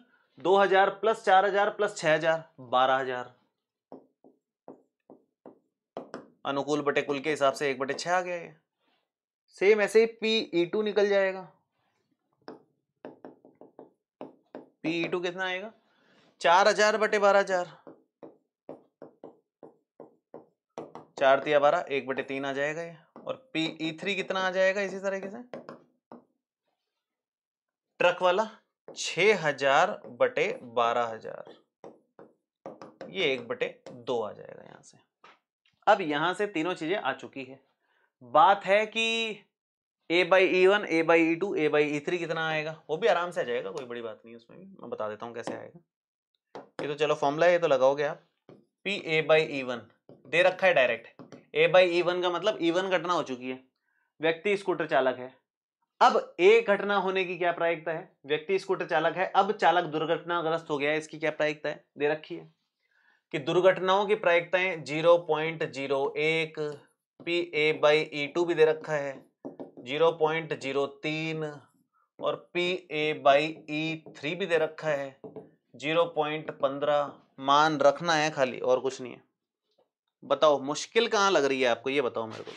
Speaker 1: दो हजार प्लस चार हजार प्लस छह हजार बारह हजार अनुकूल बटे कुल के हिसाब से एक बटे छह आ गया ये सेम ऐसे ही पी ई टू निकल जाएगा पी ई टू कितना आएगा चार हजार बटे बारह हजार चार तिया बारह एक बटे तीन आ जाएगा ये और पी ई थ्री कितना आ जाएगा इसी तरीके से ट्रक वाला छ हजार बटे बारह हजार ये एक बटे दो आ जाएगा यहां से अब यहां से तीनों चीजें आ चुकी है बात है कि A by E one A by E two A by E three कितना आएगा वो भी आराम से आ जाएगा कोई बड़ी बात नहीं उसमें भी मैं बता देता हूँ कैसे आएगा ये तो चलो फॉर्मूला है ये तो लगाओगे आप P A by E one दे रखा है direct A by E one का मतलब ई e वन घटना हो चुकी है व्यक्ति स्कूटर चालक है अब एक घटना होने की क्या प्रायिकता है व्यक्ति स्कूटर चालक है अब चालक दुर्घटनाग्रस्त हो गया है इसकी क्या प्रायिकता है दे रखी है कि दुर्घटनाओं की प्रायिकताएं जीरो पॉइंट जीरो एक P A by E two भी दे रखा है जीरो पॉइंट जीरो तीन और P A by E three भी दे रखा है जीरो पॉइंट पंद्रह मान रखना है खाली और कुछ नहीं है बताओ मुश्किल कहाँ लग रही है आपको ये बताओ मेरे को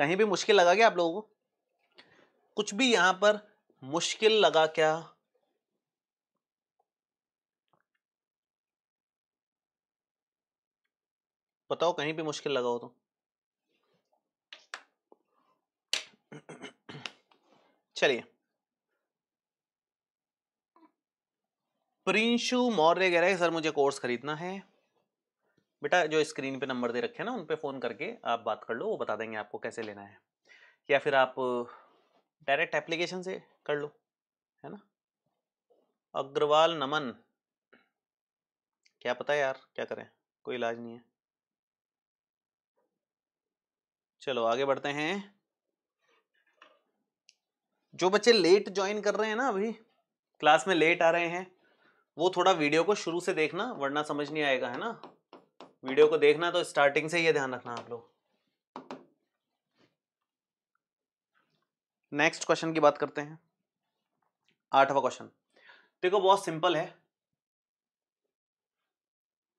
Speaker 1: कहीं भी मुश्किल लगा क्या आप लोगों को कुछ भी यहां पर मुश्किल लगा क्या बताओ कहीं भी मुश्किल लगा हो तो चलिए प्रिंशु मौर्य कह रहे हैं सर मुझे कोर्स खरीदना है बेटा जो स्क्रीन पे नंबर दे रखे हैं ना उन पे फ़ोन करके आप बात कर लो वो बता देंगे आपको कैसे लेना है या फिर आप डायरेक्ट एप्लीकेशन से कर लो है ना अग्रवाल नमन क्या पता यार क्या करें कोई इलाज नहीं है चलो आगे बढ़ते हैं जो बच्चे लेट ज्वाइन कर रहे हैं ना अभी क्लास में लेट आ रहे हैं वो थोड़ा वीडियो को शुरू से देखना वरना समझ नहीं आएगा है ना वीडियो को देखना तो स्टार्टिंग से ये ध्यान रखना आप लोग नेक्स्ट क्वेश्चन की बात करते हैं आठवां क्वेश्चन देखो बहुत सिंपल है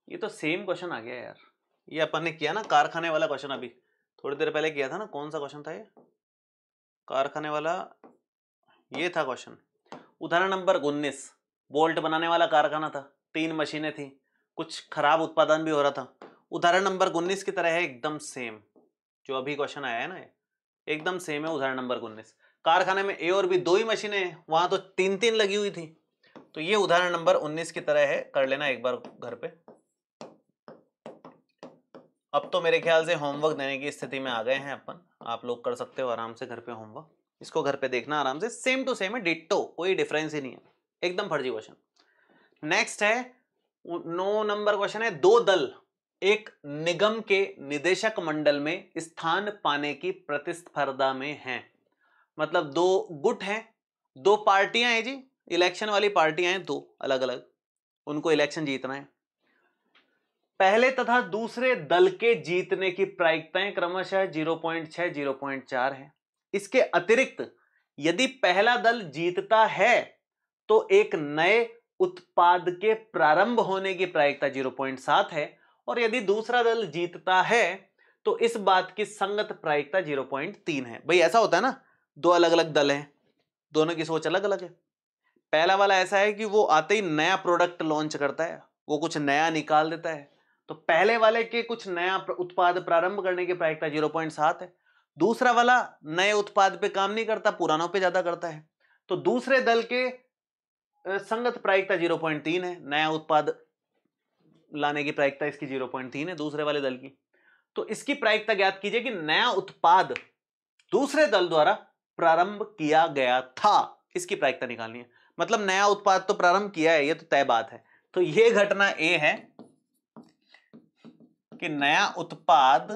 Speaker 1: ये तो सेम क्वेश्चन आ गया यार ये अपन ने किया ना कारखाने वाला क्वेश्चन अभी थोड़ी देर पहले किया था ना कौन सा क्वेश्चन था ये कारखाने वाला ये था क्वेश्चन उदाहरण नंबर उन्नीस बोल्ट बनाने वाला कारखाना था तीन मशीनें थी कुछ खराब उत्पादन भी हो रहा था उदाहरण नंबर उन्नीस की तरह है एकदम सेम जो अभी क्वेश्चन आया है ना एकदम सेम है उदाहरण नंबर उन्नीस कारखाने में ए और बी दो ही मशीनें वहां तो तीन तीन लगी हुई थी तो ये उदाहरण नंबर उन्नीस की तरह है कर लेना एक बार घर पे अब तो मेरे ख्याल से होमवर्क देने की स्थिति में आ गए हैं अपन आप लोग कर सकते हो आराम से घर पे होमवर्क इसको घर पे देखना आराम से सेम टू सेम है डिट्टो कोई डिफरेंस ही नहीं है एकदम फर्जी क्वेश्चन नेक्स्ट है नौ नंबर क्वेश्चन है दो दल एक निगम के निदेशक मंडल में स्थान पाने की प्रतिस्पर्धा में हैं मतलब दो गुट हैं दो पार्टियां हैं जी इलेक्शन वाली पार्टियां हैं दो अलग अलग उनको इलेक्शन जीतना है पहले तथा दूसरे दल के जीतने की प्रायिकताएं क्रमशः जीरो पॉइंट छह जीरो पॉइंट चार है इसके अतिरिक्त यदि पहला दल जीतता है तो एक नए उत्पाद के प्रारंभ होने की प्रायिकता जीरो पॉइंट सात है और यदि दूसरा दल जीतता है तो इस बात की संगत प्रायिकता जीरो पॉइंट तीन है भाई ऐसा होता है ना दो अलग अलग दल हैं दोनों की सोच अलग अलग है पहला वाला ऐसा है कि वो आते ही नया प्रोडक्ट लॉन्च करता है वो कुछ नया निकाल देता है तो पहले वाले के कुछ नया उत्पाद प्रारंभ करने की प्रायिकता जीरो है दूसरा वाला नए उत्पाद पे काम नहीं करता पुरानों पे ज्यादा करता है तो दूसरे दल के संगत प्रायिकता जीरो पॉइंट तीन है नया उत्पाद लाने की प्रायिकता इसकी जीरो पॉइंट तीन है दूसरे वाले दल की तो इसकी प्रायिकता ज्ञात कीजिए कि नया उत्पाद दूसरे दल द्वारा प्रारंभ किया गया था इसकी प्रायिकता निकालनी है मतलब नया उत्पाद तो प्रारंभ किया है ये तो तय बात है तो ये घटना ए है कि नया उत्पाद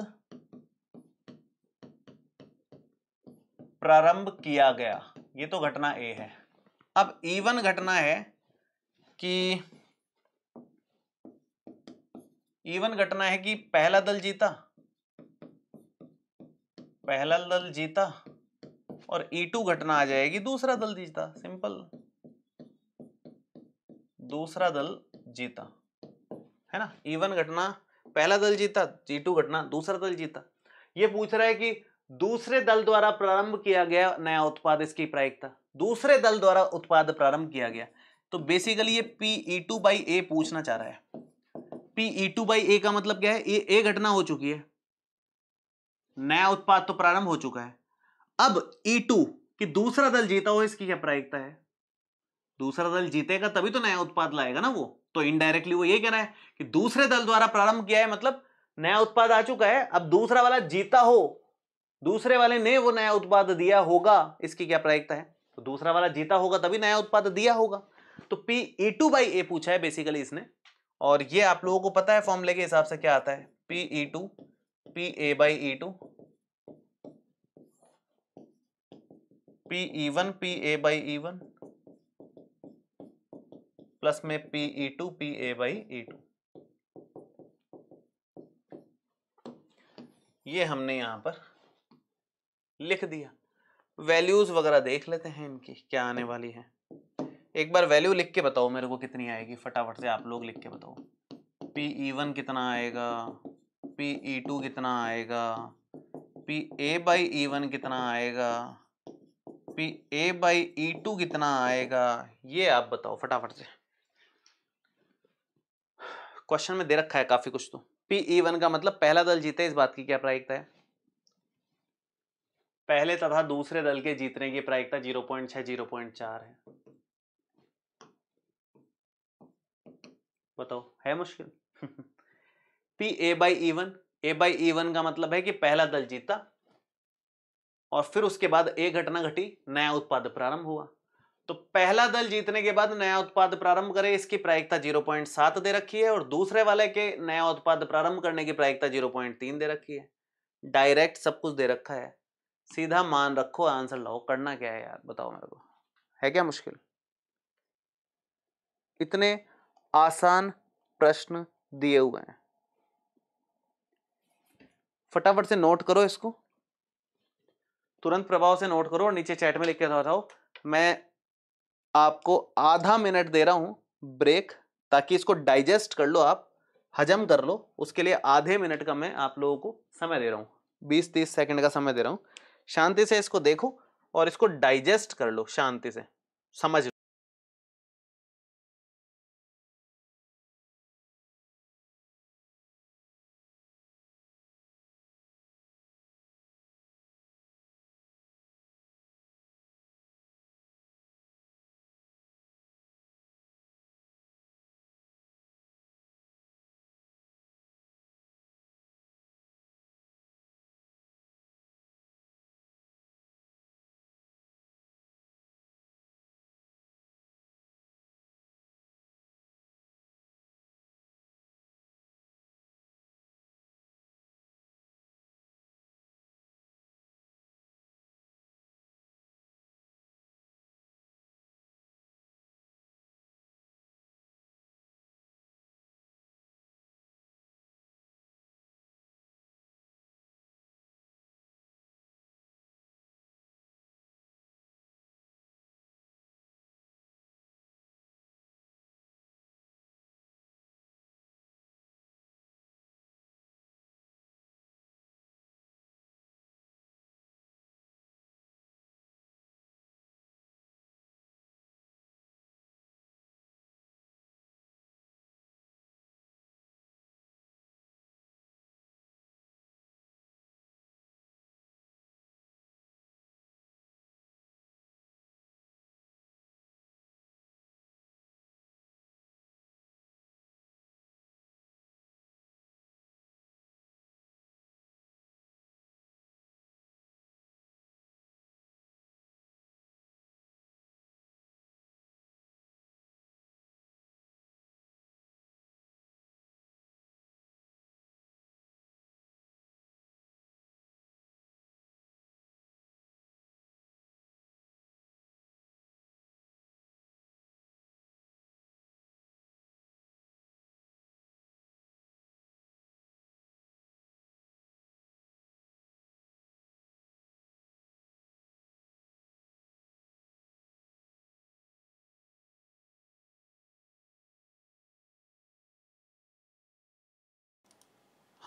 Speaker 1: प्रारंभ किया गया ये तो घटना ए है अब इवन घटना है कि इवन घटना है कि पहला दल जीता पहला दल जीता और ई e टू घटना आ जाएगी दूसरा दल जीता सिंपल दूसरा दल जीता है ना इवन घटना पहला दल जीता जी टू घटना दूसरा दल जीता ये पूछ रहा है कि दूसरे दल द्वारा प्रारंभ किया गया नया उत्पाद इसकी प्रायिकता दूसरे दल द्वारा उत्पाद प्रारंभ किया गया तो बेसिकली ये P E two by A पूछना चाह रहा है P E two by A का मतलब क्या है ये ए घटना हो चुकी है नया उत्पाद तो प्रारंभ हो चुका है अब E2 टू कि दूसरा दल जीता हो इसकी क्या प्रायिकता है दूसरा दल जीतेगा तभी तो नया उत्पाद लाएगा ना वो तो इनडायरेक्टली वो ये कह रहा है कि दूसरे दल द्वारा प्रारंभ किया है मतलब नया उत्पाद आ चुका है अब दूसरा वाला जीता हो दूसरे वाले ने वो नया उत्पाद दिया होगा इसकी क्या प्रायिकता है तो दूसरा वाला जीता होगा तभी नया उत्पाद दिया होगा तो P A two by A पूछा है बेसिकली इसने और ये आप लोगों को पता है फॉर्मूले के हिसाब से क्या आता है P E two P A by E two P E one P A by E one plus में P E two P A by E two ये हमने यहां पर लिख दिया वैल्यूज वगैरह देख लेते हैं इनकी क्या आने हाँ। वाली है एक बार वैल्यू लिख के बताओ मेरे को कितनी आएगी फटाफट से आप लोग लिख के बताओ पी ई e वन कितना आएगा पी ई e टू कितना आएगा P A by E one कितना आएगा P A by E two कितना आएगा ये आप बताओ फटाफट से क्वेश्चन में दे रखा है काफी कुछ तो पी ई e वन का मतलब पहला दल जीते इस बात की क्या प्रायिकता है पहले तथा तो दूसरे दल के जीतने की प्रायिकता जीरो पॉइंट छह जीरो पॉइंट चार है बताओ है मुश्किल (laughs) P A by E one A by E one का मतलब है कि पहला दल जीता और फिर उसके बाद एक घटना घटी नया उत्पाद प्रारंभ हुआ तो पहला दल जीतने के बाद नया उत्पाद प्रारंभ करे इसकी प्रायिकता 0.7 दे रखी है और दूसरे वाले के नया उत्पाद प्रारंभ करने की प्रायिकता 0.3 दे रखी है डायरेक्ट सब कुछ दे रखा है सीधा मान रखो आंसर लाओ करना क्या है यार बताओ मेरे को है क्या मुश्किल इतने आसान प्रश्न दिए हुए हैं फटाफट से नोट करो इसको तुरंत प्रभाव से नोट करो और नीचे चैट में लिख के बताओ मैं आपको आधा मिनट दे रहा हूं ब्रेक ताकि इसको डाइजेस्ट कर लो आप हजम कर लो उसके लिए आधे मिनट का मैं आप लोगों को समय दे रहा हूं बीस तीस सेकंड का समय दे रहा हूं शांति से इसको देखो और इसको डाइजेस्ट कर लो शांति से समझ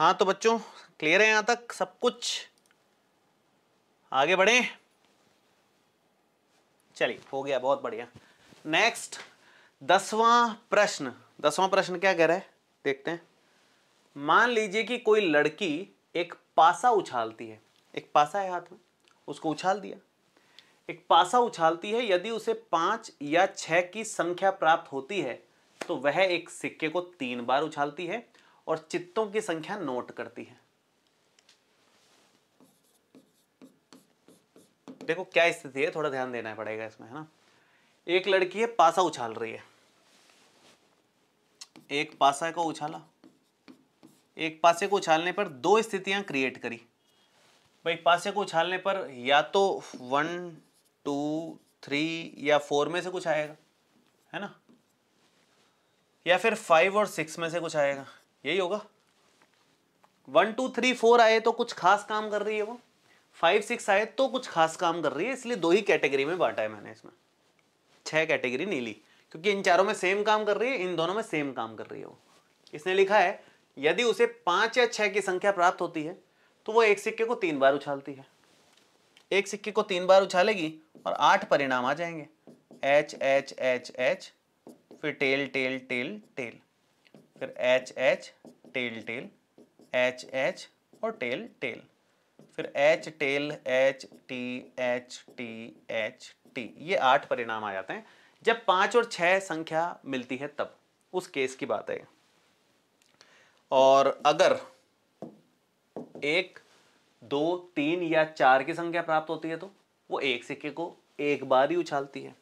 Speaker 1: हाँ तो बच्चों क्लियर है यहाँ तक सब कुछ आगे बढ़े चलिए हो गया बहुत बढ़िया नेक्स्ट दसवां प्रश्न दसवां प्रश्न क्या कह रहा है देखते हैं मान लीजिए कि कोई लड़की एक पासा उछालती है एक पासा है हाथ में उसको उछाल दिया एक पासा उछालती है यदि उसे पांच या छह की संख्या प्राप्त होती है तो वह एक सिक्के को तीन बार उछालती है और चित्तों की संख्या नोट करती है देखो क्या स्थिति है थोड़ा ध्यान देना पड़ेगा इसमें है ना एक लड़की है पासा उछाल रही है एक पासा को उछाला एक पासे को उछालने पर दो स्थितियां क्रिएट करी भाई पासे को उछालने पर या तो वन टू थ्री या फोर में से कुछ आएगा है ना या फिर फाइव और सिक्स में से कुछ आएगा यही होगा वन टू थ्री फोर आए तो कुछ खास काम कर रही है वो फाइव सिक्स आए तो कुछ खास काम कर रही है इसलिए दो ही कैटेगरी में बांटा है मैंने इसमें छह कैटेगरी नहीं ली क्योंकि इन चारों में सेम काम कर रही है इन दोनों में सेम काम कर रही है वो इसने लिखा है यदि उसे पांच या छह की संख्या प्राप्त होती है तो वो एक सिक्के को तीन बार उछालती है एक सिक्के को तीन बार उछालेगी और आठ परिणाम आ जाएंगे एच एच एच एच फिर टेल टेल टेल टेल फिर H H tail tail H H और टेल टेल फिर H tail H T H T H T ये आठ परिणाम आ जाते हैं जब पाँच और छह संख्या मिलती है तब उस केस की बात है और अगर एक दो तीन या चार की संख्या प्राप्त होती है तो वो एक सिक्के को एक बार ही उछालती है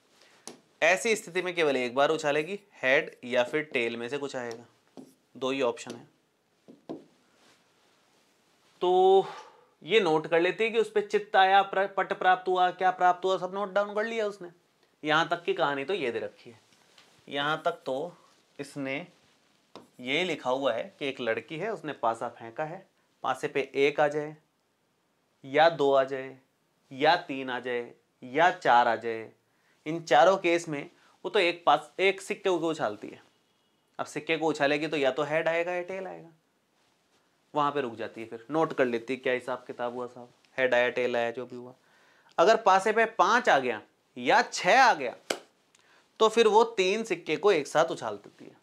Speaker 1: ऐसी स्थिति में केवल एक बार उछालेगी हेड या फिर टेल में से कुछ आएगा दो ही ऑप्शन है तो ये नोट कर लेते हैं कि उस पर चित्त आया पट प्राप्त हुआ क्या प्राप्त हुआ सब नोट डाउन कर लिया उसने यहां तक की कहानी तो ये दे रखी है यहां तक तो इसने ये लिखा हुआ है कि एक लड़की है उसने पासा फेंका है पासे पे एक आ जाए या दो आ जाए या तीन आ जाए या चार आ जाए इन चारों केस में वो तो एक पास एक सिक्के को उछालती है अब सिक्के को उछालेगी तो या तो हेड आएगा या टेल आएगा वहां पे रुक जाती है फिर नोट कर लेती है क्या हिसाब किताब हुआ साहब हेड आया टेल आया जो भी हुआ अगर पासे पे पांच आ गया या छः आ गया तो फिर वो तीन सिक्के को एक साथ उछाल देती है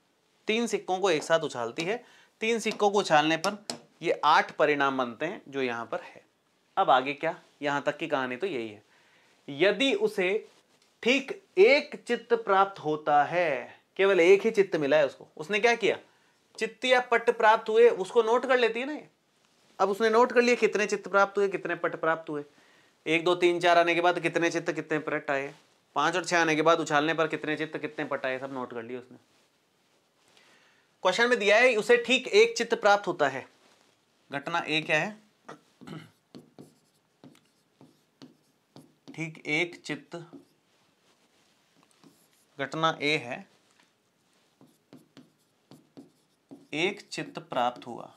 Speaker 1: तीन सिक्कों को एक साथ उछालती है तीन सिक्कों को उछालने पर ये आठ परिणाम बनते हैं जो यहां पर है अब आगे क्या यहां तक की कहानी तो यही है यदि उसे ठीक एक चित्त प्राप्त होता है केवल एक ही चित्त मिला है उसको उसने क्या किया चित्त या पट प्राप्त हुए उसको नोट कर लेती है ना अब उसने नोट कर लिया कितने चित्त प्राप्त हुए कितने पट प्राप्त हुए एक दो तीन चार आने के बाद कितने चित्त कितने पट आए पांच और छह आने के बाद उछालने पर कितने चित्त कितने पट आए सब नोट कर लिए उसने क्वेश्चन में दिया है उसे ठीक एक चित्त प्राप्त होता है घटना ए क्या है ठीक एक चित्त घटना ए है एक चित्त प्राप्त हुआ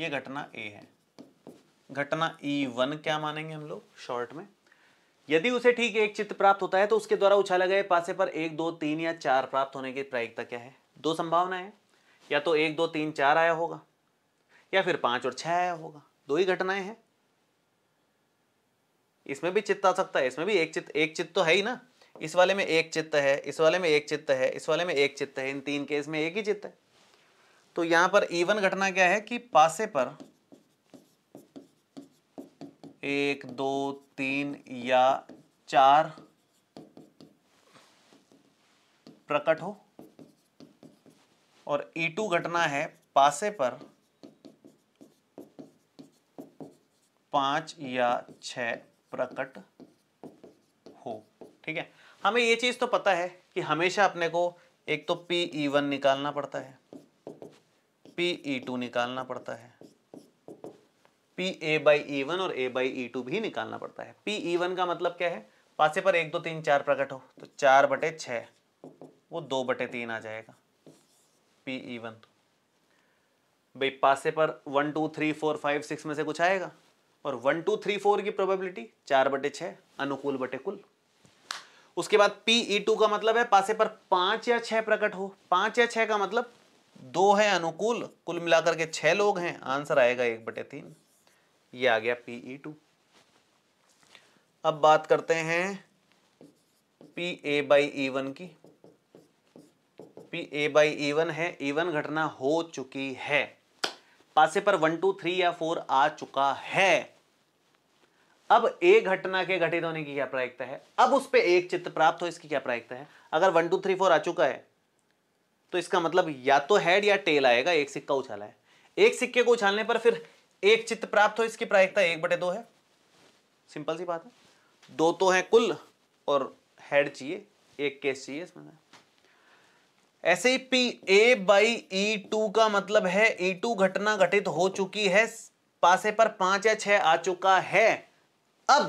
Speaker 1: ये घटना ए है घटना ई e वन क्या मानेंगे हम लोग शॉर्ट में यदि उसे ठीक एक चित्त प्राप्त होता है तो उसके द्वारा उछाला गए पासे पर एक दो तीन या चार प्राप्त होने की प्रायिकता क्या है दो संभावना है या तो एक दो तीन चार आया होगा या फिर पांच और छह आया होगा दो ही घटनाएं हैं इसमें भी चित्त आ सकता है इसमें भी एक चित्त एक चित्त तो है ही ना इस वाले में एक चित्त है इस वाले में एक चित्त है इस वाले में एक चित्त है इन तीन केस में एक ही चित्त है तो यहां पर ईवन घटना क्या है कि पासे पर एक दो तीन या चार प्रकट हो और E2 घटना है पासे पर पांच या छ प्रकट हो ठीक है हमें ये चीज़ तो पता है कि हमेशा अपने को एक तो पी ई वन निकालना पड़ता है पी ई टू निकालना पड़ता है P A by E one और ए बाई ई टू भी निकालना पड़ता है पी ई वन का मतलब क्या है पासे पर एक दो तीन चार प्रकट हो तो चार बटे छ वो दो बटे तीन आ जाएगा पी ई वन भाई पासे पर one two three four five six में से कुछ आएगा और वन टू थ्री फोर की प्रोबेबिलिटी चार बटे छः अनुकूल बटे कुल उसके बाद पी ई टू का मतलब है पासे पर पांच या छह प्रकट हो पांच या छह का मतलब दो है अनुकूल कुल मिलाकर के छह लोग हैं आंसर आएगा एक बटे तीन ये आ गया पी ई टू अब बात करते हैं P A by E one की P A by E one है ई e वन घटना हो चुकी है पासे पर वन टू थ्री या फोर आ चुका है अब ए घटना के घटित होने की क्या प्रायिकता है अब उस पर एक चित्र प्राप्त हो इसकी क्या प्रायिकता है अगर वन टू थ्री फोर आ चुका है तो इसका मतलब या तो हेड या टेल आएगा एक सिक्का उछाला है एक सिक्के को उछालने पर फिर एक चित्र प्राप्त हो इसकी प्रायिकता एक बटे दो है सिंपल सी बात है दो तो है कुल और हेड चाहिए एक केस चाहिए इसमें ऐसे ही P A by E two का मतलब है ई e टू घटना घटित हो चुकी है पासे पर पांच या छह आ चुका है अब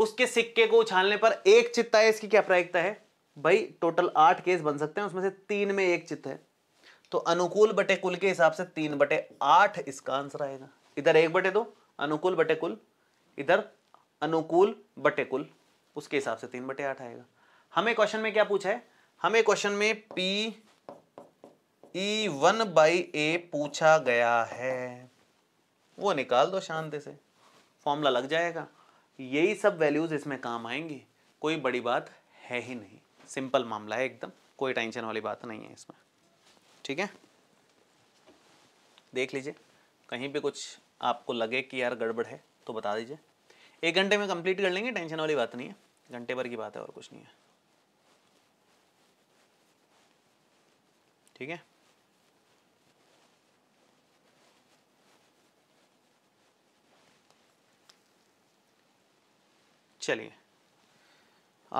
Speaker 1: उसके सिक्के को उछालने पर एक चित्ता है इसकी क्या प्रायिकता है भाई टोटल आठ केस बन सकते हैं उसमें से तीन में एक चित्त है तो अनुकूल बटे कुल के हिसाब से तीन बटे आठ इसका आंसर आएगा इधर एक बटे दो अनुकूल बटे कुल इधर अनुकूल बटे कुल उसके हिसाब से तीन बटे आठ आएगा हमें क्वेश्चन में क्या पूछा है हमें क्वेश्चन में P E one by A पूछा गया है वो निकाल दो शांति से फॉर्मूला लग जाएगा यही सब वैल्यूज़ इसमें काम आएंगी कोई बड़ी बात है ही नहीं सिंपल मामला है एकदम कोई टेंशन वाली बात नहीं है इसमें ठीक है देख लीजिए कहीं पे कुछ आपको लगे कि यार गड़बड़ है तो बता दीजिए एक घंटे में कंप्लीट कर लेंगे टेंशन वाली बात नहीं है घंटे भर की बात है और कुछ नहीं है ठीक है चलिए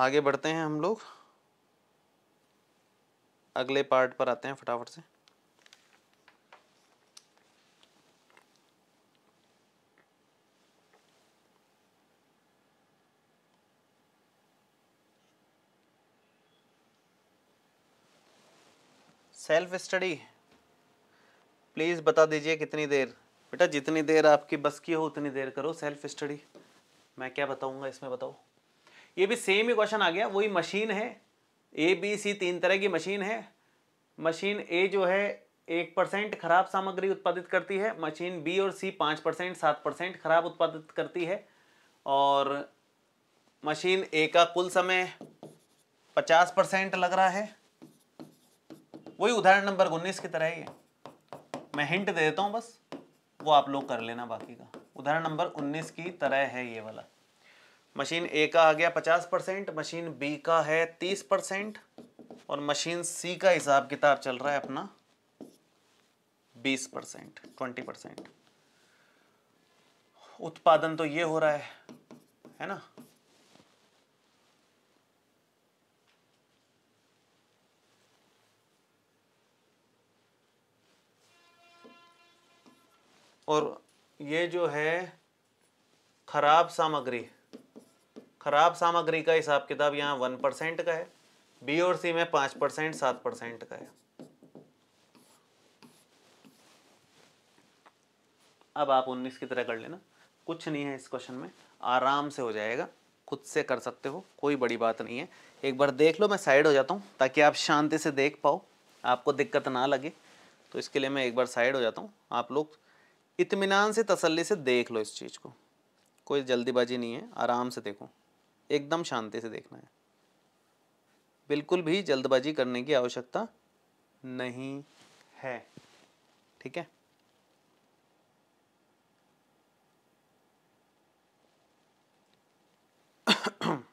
Speaker 1: आगे बढ़ते हैं हम लोग अगले पार्ट पर आते हैं फटाफट से सेल्फ स्टडी प्लीज़ बता दीजिए कितनी देर बेटा जितनी देर आपकी बस की हो उतनी देर करो सेल्फ स्टडी मैं क्या बताऊंगा इसमें बताओ ये भी सेम ही क्वेश्चन आ गया वही मशीन है ए बी सी तीन तरह की मशीन है मशीन ए जो है एक परसेंट खराब सामग्री उत्पादित करती है मशीन बी और सी पाँच परसेंट सात परसेंट खराब उत्पादित करती है और मशीन ए का कुल समय पचास परसेंट लग रहा है वही उदाहरण नंबर उन्नीस की तरह ही है मैं हिंट दे देता हूँ बस वो आप लोग कर लेना बाकी का उदाहरण नंबर 19 की तरह है ये वाला मशीन ए का आ गया 50 परसेंट मशीन बी का है 30 परसेंट और मशीन सी का हिसाब किताब चल रहा है अपना 20 परसेंट ट्वेंटी परसेंट उत्पादन तो ये हो रहा है है ना और ये जो है खराब सामग्री खराब सामग्री का हिसाब किताब यहाँ वन परसेंट का है बी और सी में पाँच परसेंट सात परसेंट का है अब आप उन्नीस की तरह कर लेना कुछ नहीं है इस क्वेश्चन में आराम से हो जाएगा खुद से कर सकते हो कोई बड़ी बात नहीं है एक बार देख लो मैं साइड हो जाता हूँ ताकि आप शांति से देख पाओ आपको दिक्कत ना लगे तो इसके लिए मैं एक बार साइड हो जाता हूँ आप लोग इतमान से तसल्ली से देख लो इस चीज़ को कोई जल्दीबाजी नहीं है आराम से देखो एकदम शांति से देखना है बिल्कुल भी जल्दबाजी करने की आवश्यकता नहीं है ठीक है
Speaker 2: (clears throat) (clears throat)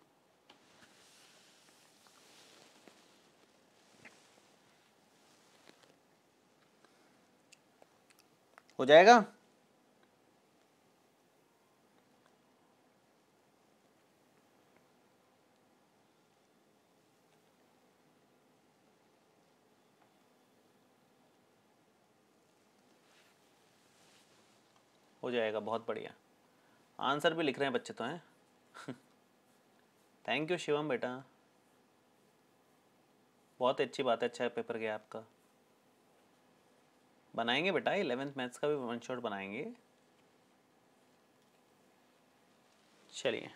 Speaker 1: हो जाएगा हो जाएगा बहुत बढ़िया आंसर भी लिख रहे हैं बच्चे तो हैं थैंक (laughs) यू शिवम बेटा बहुत अच्छी बात है अच्छा पेपर गया आपका बनाएंगे बेटा इलेवेंथ मैथ्स का भी वन शॉट बनाएंगे चलिए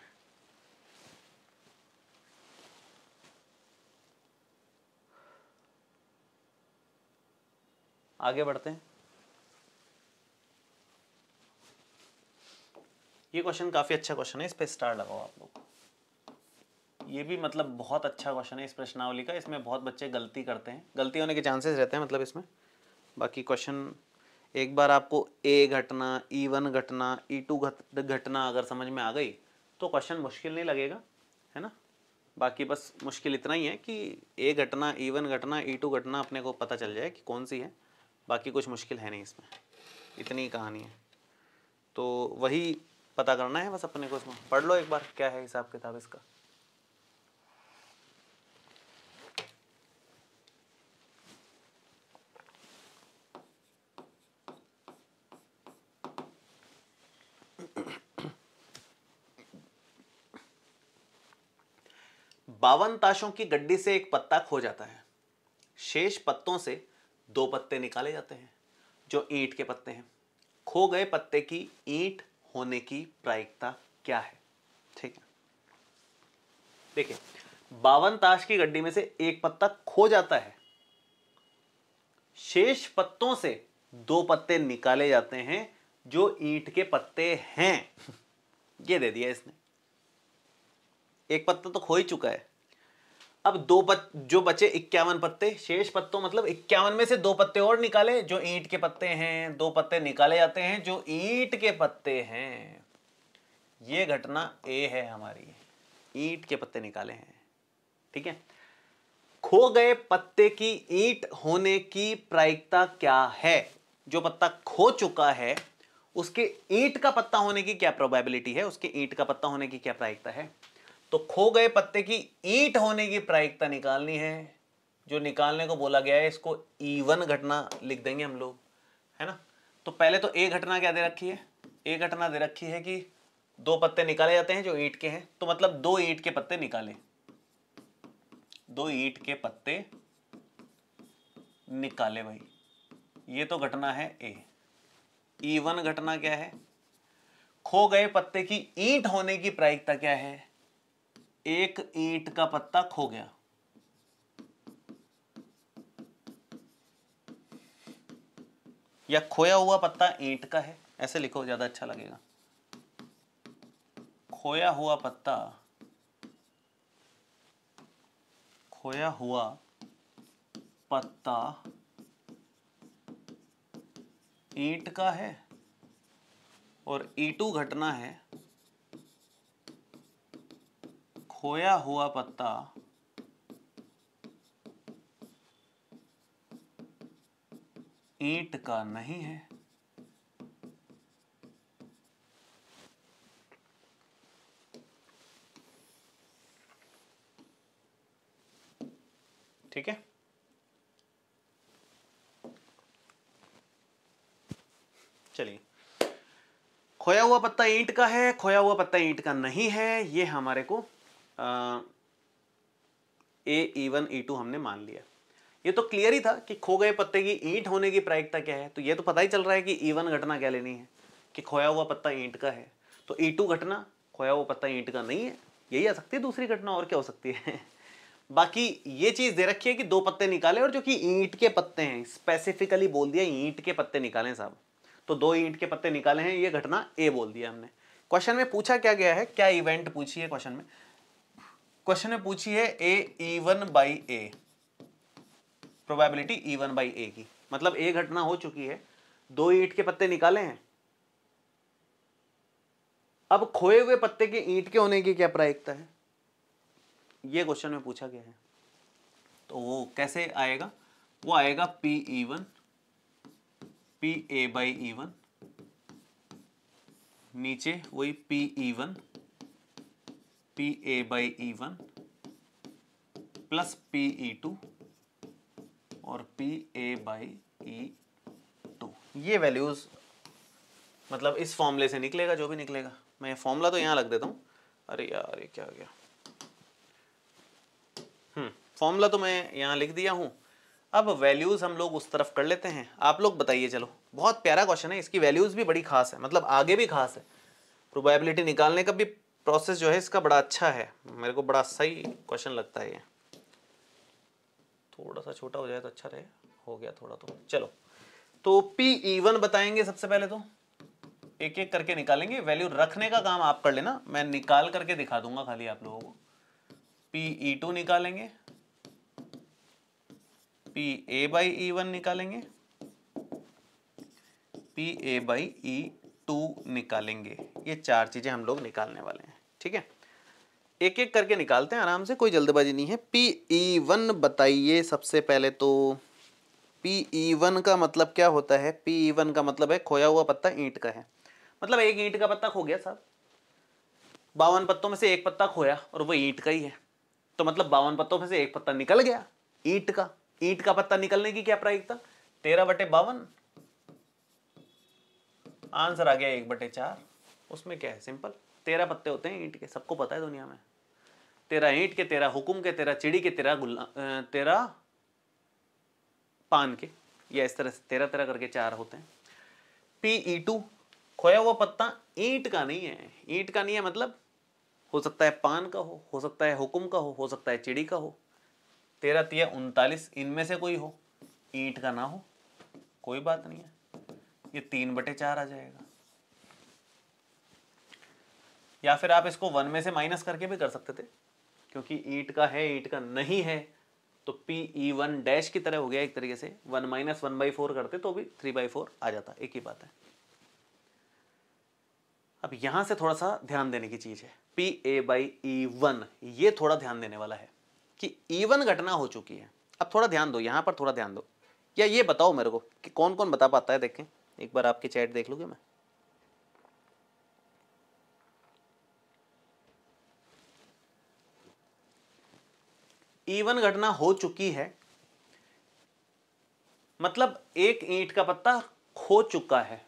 Speaker 1: आगे बढ़ते हैं ये क्वेश्चन काफ़ी अच्छा क्वेश्चन है इस पर स्टार लगाओ आप लोग ये भी मतलब बहुत अच्छा क्वेश्चन है इस प्रश्नावली का इसमें बहुत बच्चे गलती करते हैं गलती होने के चांसेस रहते हैं मतलब इसमें बाकी क्वेश्चन एक बार आपको ए घटना ई e वन घटना ई e टू घटना अगर समझ में आ गई तो क्वेश्चन मुश्किल नहीं लगेगा है ना बाकी बस मुश्किल इतना ही है कि ए घटना ई e वन घटना ई टू घटना अपने को पता चल जाए कि कौन सी है बाकी कुछ मुश्किल है नहीं इसमें इतनी कहानी है तो वही पता करना है बस अपने को इसमें पढ़ लो एक बार क्या है हिसाब किताब इसका बावन ताशों की गड्डी से एक पत्ता खो जाता है शेष पत्तों से दो पत्ते निकाले जाते हैं जो ईंट के पत्ते हैं खो गए पत्ते की ईंट होने की प्रायिकता क्या है ठीक है देखिए बावन ताश की गड्डी में से एक पत्ता खो जाता है शेष पत्तों से दो पत्ते निकाले जाते हैं जो ईंट के पत्ते हैं (laughs) ये दे दिया इसने एक पत्ता तो खो ही चुका है अब दो पत, जो बचे इक्यावन पत्ते शेष पत्तों मतलब इक्यावन में से दो पत्ते और निकाले जो ईंट के पत्ते हैं दो पत्ते निकाले जाते हैं जो ईंट के पत्ते हैं ये घटना ए है हमारी ईंट के पत्ते निकाले हैं ठीक है खो गए पत्ते की ईंट होने की प्रायिकता क्या है जो पत्ता खो चुका है उसके ईंट का पत्ता होने की क्या प्रोबेबिलिटी है उसके ईंट का पत्ता होने की क्या प्रायिकता है तो खो गए पत्ते की ईट होने की प्रायिकता निकालनी है जो निकालने को बोला गया है इसको ईवन घटना लिख देंगे हम लोग है ना तो पहले तो ए घटना क्या दे रखी है ए घटना दे रखी है कि दो पत्ते निकाले जाते हैं जो ईट के हैं तो मतलब दो ईट के पत्ते निकाले दो ईट के पत्ते निकाले भाई ये तो घटना है ए ईवन घटना क्या है खो गए पत्ते की ईट होने की प्रायिकता क्या है एक ईंट का पत्ता खो गया या खोया हुआ पत्ता ईंट का है ऐसे लिखो ज्यादा अच्छा लगेगा खोया हुआ पत्ता खोया हुआ पत्ता ईंट का है और ईटू घटना है खोया हुआ पत्ता ईंट का नहीं है ठीक है चलिए खोया हुआ पत्ता ईंट का है खोया हुआ पत्ता ईंट का नहीं है ये हमारे को ए ई ई टू हमने मान लिया ये तो क्लियर ही था कि खो गए पत्ते की ईंट होने की प्रायिकता क्या है तो ये तो पता ही चल रहा है कि ईवन e घटना क्या लेनी है कि खोया हुआ पत्ता ईंट का है तो ई e टू घटना खोया हुआ पत्ता ईंट का नहीं है यही आ सकती है दूसरी घटना और क्या हो सकती है (laughs) बाकी ये चीज़ दे रखी है कि दो पत्ते निकाले और जो कि ईंट के पत्ते हैं स्पेसिफिकली बोल दिया ईंट के पत्ते निकाले साहब तो दो ईंट के पत्ते निकाले हैं ये घटना ए बोल दिया हमने क्वेश्चन में पूछा क्या गया है क्या इवेंट पूछी है क्वेश्चन में क्वेश्चन में पूछी है A E one by A probability E one by A की मतलब ए घटना हो चुकी है दो ईट के पत्ते निकाले हैं अब खोए हुए पत्ते के ईंट के होने की क्या प्रायिकता है यह क्वेश्चन में पूछा गया है तो वो कैसे आएगा वो आएगा P E one P A by E one नीचे वही P E one e P A by E one plus P E two और P A by E two ये वैल्यूज मतलब इस फॉर्मूले से निकलेगा जो भी निकलेगा मैं फॉर्मूला तो यहाँ रख देता हूँ अरे यार ये क्या हो गया हम्म फॉर्मूला तो मैं यहाँ लिख दिया हूं अब वैल्यूज हम लोग उस तरफ कर लेते हैं आप लोग बताइए चलो बहुत प्यारा क्वेश्चन है इसकी वैल्यूज भी बड़ी खास है मतलब आगे भी खास है प्रोबेबिलिटी निकालने का भी प्रोसेस जो है इसका बड़ा अच्छा है मेरे को बड़ा सही क्वेश्चन लगता है ये थोड़ा सा छोटा हो जाए तो अच्छा रहे हो गया थोड़ा तो चलो तो पी ई वन बताएंगे सबसे पहले तो एक एक करके निकालेंगे वैल्यू रखने का काम आप कर लेना मैं निकाल करके दिखा दूंगा खाली आप लोगों को पी ई टू निकालेंगे P A by E one निकालेंगे P A by E two निकालेंगे ये चार चीज़ें हम लोग निकालने वाले हैं ठीक है एक एक करके निकालते हैं आराम से कोई जल्दबाजी नहीं है पी ई वन बताइए सबसे पहले तो पी ई वन का मतलब क्या होता है पी ई वन का मतलब है खोया हुआ पत्ता ईंट का है मतलब एक ईंट का पत्ता खो गया साहब बावन पत्तों में से एक पत्ता खोया और वो ईंट का ही है तो मतलब बावन पत्तों में से एक पत्ता निकल गया ईंट का ईंट का पत्ता निकलने की क्या प्रायिकता तेरह बटे बावन आंसर आ गया एक बटे चार उसमें क्या है सिंपल तेरह पत्ते होते हैं ईंट के सबको पता है दुनिया में तेरा ईंट के तेरा हुकुम के तेरा चिड़ी के तेरा गुल तेरा पान के या इस तरह से तेरह तेरह करके चार होते हैं पी ई टू खोया हुआ पत्ता ईंट का नहीं है ईंट का नहीं है मतलब हो सकता है पान का हो हो सकता है हुकुम का हो हो सकता है चिड़ी का हो तेरह तिया उनतालीस इनमें से कोई हो ईंट का ना हो कोई बात नहीं है ये तीन बटे चार आ जाएगा या फिर आप इसको वन में से माइनस करके भी कर सकते थे क्योंकि ईट का है ईट का नहीं है तो P E e one dash की तरह हो गया एक तरीके से one minus one by four करते तो भी थ्री बाई फोर आ जाता एक ही बात है अब यहां से थोड़ा सा ध्यान देने की चीज है P A by E one ये थोड़ा ध्यान देने वाला है कि ई e वन घटना हो चुकी है अब थोड़ा ध्यान दो यहां पर थोड़ा ध्यान दो या ये बताओ मेरे को कि कौन कौन बता पाता है देखें एक बार आपकी चैट देख लूंगे मैं ईवन घटना हो चुकी है मतलब एक ईंट का पत्ता खो चुका है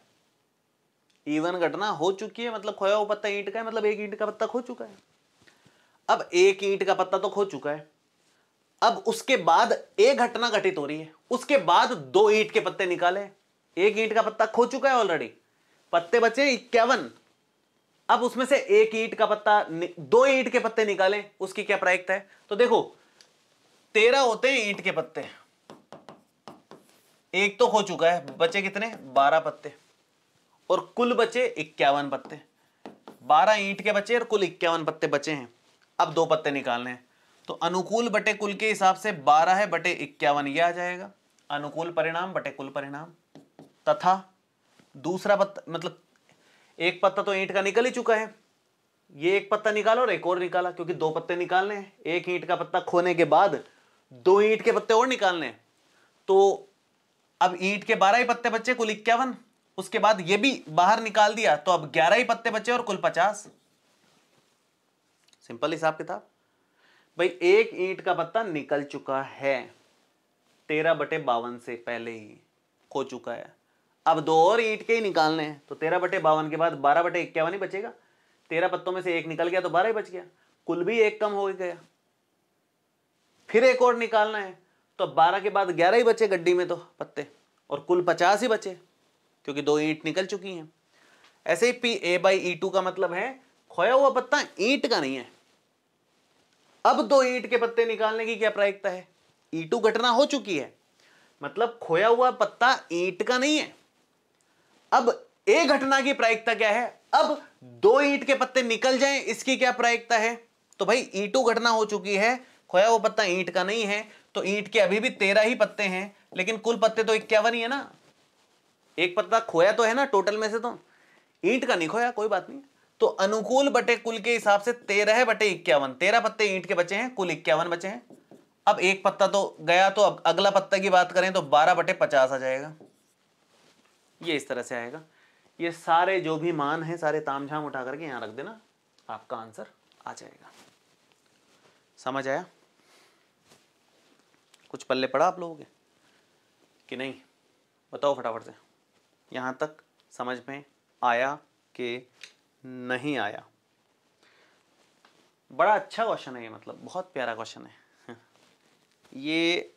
Speaker 1: ईवन घटना हो चुकी है मतलब खोया हुआ पत्ता ईंट का है मतलब एक ईंट का पत्ता खो चुका है अब एक ईंट का पत्ता तो खो चुका है अब उसके बाद एक घटना घटित हो रही है उसके बाद दो ईंट के पत्ते निकाले एक ईंट का पत्ता खो चुका है ऑलरेडी पत्ते बचे इक्यावन अब उसमें से एक ईंट का पत्ता दो ईंट के पत्ते निकालें उसकी क्या प्रायिकता है तो देखो तेरह होते हैं ईंट के पत्ते एक तो हो चुका है बचे कितने बारह पत्ते और कुल बचे इक्यावन पत्ते बारह ईंट के बचे और कुल इक्यावन पत्ते बचे हैं अब दो पत्ते निकालने हैं तो अनुकूल बटे कुल के हिसाब से बारह है बटे इक्यावन ये आ जाएगा अनुकूल परिणाम बटे कुल परिणाम तथा दूसरा पत्ता मतलब एक पत्ता तो ईंट का निकल ही चुका है ये एक पत्ता निकाला और एक और निकाला क्योंकि दो पत्ते निकालने हैं एक ईंट का पत्ता खोने के बाद दो ईट के पत्ते और निकालने तो अब ईट के बारह ही पत्ते बच्चे कुल इक्यावन उसके बाद ये भी बाहर निकाल दिया तो अब ग्यारह ही पत्ते बचे और कुल पचास सिंपल हिसाब किताब भाई एक ईंट का पत्ता निकल चुका है तेरह बटे बावन से पहले ही खो चुका है अब दो और ईंट के ही निकालने हैं तो तेरह बटे बावन के बाद बारह बटे इक्यावन ही बचेगा तेरह पत्तों में से एक निकल गया तो बारह ही बच गया कुल भी एक कम हो गया फिर एक और निकालना है तो अब बारह के बाद ग्यारह ही बचे गड्डी में तो पत्ते और कुल पचास ही बचे क्योंकि दो ईंट निकल चुकी हैं ऐसे ही P A by E two का मतलब है खोया हुआ पत्ता ईंट का नहीं है अब दो ईंट के पत्ते निकालने की क्या प्रायिकता है ई e टू घटना हो चुकी है मतलब खोया हुआ पत्ता ईंट का नहीं है अब ए घटना की प्रायिकता क्या है अब दो ईंट के पत्ते निकल जाएं इसकी क्या प्रायिकता है तो भाई ई e टू घटना हो चुकी है खोया वो पत्ता ईंट का नहीं है तो ईंट के अभी भी तेरह ही पत्ते हैं लेकिन कुल पत्ते तो इक्यावन ही है ना एक पत्ता खोया तो है ना टोटल में से तो ईंट का नहीं खोया कोई बात नहीं तो अनुकूल बटे कुल के हिसाब से तेरह बटे इक्यावन तेरह पत्ते ईंट के बचे हैं कुल इक्यावन बचे हैं अब एक पत्ता तो गया तो अब अगला पत्ता की बात करें तो बारह बटे पचास आ जाएगा ये इस तरह से आएगा ये सारे जो भी मान हैं सारे तामझाम उठा करके यहां रख देना आपका आंसर आ जाएगा समझ आया कुछ पल्ले पड़ा आप लोगों के कि नहीं बताओ फटाफट से यहाँ तक समझ में आया कि नहीं आया बड़ा अच्छा क्वेश्चन है ये मतलब बहुत प्यारा क्वेश्चन है ये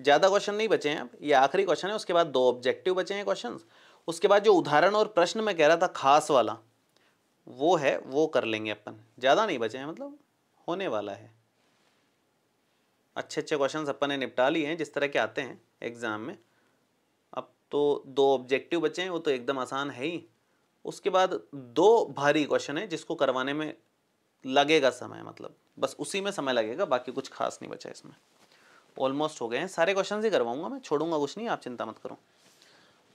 Speaker 1: ज़्यादा क्वेश्चन नहीं बचे हैं ये आखिरी क्वेश्चन है उसके बाद दो ऑब्जेक्टिव बचे हैं क्वेश्चन उसके बाद जो उदाहरण और प्रश्न में कह रहा था खास वाला वो है वो कर लेंगे अपन ज़्यादा नहीं बचे हैं मतलब होने वाला है अच्छे अच्छे क्वेश्चन अपन ने निपटा लिए हैं जिस तरह के आते हैं एग्ज़ाम में अब तो दो ऑब्जेक्टिव बचे हैं वो तो एकदम आसान है ही उसके बाद दो भारी क्वेश्चन है जिसको करवाने में लगेगा समय मतलब बस उसी में समय लगेगा बाकी कुछ खास नहीं बचा इसमें ऑलमोस्ट हो गए हैं सारे क्वेश्चन ही करवाऊंगा मैं छोड़ूंगा कुछ नहीं आप चिंता मत करो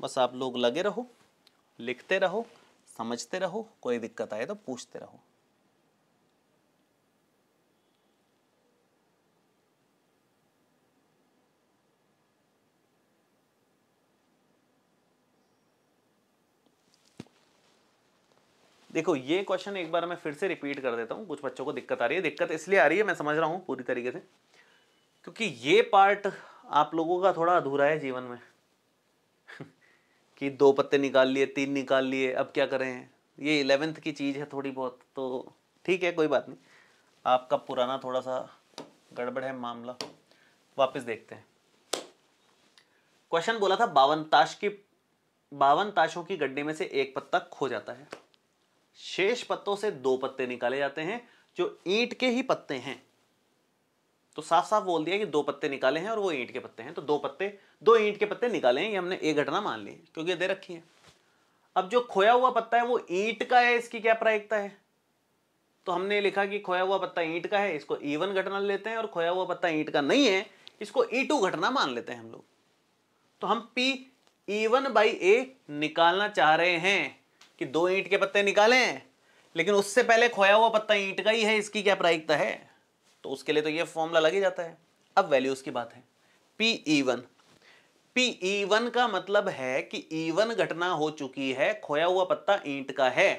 Speaker 1: बस आप लोग लगे रहो लिखते रहो समझते रहो कोई दिक्कत आए तो पूछते रहो देखो ये क्वेश्चन एक बार मैं फिर से रिपीट कर देता हूँ कुछ बच्चों को दिक्कत आ रही है दिक्कत इसलिए आ रही है मैं समझ रहा हूँ पूरी तरीके से क्योंकि ये पार्ट आप लोगों का थोड़ा अधूरा है जीवन में (laughs) कि दो पत्ते निकाल लिए तीन निकाल लिए अब क्या करें ये इलेवेंथ की चीज़ है थोड़ी बहुत तो ठीक है कोई बात नहीं आपका पुराना थोड़ा सा गड़बड़ है मामला वापस देखते हैं क्वेश्चन बोला था बावन ताश की बावन ताशों की गड्ढे में से एक पत्ता खो जाता है शेष पत्तों से दो पत्ते निकाले जाते हैं जो ईंट के ही पत्ते हैं तो साफ साफ बोल दिया कि दो पत्ते निकाले हैं और वो ईंट के पत्ते हैं तो दो पत्ते दो ईंट के पत्ते निकाले हैं ये हमने एक घटना मान ली क्योंकि दे रखी है अब जो खोया हुआ पत्ता है वो ईंट का है इसकी क्या प्रायिकता है तो हमने लिखा कि खोया हुआ पत्ता ईंट का है इसको ईवन घटना लेते हैं और खोया हुआ पत्ता ईंट का नहीं है इसको ई e टू घटना मान लेते हैं हम लोग तो हम पी ईवन बाई ए निकालना चाह रहे हैं कि दो ईंट के पत्ते निकालें लेकिन उससे पहले खोया हुआ पत्ता ईंट का ही है इसकी क्या प्रायिकता है तो उसके लिए तो ये फॉर्मूला लग ही जाता है अब वैल्यूज़ की बात है P E one P E one का मतलब है कि ई e वन घटना हो चुकी है खोया हुआ पत्ता ईंट का है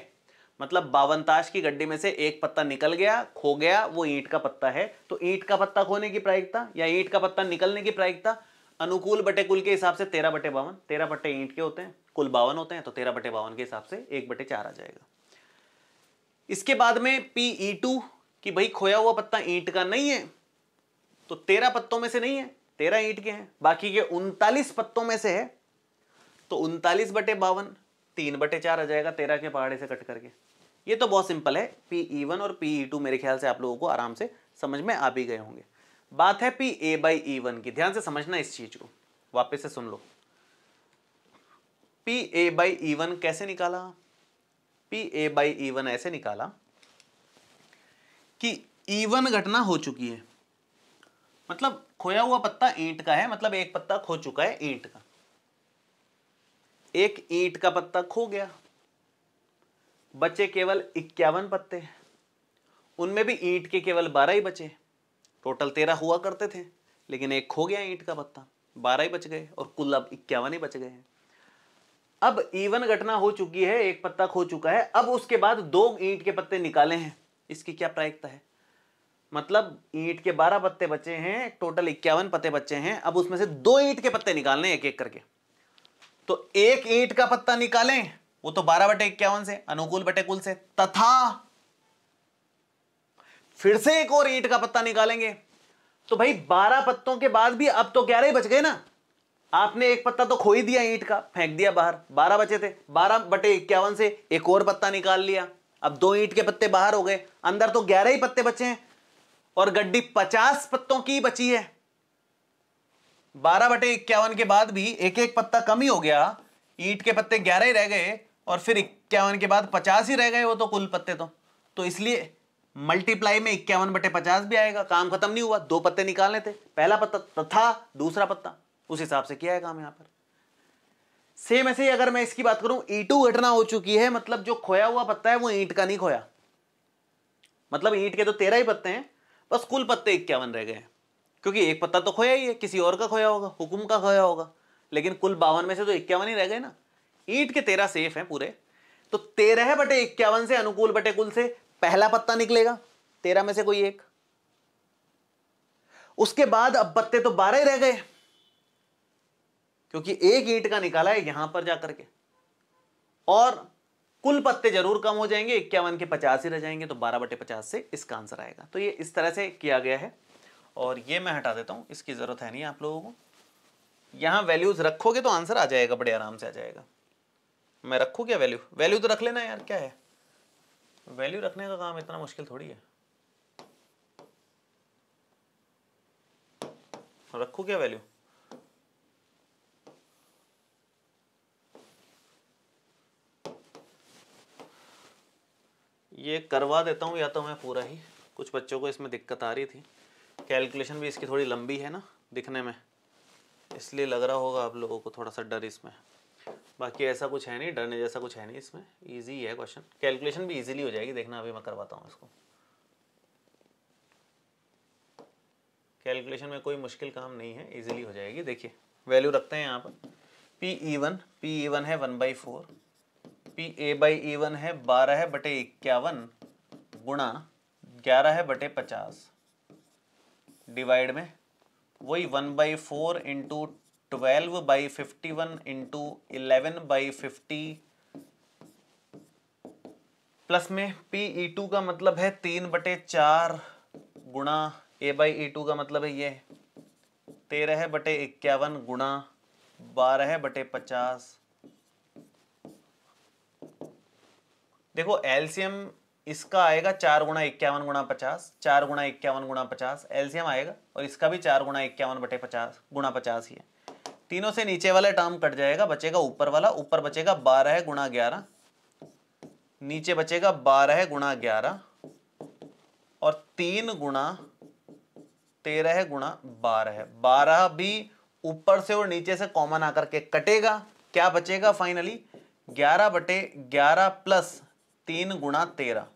Speaker 1: मतलब बावनताश की गड्डी में से एक पत्ता निकल गया खो गया वो ईंट का पत्ता है तो ईंट का पत्ता खोने की प्रायिकता या ईंट का पत्ता निकलने की प्रायिकता अनुकूल बटे कुल के हिसाब से तेरह बटे बावन तेरह बटे ईंट के होते हैं कुल बावन होते हैं तो तेरह बटे बावन के हिसाब से एक बटे चार आ जाएगा इसके बाद में पी ई टू कि भाई खोया हुआ पत्ता ईंट का नहीं है तो तेरह पत्तों में से नहीं है तेरह ईंट के हैं बाकी के उनतालीस पत्तों में से है तो उनतालीस बटे बावन तीन बटे चार आ जाएगा तेरह के पहाड़े से कट करके ये तो बहुत सिंपल है पी ई वन और पी ई टू मेरे ख्याल से आप लोगों को आराम से समझ में आ भी गए होंगे बात है P A by E one की ध्यान से समझना इस चीज को वापस से सुन लो P A by E one कैसे निकाला P A by E one ऐसे निकाला कि ई e वन घटना हो चुकी है मतलब खोया हुआ पत्ता ईंट का है मतलब एक पत्ता खो चुका है ईंट का एक ईंट का पत्ता खो गया बचे केवल इक्यावन पत्ते उनमें भी ईंट के केवल बारह ही बचे हैं टोटल तेरह हुआ करते थे लेकिन एक खो गया ईंट का पत्ता बारह ही बच गए और कुल अब इक्यावन ही बच गए हैं अब इवन घटना हो चुकी है एक पत्ता खो चुका है अब उसके बाद दो ईंट के पत्ते निकाले हैं इसकी क्या प्रायिकता है मतलब ईंट के बारह पत्ते बचे हैं टोटल इक्यावन पत्ते बचे हैं अब उसमें से दो ईंट के पत्ते निकालने एक एक करके तो एक ईंट का पत्ता निकालें वो तो बारह बटे इक्यावन से अनुकूल बटे कुल से तथा फिर से एक और ईट का पत्ता निकालेंगे तो भाई बारह पत्तों के बाद भी अब तो ग्यारह ही बच गए ना आपने एक पत्ता तो खो ही दिया ईट का फेंक दिया बाहर बारह बचे थे बारह बटे इक्यावन से एक और पत्ता निकाल लिया अब दो ईट के पत्ते बाहर हो गए अंदर तो ग्यारह ही पत्ते बचे हैं और गड्डी पचास पत्तों की बची है बारह बटे इक्यावन के बाद भी एक एक पत्ता कम ही हो गया ईट के पत्ते ग्यारह ही रह गए और फिर इक्यावन के बाद पचास ही रह गए वो तो कुल पत्ते तो, तो इसलिए मल्टीप्लाई में इक्यावन बटे पचास भी आएगा काम खत्म नहीं हुआ दो पत्ते निकालने थे पहला पत्ता तथा दूसरा पत्ता उस हिसाब से किया है काम यहाँ पर सेम ऐसे ही अगर मैं इसकी बात करूं ईटू घटना हो चुकी है मतलब जो खोया हुआ पत्ता है वो ईंट का नहीं खोया मतलब ईंट के तो तेरह ही पत्ते हैं बस कुल पत्ते इक्यावन रह गए हैं क्योंकि एक पत्ता तो खोया ही है किसी और का खोया होगा हुकुम का खोया होगा लेकिन कुल बावन में से तो इक्यावन ही रह गए ना ईंट के तेरह सेफ हैं पूरे तो तेरह बटे इक्यावन से अनुकूल बटे कुल से पहला पत्ता निकलेगा तेरह में से कोई एक उसके बाद अब पत्ते तो बारह ही रह गए क्योंकि एक ईंट का निकाला है यहां पर जाकर के और कुल पत्ते जरूर कम हो जाएंगे इक्यावन के पचास ही रह जाएंगे तो बारह बटे पचास से इसका आंसर आएगा तो ये इस तरह से किया गया है और ये मैं हटा देता हूं इसकी ज़रूरत है नहीं आप लोगों को यहां वैल्यूज़ रखोगे तो आंसर आ जाएगा बड़े आराम से आ जाएगा मैं रखू क्या वैल्यू वैल्यू तो रख लेना यार क्या है वैल्यू रखने का काम इतना मुश्किल थोड़ी है रखू क्या वैल्यू ये करवा देता हूँ या तो मैं पूरा ही कुछ बच्चों को इसमें दिक्कत आ रही थी कैलकुलेशन भी इसकी थोड़ी लंबी है ना दिखने में इसलिए लग रहा होगा आप लोगों को थोड़ा सा डर इसमें बाकी ऐसा कुछ है नहीं डरने जैसा कुछ है नहीं इसमें इजी है क्वेश्चन कैलकुलेशन भी इजीली हो जाएगी देखना अभी मैं करवाता हूँ इसको कैलकुलेशन में कोई मुश्किल काम नहीं है इजीली हो जाएगी देखिए वैल्यू रखते हैं यहाँ पर P E one P E one है one by four P A by E one है बारह है बटे इक्यावन गुणा ग्यारह है बटे पचास डिवाइड में वही one by four into twelve by fifty one into eleven by fifty plus में पी ई टू का मतलब है तीन बटे चार गुणा ए बाई ई टू का मतलब है ये तेरह बटे इक्यावन गुणा बारह बटे पचास देखो एल्सियम इसका आएगा चार गुणा इक्यावन गुणा पचास चार गुणा इक्यावन गुणा पचास एल्सियम आएगा और इसका भी चार गुणा इक्यावन बटे पचास गुणा पचास ही है तीनों से नीचे वाला टर्म कट जाएगा बचेगा ऊपर वाला ऊपर बचेगा बारह गुणा ग्यारह नीचे बचेगा बारह गुणा ग्यारह और तीन गुणा तेरह गुणा बारह बारह भी ऊपर से और नीचे से कॉमन आकर के कटेगा क्या बचेगा फाइनली ग्यारह बटे ग्यारह प्लस तीन गुणा तेरह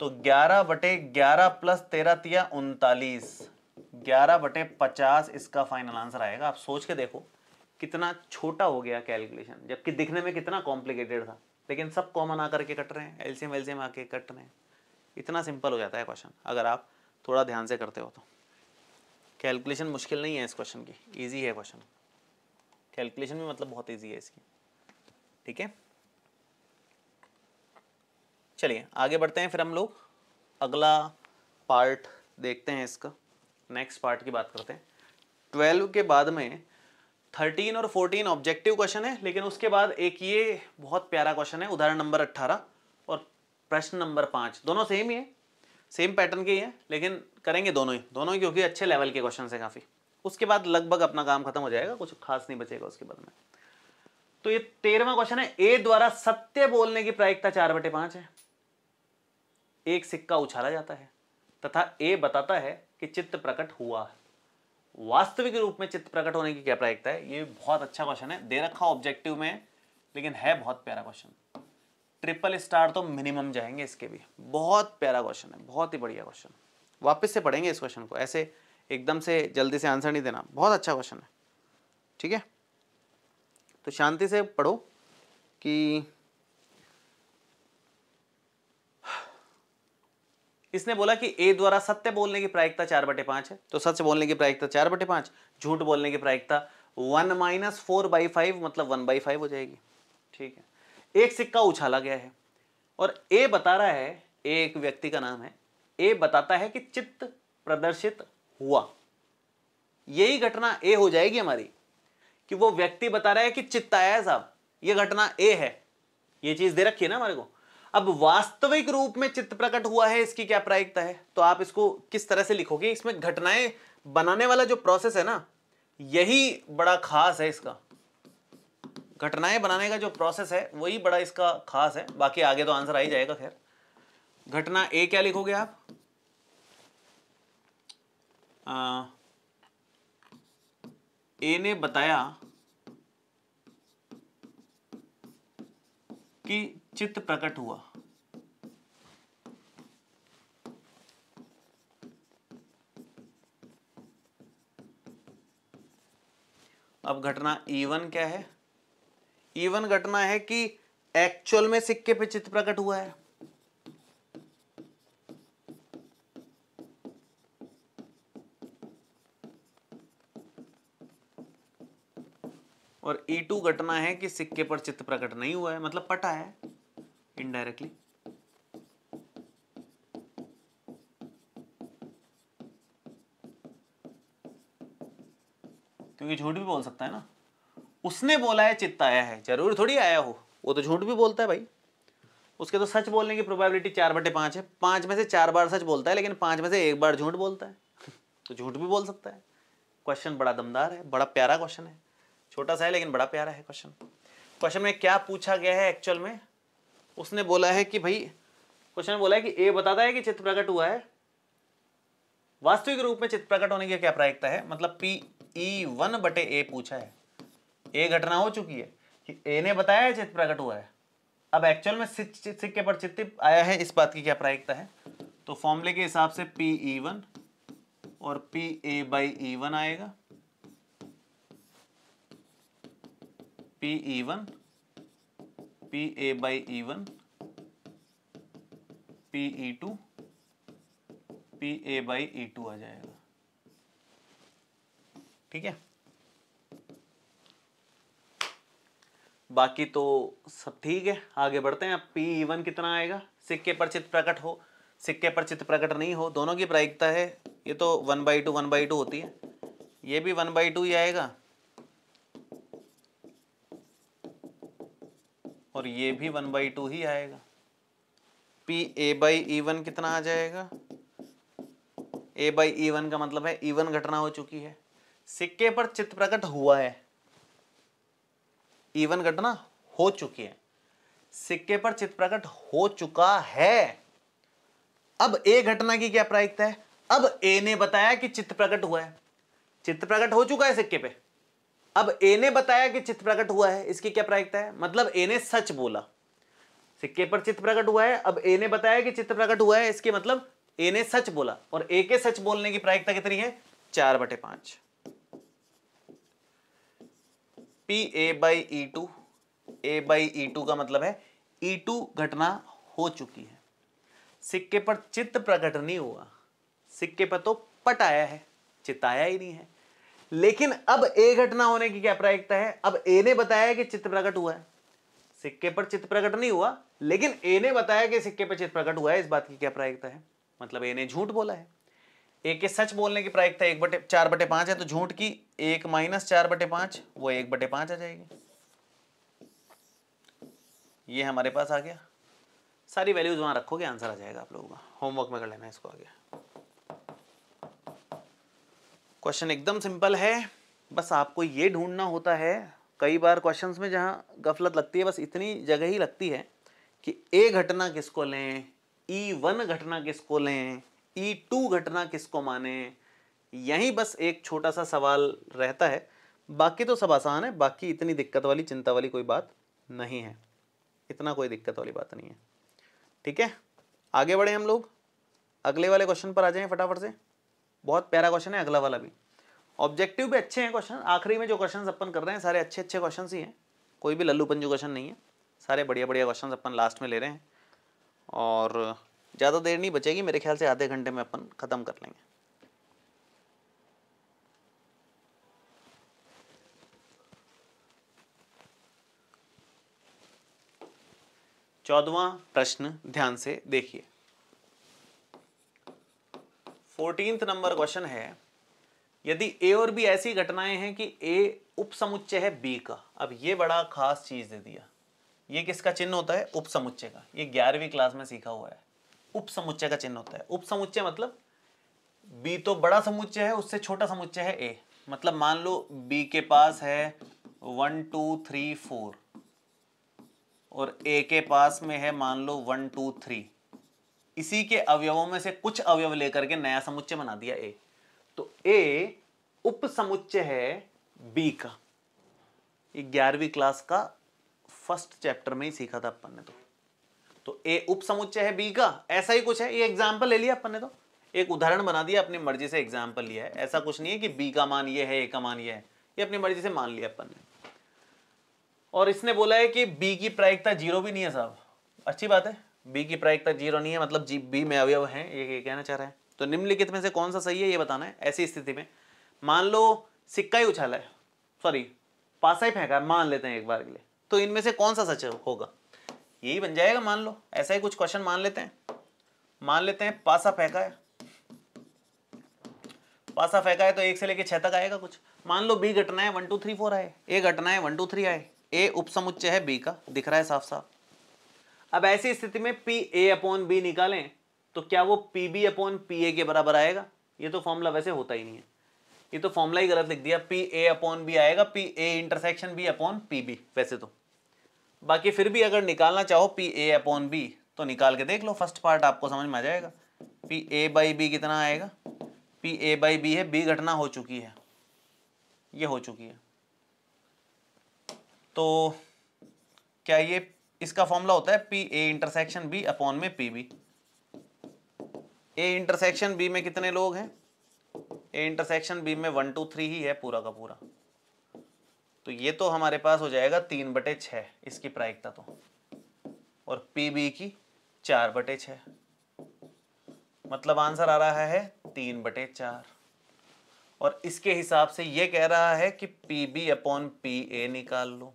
Speaker 1: तो ग्यारह बटे ग्यारह प्लस तेरह तिया उनतालीस ग्यारह बटे पचास इसका फाइनल आंसर आएगा आप सोच के देखो कितना छोटा हो गया कैलकुलेशन जबकि दिखने में कितना कॉम्प्लिकेटेड था लेकिन सब कॉमन आकर के कट रहे हैं एल्सियम एल्सियम आके कट रहे हैं इतना सिंपल हो जाता है क्वेश्चन अगर आप थोड़ा ध्यान से करते हो तो कैलकुलेशन मुश्किल नहीं है इस क्वेश्चन की ईजी है क्वेश्चन कैलकुलेशन भी मतलब बहुत ईजी है इसकी ठीक है चलिए आगे बढ़ते हैं फिर हम लोग अगला पार्ट देखते हैं इसका नेक्स्ट पार्ट की बात करते हैं ट्वेल्व के बाद में थर्टीन और फोर्टीन ऑब्जेक्टिव क्वेश्चन है लेकिन उसके बाद एक ये बहुत प्यारा क्वेश्चन है उदाहरण नंबर अट्ठारह और प्रश्न नंबर पाँच दोनों सेम ही है सेम पैटर्न के ही है लेकिन करेंगे दोनों ही दोनों ही क्योंकि अच्छे लेवल के क्वेश्चन हैं काफ़ी उसके बाद लगभग अपना काम खत्म हो जाएगा कुछ खास नहीं बचेगा उसके बाद में तो ये तेरहवा क्वेश्चन है ए द्वारा सत्य बोलने की प्रायिकता चार बटे पांच है एक सिक्का उछाला जाता है तथा ए बताता है कि चित्त प्रकट हुआ वास्तविक रूप में चित्त प्रकट होने की क्या प्रायिकता है ये बहुत अच्छा क्वेश्चन है दे रखा ऑब्जेक्टिव में लेकिन है बहुत प्यारा क्वेश्चन ट्रिपल स्टार तो मिनिमम जाएंगे इसके भी बहुत प्यारा क्वेश्चन है बहुत ही बढ़िया क्वेश्चन वापस से पढ़ेंगे इस क्वेश्चन को ऐसे एकदम से जल्दी से आंसर नहीं देना बहुत अच्छा क्वेश्चन है ठीक है तो शांति से पढ़ो कि इसने बोला कि ए द्वारा सत्य बोलने की प्रायिकता चार बटे पांच है तो सत्य बोलने की प्रायिकता चार बटे पांच झूठ बोलने की प्रायिकता one minus four by five मतलब वन बाई फाइव हो जाएगी ठीक है एक सिक्का उछाला गया है और ए बता रहा है ए एक व्यक्ति का नाम है ए बताता है कि चित्त प्रदर्शित हुआ यही घटना ए हो जाएगी हमारी कि वो व्यक्ति बता रहा है कि चित्त आया है साहब ये घटना ए है ये चीज दे रखी है ना हमारे को अब वास्तविक रूप में चित्त प्रकट हुआ है इसकी क्या प्रायिकता है तो आप इसको किस तरह से लिखोगे इसमें घटनाएं बनाने वाला जो प्रोसेस है ना यही बड़ा खास है इसका घटनाएं बनाने का जो प्रोसेस है वही बड़ा इसका खास है बाकी आगे तो आंसर आ ही जाएगा खैर घटना ए क्या लिखोगे आप आ, ए ने बताया कि चित्त प्रकट हुआ अब घटना ईवन e क्या है ईवन e घटना है कि एक्चुअल में सिक्के पे चित्त प्रकट हुआ है और ई e टू घटना है कि सिक्के पर चित्र प्रकट नहीं हुआ है मतलब पटा है indirectly क्योंकि झूठ भी बोल सकता है ना उसने बोला है चित्त आया है जरूर थोड़ी आया हो वो तो झूठ भी बोलता है भाई उसके तो सच बोलने की प्रोबेबिलिटी चार बटे पांच है पांच में से चार बार सच बोलता है लेकिन पांच में से एक बार झूठ बोलता है (laughs) तो झूठ भी बोल सकता है क्वेश्चन बड़ा दमदार है बड़ा प्यारा क्वेश्चन है छोटा सा है लेकिन बड़ा प्यारा है क्वेश्चन क्वेश्चन में क्या पूछा गया है एक्चुअल में उसने बोला है कि भाई क्वेश्चन बोला है कि ए बताता है कि चित्र प्रकट हुआ है वास्तविक रूप में चित्र प्रकट होने की क्या प्रायिकता है मतलब पी ई वन बटे ए पूछा है ए घटना हो चुकी है कि ए ने बताया है चित्र प्रकट हुआ है अब एक्चुअल में सिक्के पर चित्र आया है इस बात की क्या प्रायिकता है तो फॉर्मूले के हिसाब से पी ई वन और P A by E one आएगा P E one P A by E one P E two P A by E two आ जाएगा ठीक है बाकी तो सब ठीक है आगे बढ़ते हैं अब पी ई वन कितना आएगा सिक्के पर चित्र प्रकट हो सिक्के पर चित्र प्रकट नहीं हो दोनों की प्रायिकता है ये तो one by two one by two होती है ये भी वन बाई टू ही आएगा और ये भी वन बाई टू ही आएगा P A by E one कितना आ जाएगा ए बाई ई वन का मतलब है ई e वन घटना हो चुकी है सिक्के पर चित्र प्रकट हुआ है ई e वन घटना हो चुकी है सिक्के पर चित्र प्रकट हो चुका है अब ए घटना की क्या प्रायिकता है अब ए ने बताया कि चित्र प्रकट हुआ है चित्र प्रकट हो चुका है सिक्के पे अब ए ने बताया कि चित्त प्रकट हुआ है इसकी क्या प्रायिकता है मतलब ए ने सच बोला सिक्के पर चित्र प्रकट हुआ है अब ए ने बताया कि चित्र प्रकट हुआ है इसके मतलब ए ने सच बोला और ए के सच बोलने की प्रायिकता कितनी है चार बटे पांच P A by E two A by E two का मतलब है ई e टू घटना हो चुकी है सिक्के पर चित्त प्रकट नहीं हुआ सिक्के पर तो पट आया है चित आया ही नहीं है लेकिन अब ए घटना होने की क्या प्रायिकता है अब ए ने बताया कि चित्र प्रकट हुआ है सिक्के पर चित्र प्रकट नहीं हुआ लेकिन ए ने बताया कि सिक्के पर चित्र प्रकट हुआ है इस बात की क्या प्रायिकता है मतलब ए ने झूठ बोला है ए के सच बोलने की प्रायिकता एक बटे चार बटे पांच है तो झूठ की एक माइनस चार बटे पांच वो एक बटे पांच आ जाएगी ये हमारे पास आ गया सारी वैल्यूज वहां रखोगे आंसर आ जाएगा आप लोगों का होमवर्क में कर लेना इसको गया क्वेश्चन एकदम सिंपल है बस आपको ये ढूंढना होता है कई बार क्वेश्चंस में जहाँ गफलत लगती है बस इतनी जगह ही लगती है कि ए घटना किसको लें ई e वन घटना किसको लें ई e टू घटना किसको माने यही बस एक छोटा सा सवाल रहता है बाकी तो सब आसान है बाकी इतनी दिक्कत वाली चिंता वाली कोई बात नहीं है इतना कोई दिक्कत वाली बात नहीं है ठीक है आगे बढ़े हम लोग अगले वाले क्वेश्चन पर आ जाएं फटाफट से बहुत प्यारा क्वेश्चन है अगला वाला भी ऑब्जेक्टिव भी अच्छे हैं क्वेश्चन आखिरी में जो क्वेश्चन अपन कर रहे हैं सारे अच्छे अच्छे क्वेश्चन ही हैं कोई भी लल्लू पंजू क्वेश्चन नहीं है सारे बढ़िया बढ़िया क्वेश्चन अपन लास्ट में ले रहे हैं और ज़्यादा देर नहीं बचेगी मेरे ख्याल से आधे घंटे में अपन ख़त्म कर लेंगे चौदवा प्रश्न ध्यान से देखिए फोर्टीन नंबर क्वेश्चन है यदि ए और बी ऐसी घटनाएं हैं कि ए उपसमुच्चय है बी का अब ये बड़ा खास चीज दे दिया ये किसका चिन्ह होता है उपसमुच्चय का ये ग्यारहवीं क्लास में सीखा हुआ है उपसमुच्चय का चिन्ह होता है उपसमुच्चय मतलब बी तो बड़ा समुच्चय है उससे छोटा समुच्चय है ए मतलब मान लो बी के पास है वन टू थ्री फोर और ए के पास में है मान लो वन टू थ्री इसी के अवयवों में से कुछ अवयव लेकर के नया समुच्चय बना दिया ए तो ए उप समुच्चय है बी का ये ग्यारहवीं क्लास का फर्स्ट चैप्टर में ही सीखा था अपन ने तो तो ए उप समुच्चय है बी का ऐसा ही कुछ है ये एग्जाम्पल ले लिया अपन ने तो एक उदाहरण बना दिया अपनी मर्जी से एग्जाम्पल लिया है ऐसा कुछ नहीं है कि बी का मान ये है ए का मान ये है ये अपनी मर्जी से मान लिया अपन ने और इसने बोला है कि बी की प्रायिकता जीरो भी नहीं है साहब अच्छी बात है बी की प्रायिकता जीरो नहीं है मतलब जी बी में अवयव है ये कहना चाह रहा है तो निम्नलिखित में से कौन सा सही है ये बताना है ऐसी स्थिति में मान लो सिक्का ही उछाला है सॉरी पासा ही फेंका मान लेते हैं एक बार के लिए तो इनमें से कौन सा सच होगा यही बन जाएगा मान लो ऐसा ही कुछ क्वेश्चन मान लेते हैं मान लेते हैं पासा फेंका है पासा फेंका है तो एक से लेके छह तक आएगा कुछ मान लो बी घटना है वन टू थ्री फोर आए ए घटना है वन टू थ्री आए ए उपसमुच्चय है बी का दिख रहा है साफ साफ अब ऐसी स्थिति में पी ए अपॉन बी निकालें तो क्या वो P B upon P A के बराबर आएगा ये तो फॉर्मूला वैसे होता ही नहीं है ये तो फॉर्मूला ही गलत लिख दिया पी ए अपॉन बी आएगा P A intersection B upon P B वैसे तो बाकी फिर भी अगर निकालना चाहो पी ए अपॉन बी तो निकाल के देख लो फर्स्ट पार्ट आपको समझ में आ जाएगा पी ए बाई बी कितना आएगा पी ए बाई बी है बी घटना हो चुकी है ये हो चुकी है तो क्या ये इसका फॉर्मूला होता है P A intersection B upon में P B A intersection B में कितने लोग हैं ए इंटरसेक्शन बी में वन टू थ्री ही है पूरा का पूरा तो ये तो हमारे पास हो जाएगा तीन बटे छ इसकी प्रायिकता तो और पी बी की चार बटे छ मतलब आंसर आ रहा है तीन बटे चार और इसके हिसाब से ये कह रहा है कि P B upon P A निकाल लो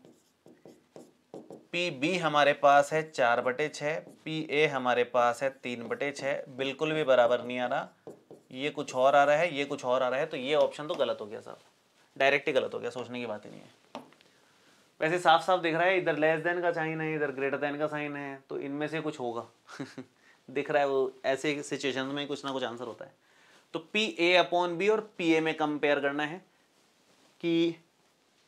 Speaker 1: पी बी हमारे पास है चार बटे छः पी ए हमारे पास है तीन बटे छः बिल्कुल भी बराबर नहीं आ रहा ये कुछ और आ रहा है ये कुछ और आ रहा है तो ये ऑप्शन तो गलत हो गया साहब डायरेक्ट ही गलत हो गया सोचने की बात ही नहीं है वैसे साफ साफ दिख रहा है इधर लेस देन का साइन है इधर ग्रेटर देन का साइन है तो इनमें से कुछ होगा (laughs) दिख रहा है वो ऐसे सिचुएशन में कुछ ना कुछ आंसर होता है तो पी ए अपॉन बी और पी ए में कंपेयर करना है कि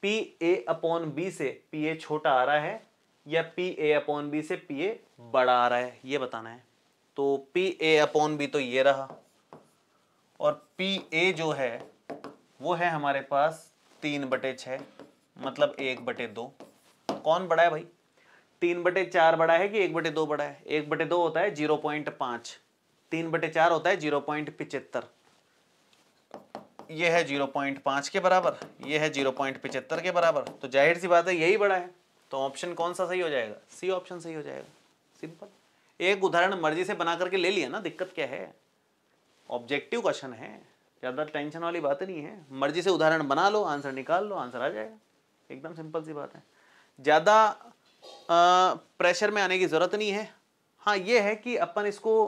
Speaker 1: पी ए अपॉन बी से पी ए छोटा आ रहा है या पी ए अपॉन बी से पी ए बड़ा आ रहा है ये बताना है तो पी ए अपॉन बी तो ये रहा और पी ए जो है वो है हमारे पास तीन बटे छ मतलब एक बटे दो कौन बड़ा है भाई तीन बटे चार बड़ा है कि एक बटे दो बड़ा है एक बटे दो होता है जीरो पॉइंट पांच तीन बटे चार होता है जीरो पॉइंट पिचहत्तर यह है जीरो पॉइंट पांच के बराबर यह है जीरो पॉइंट पिचहत्तर के बराबर तो जाहिर सी बात है यही बड़ा है तो ऑप्शन कौन सा सही हो जाएगा सी ऑप्शन सही हो जाएगा सिंपल एक उदाहरण मर्जी से बना करके ले लिया ना दिक्कत क्या है ऑब्जेक्टिव क्वेश्चन है ज़्यादा टेंशन वाली बात नहीं है मर्जी से उदाहरण बना लो आंसर निकाल लो आंसर आ जाएगा एकदम सिंपल सी बात है ज़्यादा प्रेशर में आने की ज़रूरत नहीं है हाँ ये है कि अपन इसको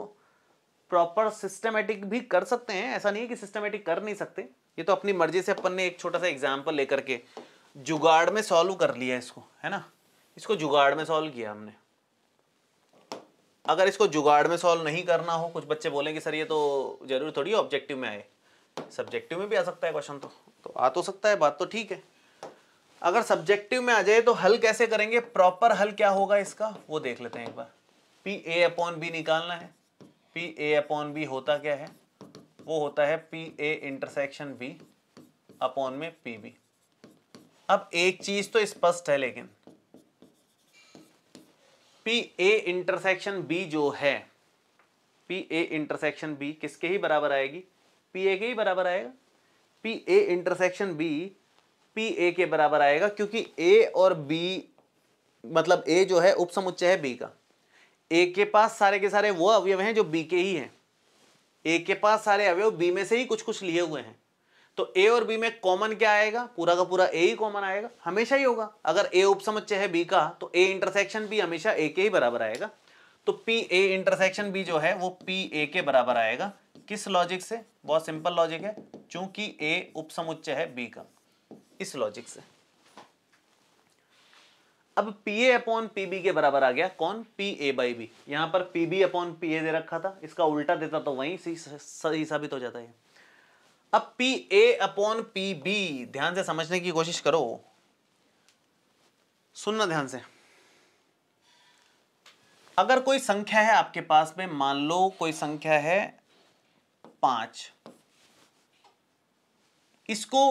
Speaker 1: प्रॉपर सिस्टमेटिक भी कर सकते हैं ऐसा नहीं है कि सिस्टमेटिक कर नहीं सकते ये तो अपनी मर्जी से अपन ने एक छोटा सा एग्जाम्पल लेकर के जुगाड़ में सॉल्व कर लिया इसको है ना इसको जुगाड़ में सॉल्व किया हमने अगर इसको जुगाड़ में सॉल्व नहीं करना हो कुछ बच्चे बोलेंगे सर ये तो जरूर थोड़ी ऑब्जेक्टिव में आए सब्जेक्टिव में भी आ सकता है क्वेश्चन तो तो आ तो सकता है बात तो ठीक है अगर सब्जेक्टिव में आ जाए तो हल कैसे करेंगे प्रॉपर हल क्या होगा इसका वो देख लेते हैं एक बार पी ए अपॉन बी निकालना है पी ए अपॉन बी होता क्या है वो होता है P A intersection B upon में पी बी अब एक चीज तो स्पष्ट है लेकिन पी ए इंटरसेक्शन बी जो है पी ए इंटरसेक्शन बी किसके ही बराबर आएगी पी ए के ही बराबर आएगा P A intersection B P A के बराबर आएगा क्योंकि ए और बी मतलब ए जो है उपसमुच्चय है बी का ए के पास सारे के सारे वो अवयव हैं जो बी के ही हैं ए के पास सारे अवयव बी में से ही कुछ कुछ लिए हुए हैं तो ए और बी में कॉमन क्या आएगा पूरा का पूरा ए ही कॉमन आएगा हमेशा ही होगा अगर ए उपसमुच्चय है बी का तो ए इंटरसेक्शन बी हमेशा ए के ही बराबर आएगा तो पी ए इंटरसेक्शन बी जो है वो पी ए के बराबर आएगा किस लॉजिक से बहुत सिंपल लॉजिक है चूंकि ए उपसमुच्चय है बी का इस लॉजिक से अब P A upon P B के बराबर आ गया कौन पी ए बाई बी यहां पर P B upon P A दे रखा था इसका उल्टा देता तो वहीं सही साबित हो जाता है अब P A upon P B ध्यान से समझने की कोशिश करो सुनना ध्यान से अगर कोई संख्या है आपके पास में मान लो कोई संख्या है पांच इसको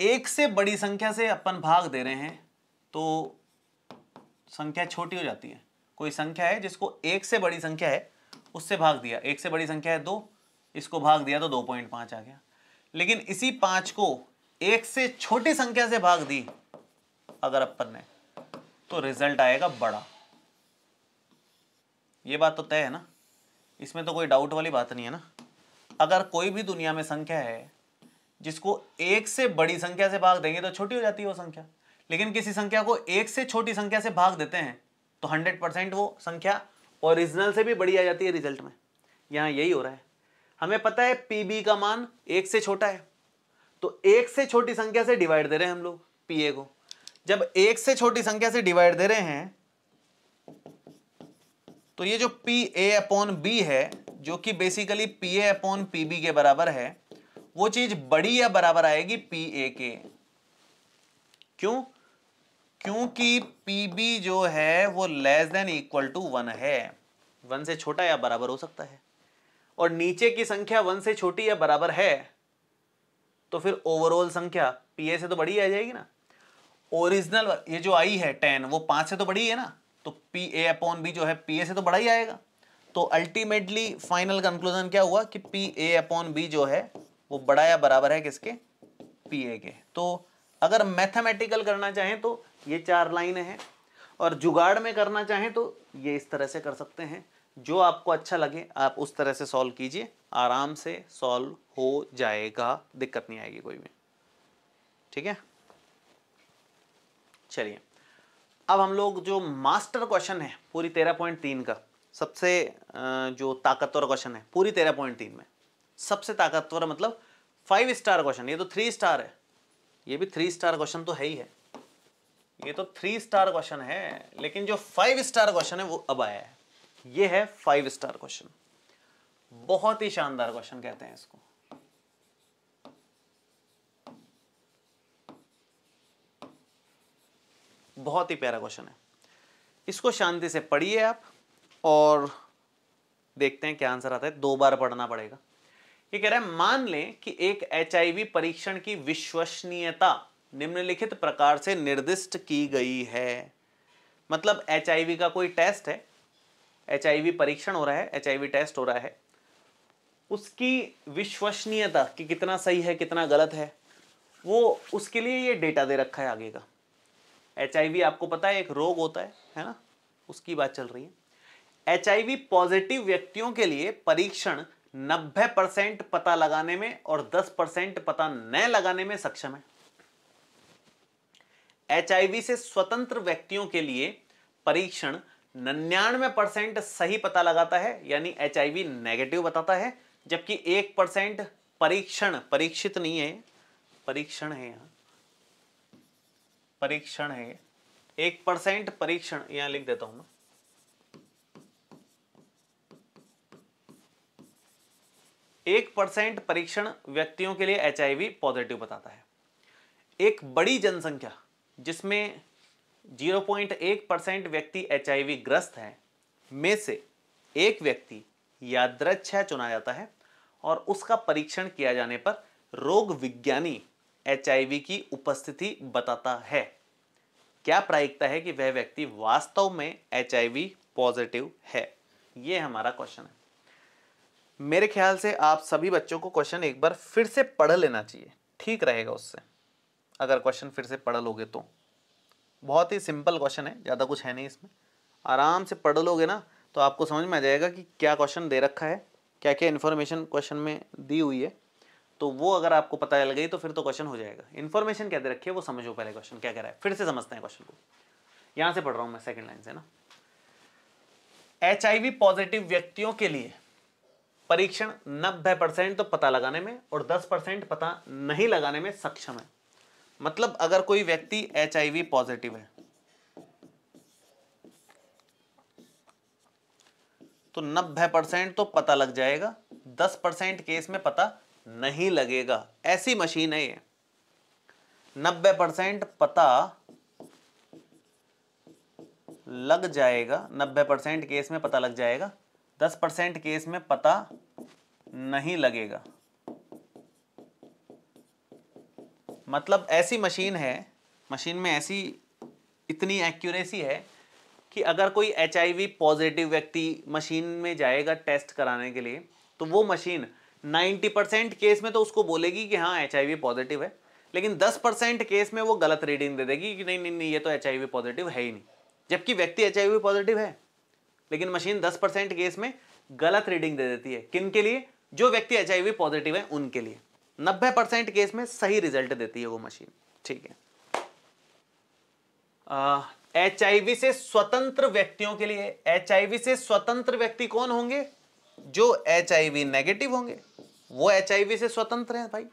Speaker 1: एक से बड़ी संख्या से अपन भाग दे रहे हैं तो संख्या छोटी हो जाती है कोई संख्या है जिसको एक से बड़ी संख्या है उससे भाग दिया एक से बड़ी संख्या है दो इसको भाग दिया तो दो पॉइंट पांच आ गया लेकिन इसी पांच को एक से छोटी संख्या से भाग दी अगर अपन ने तो रिजल्ट आएगा बड़ा ये बात तो तय है ना इसमें तो कोई डाउट वाली बात नहीं है ना अगर कोई भी दुनिया में संख्या है जिसको एक से बड़ी संख्या से भाग देंगे तो छोटी हो जाती है वो संख्या लेकिन किसी संख्या को एक से छोटी संख्या से भाग देते हैं तो हंड्रेड परसेंट वो संख्या ओरिजिनल से भी बड़ी आ जाती है रिजल्ट में यहाँ यही हो रहा है हमें पता है पी का मान एक से छोटा है तो एक से छोटी संख्या से डिवाइड दे रहे हैं हम लोग पी को जब एक से छोटी संख्या से डिवाइड दे रहे हैं तो ये जो पी ए अपॉन बी है जो कि basically P A upon P B के बराबर है वो चीज बड़ी या बराबर आएगी पी ए के क्यों क्योंकि पी बी जो है वो less than equal to one है वन से छोटा या बराबर हो सकता है और नीचे की संख्या वन से छोटी या बराबर है तो फिर ओवरऑल संख्या पी से तो बड़ी आ जाएगी ना ओरिजिनल ये जो आई है टेन वो पांच से तो बड़ी है ना तो पी ए अपॉन बी जो है पी से तो बड़ा ही आएगा तो अल्टीमेटली फाइनल कंक्लूजन क्या हुआ कि पी ए अपॉन बी जो है वो बड़ा या बराबर है किसके पी ए के तो अगर मैथमेटिकल करना चाहें तो ये चार लाइनें हैं और जुगाड़ में करना चाहें तो ये इस तरह से कर सकते हैं जो आपको अच्छा लगे आप उस तरह से सॉल्व कीजिए आराम से सॉल्व हो जाएगा दिक्कत नहीं आएगी कोई भी ठीक है चलिए अब हम लोग जो मास्टर क्वेश्चन है पूरी तेरह पॉइंट तीन का सबसे जो ताकतवर क्वेश्चन है पूरी तेरह पॉइंट तीन में सबसे ताकतवर मतलब फाइव स्टार क्वेश्चन ये तो थ्री स्टार है ये भी थ्री स्टार क्वेश्चन तो है ही है ये तो थ्री स्टार क्वेश्चन है लेकिन जो फाइव स्टार क्वेश्चन है वो अब आया है ये है फाइव स्टार क्वेश्चन बहुत ही शानदार क्वेश्चन कहते हैं इसको बहुत ही प्यारा क्वेश्चन है इसको शांति से पढ़िए आप और देखते हैं क्या आंसर आता है दो बार पढ़ना पड़ेगा ये कह रहा है मान लें कि एक एच परीक्षण की विश्वसनीयता निम्नलिखित प्रकार से निर्दिष्ट की गई है मतलब एच का कोई टेस्ट है एच परीक्षण हो रहा है एच टेस्ट हो रहा है उसकी विश्वसनीयता कि कितना सही है कितना गलत है वो उसके लिए ये डेटा दे रखा है आगे का एच आपको पता है एक रोग होता है है ना उसकी बात चल रही है एच पॉजिटिव व्यक्तियों के लिए परीक्षण 90 परसेंट पता लगाने में और 10 परसेंट पता न लगाने में सक्षम है एच से स्वतंत्र व्यक्तियों के लिए परीक्षण नन्यानवे परसेंट सही पता लगाता है यानी एच नेगेटिव बताता है जबकि एक परसेंट परीक्षण परीक्षित नहीं है परीक्षण है यहाँ परीक्षण है एक परसेंट परीक्षण यहाँ लिख देता हूँ मैं एक परसेंट परीक्षण व्यक्तियों के लिए एच पॉजिटिव बताता है एक बड़ी जनसंख्या जिसमें 0.1 परसेंट व्यक्ति एच ग्रस्त हैं में से एक व्यक्ति यादृच्छा चुना जाता है और उसका परीक्षण किया जाने पर रोग विज्ञानी एच की उपस्थिति बताता है क्या प्रायिकता है कि वह व्यक्ति वास्तव में एच पॉजिटिव है ये हमारा क्वेश्चन है मेरे ख्याल से आप सभी बच्चों को क्वेश्चन एक बार फिर से पढ़ लेना चाहिए ठीक रहेगा उससे अगर क्वेश्चन फिर से पढ़ लोगे तो बहुत ही सिंपल क्वेश्चन है ज़्यादा कुछ है नहीं इसमें आराम से पढ़ लोगे ना तो आपको समझ में आ जाएगा कि क्या क्वेश्चन दे रखा है क्या क्या इन्फॉर्मेशन क्वेश्चन में दी हुई है तो वो अगर आपको पता चल गई तो फिर तो क्वेश्चन हो जाएगा इन्फॉर्मेशन क्या दे रखी है वो समझो पहले क्वेश्चन क्या कह रहा है फिर से समझते हैं क्वेश्चन को यहाँ से पढ़ रहा हूँ मैं सेकेंड लाइन से ना एच पॉजिटिव व्यक्तियों के लिए परीक्षण नब्बे परसेंट तो पता लगाने में और दस परसेंट पता नहीं लगाने में सक्षम है मतलब अगर कोई व्यक्ति एच पॉजिटिव है तो नब्बे परसेंट तो पता लग जाएगा दस परसेंट केस में पता नहीं लगेगा ऐसी मशीन है ये नब्बे परसेंट पता लग जाएगा नब्बे परसेंट केस में पता लग जाएगा दस परसेंट केस में पता नहीं लगेगा मतलब ऐसी मशीन है मशीन में ऐसी इतनी एक्यूरेसी है कि अगर कोई एच पॉजिटिव व्यक्ति मशीन में जाएगा टेस्ट कराने के लिए तो वो मशीन 90 परसेंट केस में तो उसको बोलेगी कि हाँ एच पॉजिटिव है लेकिन 10 परसेंट केस में वो गलत रीडिंग दे देगी कि नहीं नहीं नहीं ये तो एच पॉजिटिव है ही नहीं जबकि व्यक्ति एच पॉजिटिव है लेकिन मशीन 10 परसेंट केस में गलत रीडिंग दे देती है किन के लिए जो व्यक्ति एच पॉजिटिव है उनके लिए नब्बे परसेंट केस में सही रिजल्ट देती है वो मशीन ठीक है एच uh, से स्वतंत्र व्यक्तियों के लिए एच से स्वतंत्र व्यक्ति कौन होंगे जो एच नेगेटिव होंगे वो एच से स्वतंत्र हैं भाई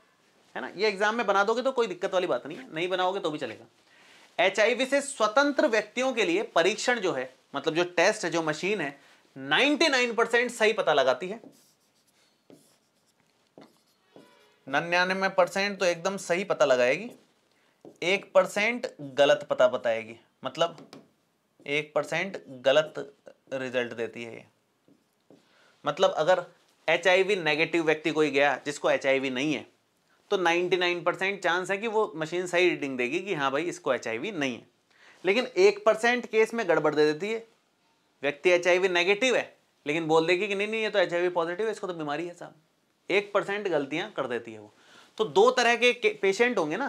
Speaker 1: है ना ये एग्जाम में बना दोगे तो कोई दिक्कत वाली बात नहीं है नहीं बनाओगे तो भी चलेगा एच से स्वतंत्र व्यक्तियों के लिए परीक्षण जो है मतलब जो टेस्ट है जो मशीन है 99% सही पता लगाती है नन्यानवे परसेंट तो एकदम सही पता लगाएगी एक परसेंट गलत पता बताएगी मतलब एक परसेंट गलत रिजल्ट देती है ये मतलब अगर एच नेगेटिव व्यक्ति कोई गया जिसको एच नहीं है तो 99 परसेंट चांस है कि वो मशीन सही रीडिंग देगी कि हाँ भाई इसको एच नहीं है लेकिन एक परसेंट केस में गड़बड़ दे देती है व्यक्ति एच नेगेटिव है लेकिन बोल देगी कि नहीं नहीं ये तो एच पॉजिटिव है इसको तो बीमारी है साहब एक परसेंट गलतियां कर देती है वो तो दो तरह के पेशेंट होंगे ना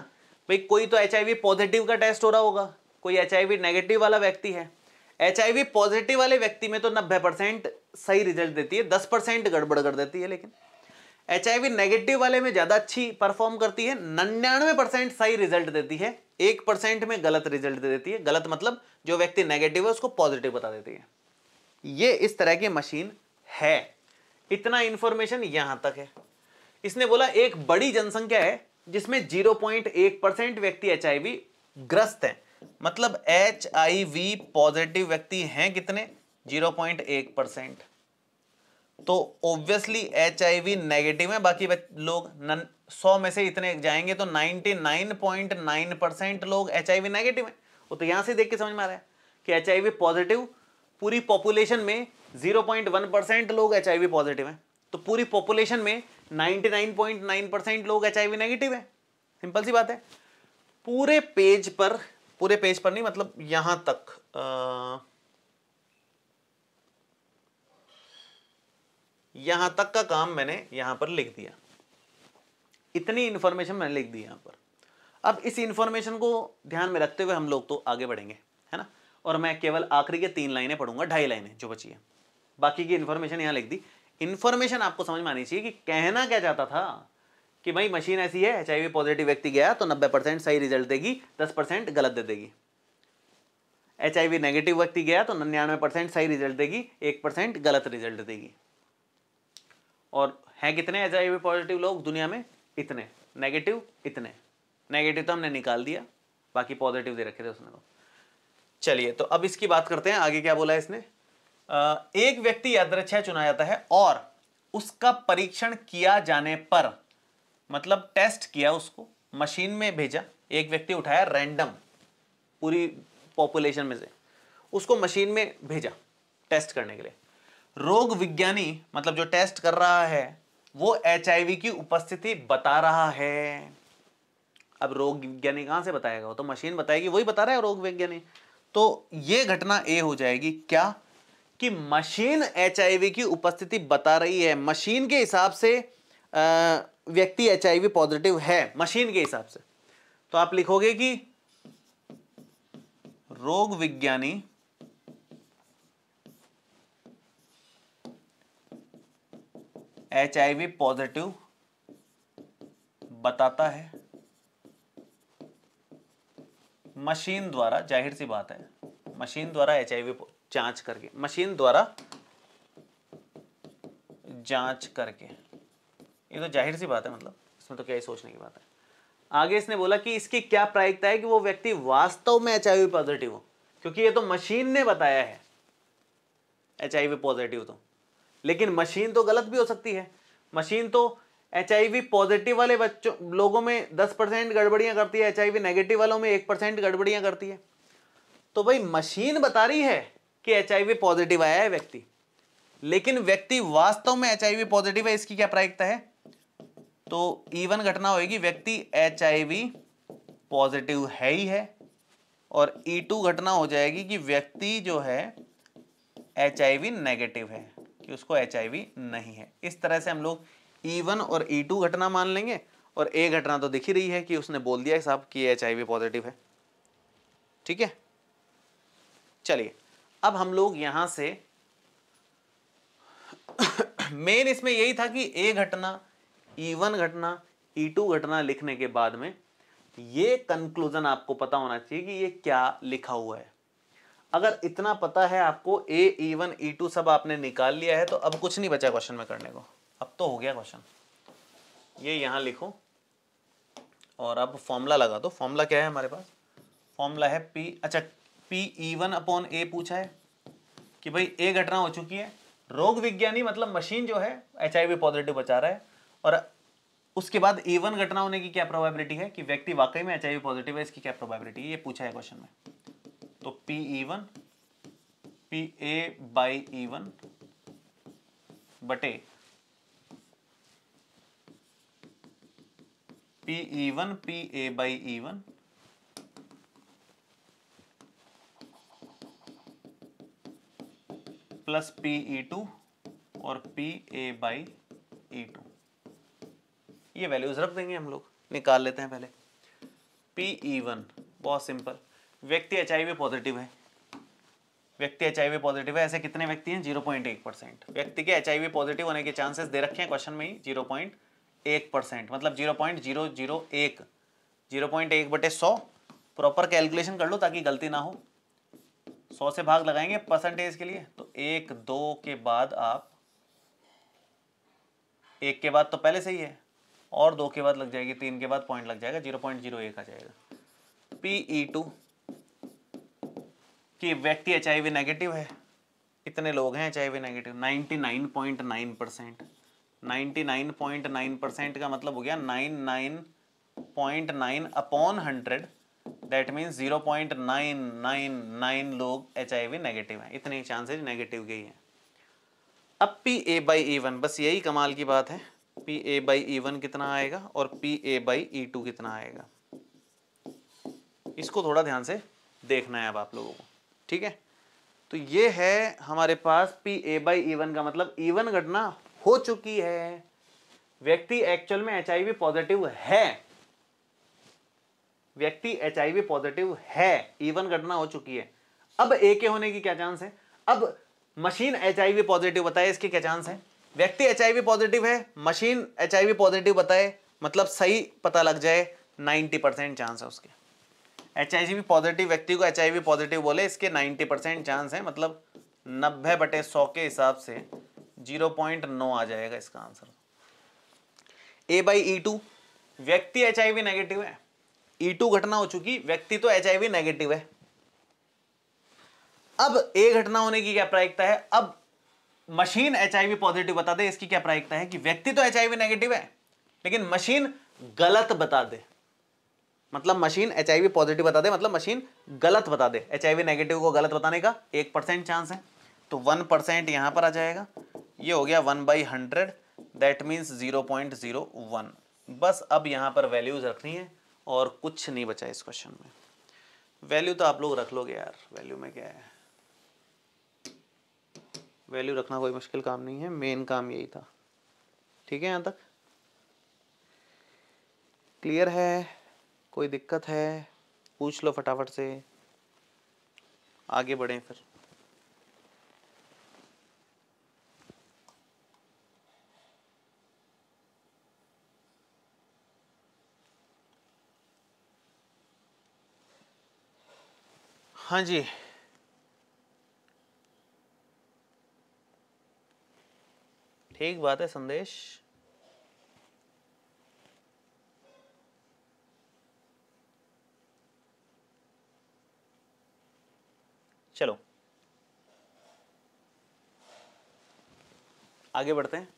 Speaker 1: भाई कोई तो एच पॉजिटिव का टेस्ट हो रहा होगा कोई एच नेगेटिव वाला व्यक्ति है एच पॉजिटिव वाले व्यक्ति में तो नब्बे परसेंट सही रिजल्ट देती है दस परसेंट गड़बड़ कर देती है लेकिन एच नेगेटिव वाले में ज़्यादा अच्छी परफॉर्म करती है नन्यानवे परसेंट सही रिजल्ट देती है एक परसेंट में गलत रिजल्ट दे देती है गलत मतलब जो व्यक्ति नेगेटिव है उसको पॉजिटिव बता देती है ये इस तरह की मशीन है इतना इंफॉर्मेशन यहां तक है इसने बोला एक बड़ी जनसंख्या है जिसमें 0.1 परसेंट व्यक्ति एच ग्रस्त है मतलब एच पॉजिटिव व्यक्ति हैं कितने 0.1 परसेंट तो ऑब्वियसली एच नेगेटिव है बाकी लोग सौ में से इतने जाएंगे तो 99.9 परसेंट लोग एच नेगेटिव हैं वो तो यहां से देख के समझ में आ रहा है कि एच पॉजिटिव पूरी पॉपुलेशन में 0.1 परसेंट लोग एच पॉजिटिव हैं तो पूरी पॉपुलेशन में 99.9 परसेंट लोग एच नेगेटिव हैं सिंपल सी बात है पूरे पेज पर पूरे पेज पर नहीं मतलब यहां तक आ, यहां तक का काम मैंने यहां पर लिख दिया इतनी इंफॉर्मेशन मैंने लिख दी यहां पर अब इस इंफॉर्मेशन को ध्यान में रखते हुए हम लोग तो आगे बढ़ेंगे है ना और मैं केवल आखिरी के तीन लाइनें पढ़ूंगा ढाई लाइनें जो बची है बाकी की इन्फॉर्मेशन यहाँ लिख दी इन्फॉर्मेशन आपको समझ में आनी चाहिए कि कहना क्या चाहता था कि भाई मशीन ऐसी है एच पॉजिटिव व्यक्ति गया तो नब्बे परसेंट सही रिजल्ट देगी दस परसेंट गलत दे देगी एच नेगेटिव व्यक्ति गया तो निन्यानवे परसेंट सही रिजल्ट देगी एक परसेंट गलत रिजल्ट देगी और हैं कितने एच पॉजिटिव लोग दुनिया में इतने नेगेटिव इतने नेगेटिव तो हमने निकाल दिया बाकी पॉजिटिव दे रखे थे उसने तो। चलिए तो अब इसकी बात करते हैं आगे क्या बोला है इसने एक व्यक्ति यादृच्छा चुना जाता है और उसका परीक्षण किया जाने पर मतलब टेस्ट किया उसको मशीन में भेजा एक व्यक्ति उठाया रैंडम पूरी पॉपुलेशन में से उसको मशीन में भेजा टेस्ट करने के लिए रोग विज्ञानी मतलब जो टेस्ट कर रहा है वो एच की उपस्थिति बता रहा है अब रोग विज्ञानी कहाँ से बताएगा वो तो मशीन बताएगी वही बता रहा है रोग विज्ञानी तो ये घटना ए हो जाएगी क्या कि मशीन एच की उपस्थिति बता रही है मशीन के हिसाब से व्यक्ति एच पॉजिटिव है मशीन के हिसाब से तो आप लिखोगे कि रोग विज्ञानी एच पॉजिटिव बताता है मशीन द्वारा जाहिर सी बात है मशीन द्वारा एच आई वी जांच करके मशीन द्वारा जांच करके ये तो जाहिर सी बात है मतलब इसमें तो क्या ही सोचने की बात है आगे इसने बोला कि इसकी क्या प्रायिकता है कि वो व्यक्ति वास्तव में एच पॉजिटिव हो क्योंकि ये तो मशीन ने बताया है एच पॉजिटिव तो लेकिन मशीन तो गलत भी हो सकती है मशीन तो एच पॉजिटिव वाले बच्चों लोगों में दस परसेंट गड़बड़ियाँ करती है एच नेगेटिव वालों में एक परसेंट गड़बड़ियाँ करती है तो भाई मशीन बता रही है कि एच पॉजिटिव आया है व्यक्ति लेकिन व्यक्ति वास्तव में एच पॉजिटिव है इसकी क्या प्रायिकता है तो ईवन घटना होगी व्यक्ति एच पॉजिटिव है ही है और ई e टू घटना हो जाएगी कि व्यक्ति जो है एच नेगेटिव है कि उसको एच नहीं है इस तरह से हम लोग ई e और ई e टू घटना मान लेंगे और ए घटना तो दिख ही रही है कि उसने बोल दिया साहब कि एच पॉजिटिव है ठीक है चलिए अब हम लोग यहां से मेन इसमें यही था कि ए घटना ई e वन घटना ई e टू घटना लिखने के बाद में ये कंक्लूजन आपको पता होना चाहिए कि ये क्या लिखा हुआ है अगर इतना पता है आपको ए ई वन ई टू सब आपने निकाल लिया है तो अब कुछ नहीं बचा क्वेश्चन में करने को अब तो हो गया क्वेश्चन ये यहां लिखो और अब फॉर्मूला लगा दो फॉर्मूला क्या है हमारे पास फॉर्मूला है पी अच्छा P E one upon A पूछा है कि भाई ए घटना हो चुकी है रोग विज्ञानी मतलब मशीन जो है एच आई वी पॉजिटिव बचा रहा है और उसके बाद ए वन घटना होने की क्या प्रोबेबिलिटी है कि व्यक्ति वाकई में एच आई वी पॉजिटिव है इसकी क्या प्रोबेबिलिटी है ये पूछा है क्वेश्चन में तो P E one P A by E one बटे P E one P A by E one plus P E two और P A by E two ये वैल्यूज रख देंगे हम लोग निकाल लेते हैं पहले पी ई वन बहुत सिंपल व्यक्ति एच आई वी पॉजिटिव है व्यक्ति एच आई वी पॉजिटिव है ऐसे कितने व्यक्ति हैं जीरो पॉइंट एक परसेंट व्यक्ति के एच आई वी पॉजिटिव होने के चांसेस दे रखे हैं क्वेश्चन में ही जीरो पॉइंट मतलब एक परसेंट मतलब जीरो पॉइंट जीरो जीरो एक जीरो पॉइंट एक बटे सौ प्रॉपर कैलकुलेशन कर लो ताकि गलती ना हो सौ से भाग लगाएंगे परसेंटेज के लिए तो एक दो के बाद आप एक के बाद तो पहले से ही है और दो के बाद लग जाएगी तीन के बाद पॉइंट लग जाएगा जीरो पॉइंट जीरो एक आ जाएगा पीई टू कि व्यक्ति एच नेगेटिव है इतने लोग हैं H negative nine percent 99.9 percent का मतलब हो गया 99.9 upon hundred that means zero point nine nine nine लोग एच आई वी नेगेटिव हैं इतने ही चांसेज नेगेटिव के ही हैं अब P A by E one बस यही कमाल की बात है P A by E one कितना आएगा और P A by E two कितना आएगा इसको थोड़ा ध्यान से देखना है अब आप लोगों को ठीक है तो ये है हमारे पास P A by E one का मतलब ई e वन घटना हो चुकी है व्यक्ति एक्चुअल में एच पॉजिटिव है व्यक्ति एच पॉजिटिव है इवन घटना हो चुकी है अब ए के होने की क्या चांस है अब मशीन एच पॉजिटिव बताए इसके क्या चांस है व्यक्ति एच पॉजिटिव है मशीन एच पॉजिटिव बताए मतलब सही पता लग जाए 90 परसेंट चांस है उसके एच पॉजिटिव व्यक्ति को एच पॉजिटिव बोले इसके 90 परसेंट चांस है मतलब नब्बे बटे सौ के हिसाब से जीरो पॉइंट नौ आ जाएगा इसका answer A by E two व्यक्ति एच नेगेटिव है ई e टू घटना हो चुकी व्यक्ति तो एच नेगेटिव है अब ए घटना होने की क्या प्रायिकता है अब मशीन एच पॉजिटिव बता दे इसकी क्या प्रायिकता है कि व्यक्ति तो एच नेगेटिव है लेकिन मशीन गलत बता दे मतलब मशीन एच पॉजिटिव बता दे मतलब मशीन गलत बता दे एच नेगेटिव को गलत बताने का एक परसेंट चांस है तो वन परसेंट यहां पर आ जाएगा ये हो गया one by hundred that means zero point zero one बस अब यहां पर वैल्यूज रखनी है और कुछ नहीं बचा इस क्वेश्चन में वैल्यू तो आप लोग रख लोगे यार वैल्यू में क्या है वैल्यू रखना कोई मुश्किल काम नहीं है मेन काम यही था ठीक है यहाँ तक क्लियर है कोई दिक्कत है पूछ लो फटाफट से आगे बढ़ें फिर हाँ जी ठीक बात है संदेश चलो आगे बढ़ते हैं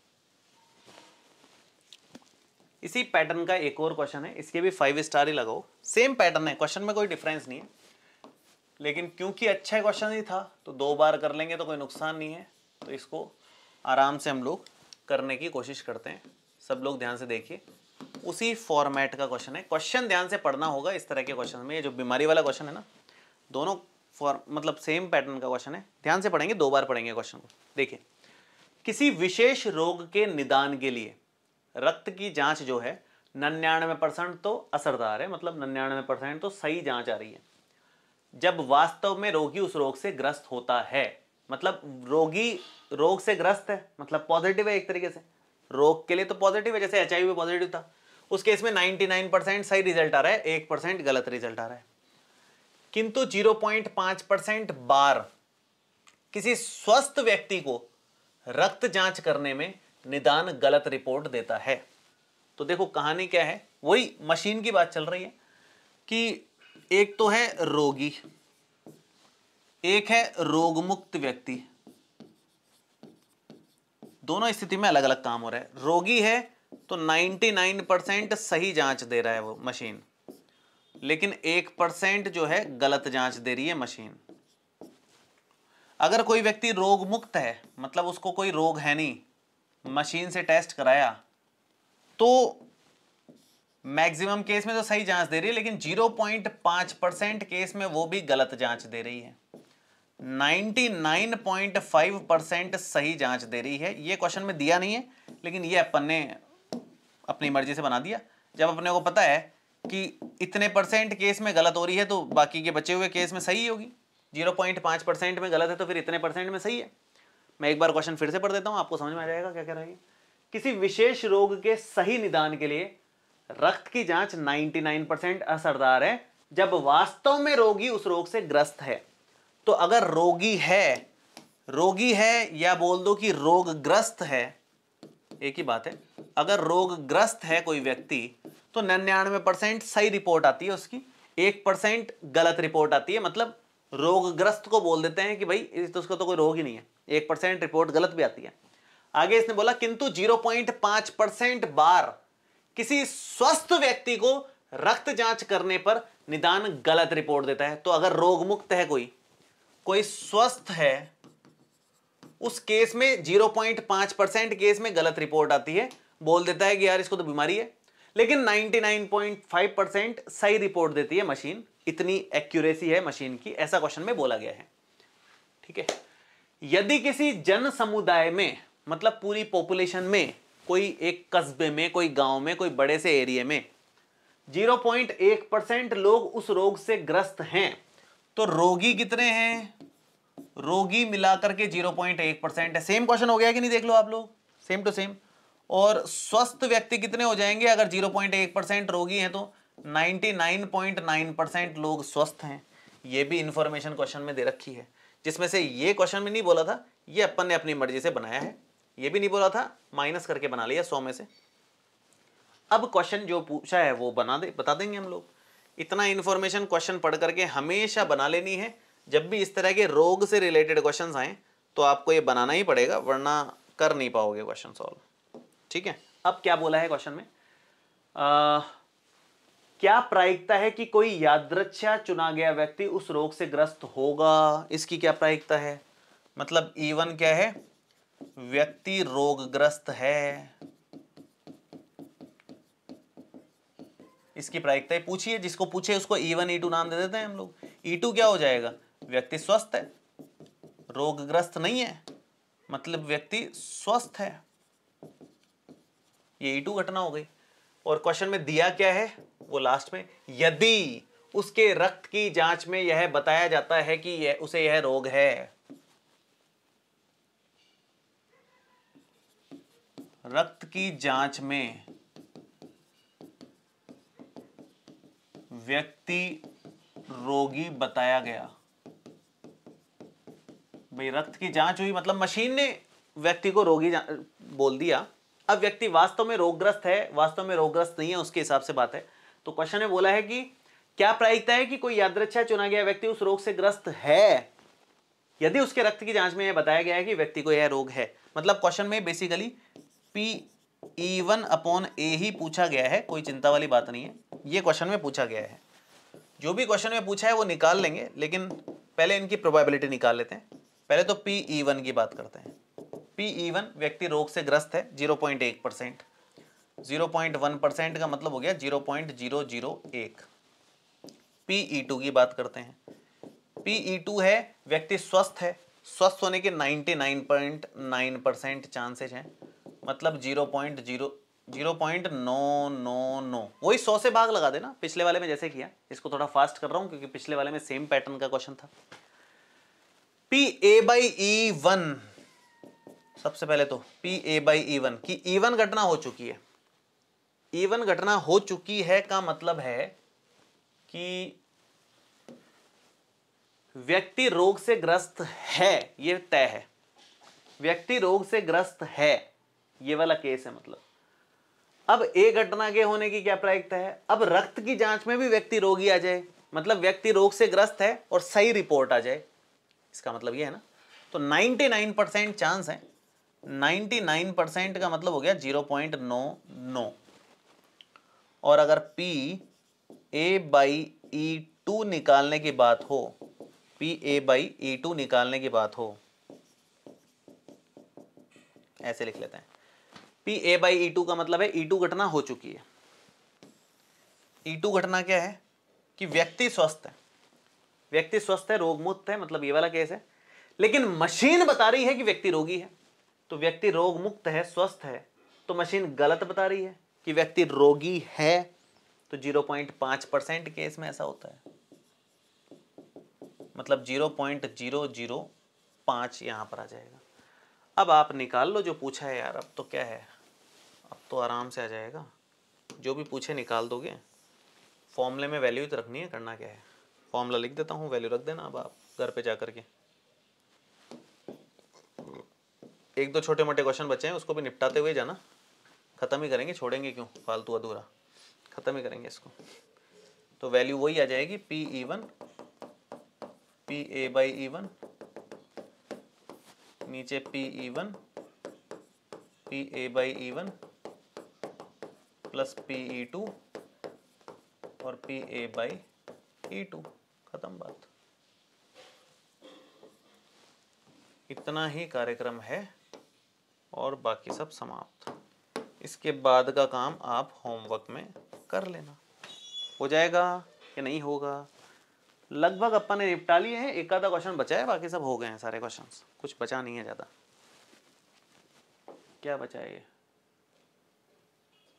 Speaker 1: इसी पैटर्न का एक और क्वेश्चन है इसके भी फाइव स्टार ही लगाओ सेम पैटर्न है क्वेश्चन में कोई डिफरेंस नहीं है लेकिन क्योंकि अच्छा क्वेश्चन ही था तो दो बार कर लेंगे तो कोई नुकसान नहीं है तो इसको आराम से हम लोग करने की कोशिश करते हैं सब लोग ध्यान से देखिए उसी फॉर्मेट का क्वेश्चन है क्वेश्चन ध्यान से पढ़ना होगा इस तरह के क्वेश्चन में ये जो बीमारी वाला क्वेश्चन है ना दोनों फॉर मतलब सेम पैटर्न का क्वेश्चन है ध्यान से पढ़ेंगे दो बार पढ़ेंगे क्वेश्चन को देखिए किसी विशेष रोग के निदान के लिए रक्त की जांच जो है नन्यानवे परसेंट तो असरदार है मतलब नन्यानवे परसेंट तो सही जांच आ रही है जब वास्तव में रोगी उस रोग से ग्रस्त होता है मतलब रोगी रोग से ग्रस्त है मतलब पॉजिटिव है एक तरीके से रोग के लिए तो पॉजिटिव है जैसे एच आई पॉजिटिव था उस केस में 99 परसेंट सही रिजल्ट आ रहा है एक परसेंट गलत रिजल्ट आ रहा है किंतु 0.5 परसेंट बार किसी स्वस्थ व्यक्ति को रक्त जांच करने में निदान गलत रिपोर्ट देता है तो देखो कहानी क्या है वही मशीन की बात चल रही है कि एक तो है रोगी एक है रोगमुक्त व्यक्ति दोनों स्थिति में अलग अलग काम हो रहा है रोगी है तो 99 परसेंट सही जांच दे रहा है वो मशीन लेकिन एक परसेंट जो है गलत जांच दे रही है मशीन अगर कोई व्यक्ति रोग मुक्त है मतलब उसको कोई रोग है नहीं मशीन से टेस्ट कराया तो मैक्सिमम केस में तो सही जांच दे रही है लेकिन 0.5 परसेंट केस में वो भी गलत जांच दे रही है 99.5 परसेंट सही जांच दे रही है ये क्वेश्चन में दिया नहीं है लेकिन ये अपन ने अपनी मर्जी से बना दिया जब अपने को पता है कि इतने परसेंट केस में गलत हो रही है तो बाकी के बचे हुए केस में सही होगी 0.5 परसेंट में गलत है तो फिर इतने परसेंट में सही है मैं एक बार क्वेश्चन फिर से पढ़ देता हूँ आपको समझ में आ जाएगा क्या कह रहा है किसी विशेष रोग के सही निदान के लिए रक्त की जांच 99 परसेंट असरदार है जब वास्तव में रोगी उस रोग से ग्रस्त है तो अगर रोगी है रोगी है या बोल दो कि रोगग्रस्त है एक ही बात है अगर रोगग्रस्त है कोई व्यक्ति तो निन्यानवे परसेंट सही रिपोर्ट आती है उसकी एक परसेंट गलत रिपोर्ट आती है मतलब रोगग्रस्त को बोल देते हैं कि भाई इस तो उसका तो कोई रोग ही नहीं है एक परसेंट रिपोर्ट गलत भी आती है आगे इसने बोला किंतु जीरो पॉइंट पांच परसेंट बार किसी स्वस्थ व्यक्ति को रक्त जांच करने पर निदान गलत रिपोर्ट देता है तो अगर रोग मुक्त है कोई कोई स्वस्थ है उस केस में 0.5 परसेंट केस में गलत रिपोर्ट आती है बोल देता है कि यार इसको तो बीमारी है लेकिन 99.5 परसेंट सही रिपोर्ट देती है मशीन इतनी एक्यूरेसी है मशीन की ऐसा क्वेश्चन में बोला गया है ठीक है यदि किसी जन समुदाय में मतलब पूरी पॉपुलेशन में कोई एक कस्बे में कोई गांव में कोई बड़े से एरिए में 0.1 परसेंट लोग उस रोग से ग्रस्त हैं तो रोगी कितने हैं रोगी मिलाकर के 0.1 परसेंट है सेम क्वेश्चन हो गया कि नहीं देख लो आप लोग सेम टू सेम और स्वस्थ व्यक्ति कितने हो जाएंगे अगर 0.1 परसेंट रोगी हैं तो 99.9 परसेंट लोग स्वस्थ हैं ये भी इंफॉर्मेशन क्वेश्चन में दे रखी है जिसमें से ये क्वेश्चन में नहीं बोला था ये अपन ने अपनी मर्जी से बनाया है ये भी नहीं बोला था माइनस करके बना लिया सौ में से अब क्वेश्चन जो पूछा है वो बना दे बता देंगे हम लोग इतना इन्फॉर्मेशन क्वेश्चन पढ़ करके हमेशा बना लेनी है जब भी इस तरह के रोग से रिलेटेड क्वेश्चन आएँ तो आपको ये बनाना ही पड़ेगा वरना कर नहीं पाओगे क्वेश्चन सॉल्व ठीक है अब क्या बोला है क्वेश्चन में आ, क्या प्रायिकता है कि कोई यादृच्छा चुना गया व्यक्ति उस रोग से ग्रस्त होगा इसकी क्या प्रायिकता है मतलब ईवन क्या है व्यक्ति रोगग्रस्त है इसकी प्रायिकता पूछिए जिसको पूछे उसको ई वन ई टू नाम दे देते हैं हम लोग ई e टू क्या हो जाएगा व्यक्ति स्वस्थ है रोगग्रस्त नहीं है मतलब व्यक्ति स्वस्थ है ये ई e टू घटना हो गई और क्वेश्चन में दिया क्या है वो लास्ट में यदि उसके रक्त की जांच में यह बताया जाता है कि यह उसे यह रोग है रक्त की जांच में व्यक्ति रोगी बताया गया भाई रक्त की जांच हुई मतलब मशीन ने व्यक्ति को रोगी बोल दिया अब व्यक्ति वास्तव में रोगग्रस्त है वास्तव में रोगग्रस्त नहीं है उसके हिसाब से बात है तो क्वेश्चन ने बोला है कि क्या प्रायिकता है कि कोई यादृच्छा चुना गया व्यक्ति उस रोग से ग्रस्त है यदि उसके रक्त की जांच में यह बताया गया है कि व्यक्ति को यह रोग है मतलब क्वेश्चन में basically P E one upon A ही पूछा गया है कोई चिंता वाली बात नहीं है ये क्वेश्चन में पूछा गया है जो भी क्वेश्चन में पूछा है वो निकाल लेंगे लेकिन पहले इनकी प्रोबेबिलिटी निकाल लेते हैं पहले तो पी ई वन की बात करते हैं पी ई वन व्यक्ति रोग से ग्रस्त है जीरो पॉइंट एक percent zero point one percent का मतलब हो गया जीरो पॉइंट जीरो जीरो एक पी ई टू की बात करते हैं पी ई टू है व्यक्ति स्वस्थ है स्वस्थ होने के ninety nine point nine percent chances हैं मतलब zero point zero zero point no no no वही सौ से भाग लगा देना पिछले वाले में जैसे किया इसको थोड़ा फास्ट कर रहा हूं क्योंकि पिछले वाले में सेम पैटर्न का क्वेश्चन था P A by E one सबसे पहले तो P A by E one की ई वन घटना हो चुकी है ई e वन घटना हो चुकी है का मतलब है कि व्यक्ति रोग से ग्रस्त है यह तय है व्यक्ति रोग से ग्रस्त है ये वाला केस है मतलब अब ए घटना के होने की क्या प्रायिकता है अब रक्त की जांच में भी व्यक्ति रोगी आ जाए मतलब व्यक्ति रोग से ग्रस्त है और सही रिपोर्ट आ जाए इसका मतलब ये है ना तो 99 परसेंट चांस है 99 परसेंट का मतलब हो गया 0.99 और अगर P A by E two निकालने की बात हो P A by E two निकालने की बात हो ऐसे लिख लेते हैं P A by E two का मतलब है ई e टू घटना हो चुकी है ई e टू घटना क्या है कि व्यक्ति स्वस्थ है व्यक्ति स्वस्थ है रोग मुक्त है मतलब ये वाला केस है लेकिन मशीन बता रही है कि व्यक्ति रोगी है तो व्यक्ति रोग मुक्त है स्वस्थ है तो मशीन गलत बता रही है कि व्यक्ति रोगी है तो 0.5 परसेंट केस में ऐसा होता है मतलब 0.005 यहां पर आ जाएगा अब आप निकाल लो जो पूछा है यार अब तो क्या है तो आराम से आ जाएगा जो भी पूछे निकाल दोगे फॉर्मूले में वैल्यू तो रखनी है करना क्या है फॉर्मूला लिख देता हूँ वैल्यू रख देना अब आप घर पे जा करके एक दो छोटे मोटे क्वेश्चन बचे हैं उसको भी निपटाते हुए जाना ख़त्म ही करेंगे छोड़ेंगे क्यों फालतू अधूरा ख़त्म ही करेंगे इसको तो वैल्यू वही आ जाएगी P E one P A by E one नीचे P E one P A by E one plus P E two और P A by E two ख़त्म बात इतना ही कार्यक्रम है और बाकी सब समाप्त इसके बाद का काम आप होमवर्क में कर लेना हो जाएगा कि नहीं होगा लगभग अपन ने निपटा लिए हैं एक आधा क्वेश्चन बचा है बाकी सब हो गए हैं सारे क्वेश्चन कुछ बचा नहीं है ज़्यादा क्या बचा है ये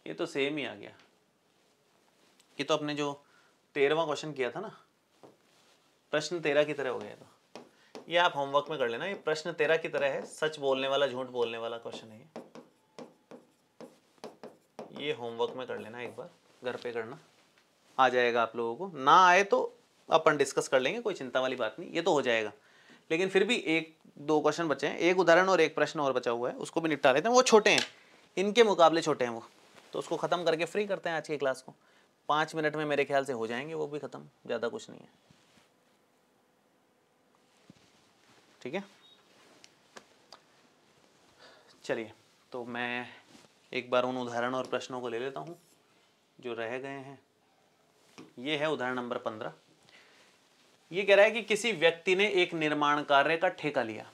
Speaker 1: ये तो सेम ही आ गया ये तो अपने जो तेरहवा क्वेश्चन किया था ना प्रश्न तेरह की तरह हो गया तो ये आप होमवर्क में कर लेना ये प्रश्न तेरह की तरह है सच बोलने वाला झूठ बोलने वाला क्वेश्चन है ये होमवर्क में कर लेना एक बार घर पे करना आ जाएगा आप लोगों को ना आए तो अपन डिस्कस कर लेंगे कोई चिंता वाली बात नहीं ये तो हो जाएगा लेकिन फिर भी एक दो क्वेश्चन बचे हैं एक उदाहरण और एक प्रश्न और बचा हुआ है उसको भी निपटा लेते हैं वो छोटे हैं इनके मुकाबले छोटे हैं वो तो उसको ख़त्म करके फ्री करते हैं आज की क्लास को पाँच मिनट में मेरे ख्याल से हो जाएंगे वो भी ख़त्म ज़्यादा कुछ नहीं है ठीक है चलिए तो मैं एक बार उन उदाहरण और प्रश्नों को ले लेता हूँ जो रह गए हैं ये है उदाहरण नंबर पंद्रह ये कह रहा है कि किसी व्यक्ति ने एक निर्माण कार्य का ठेका लिया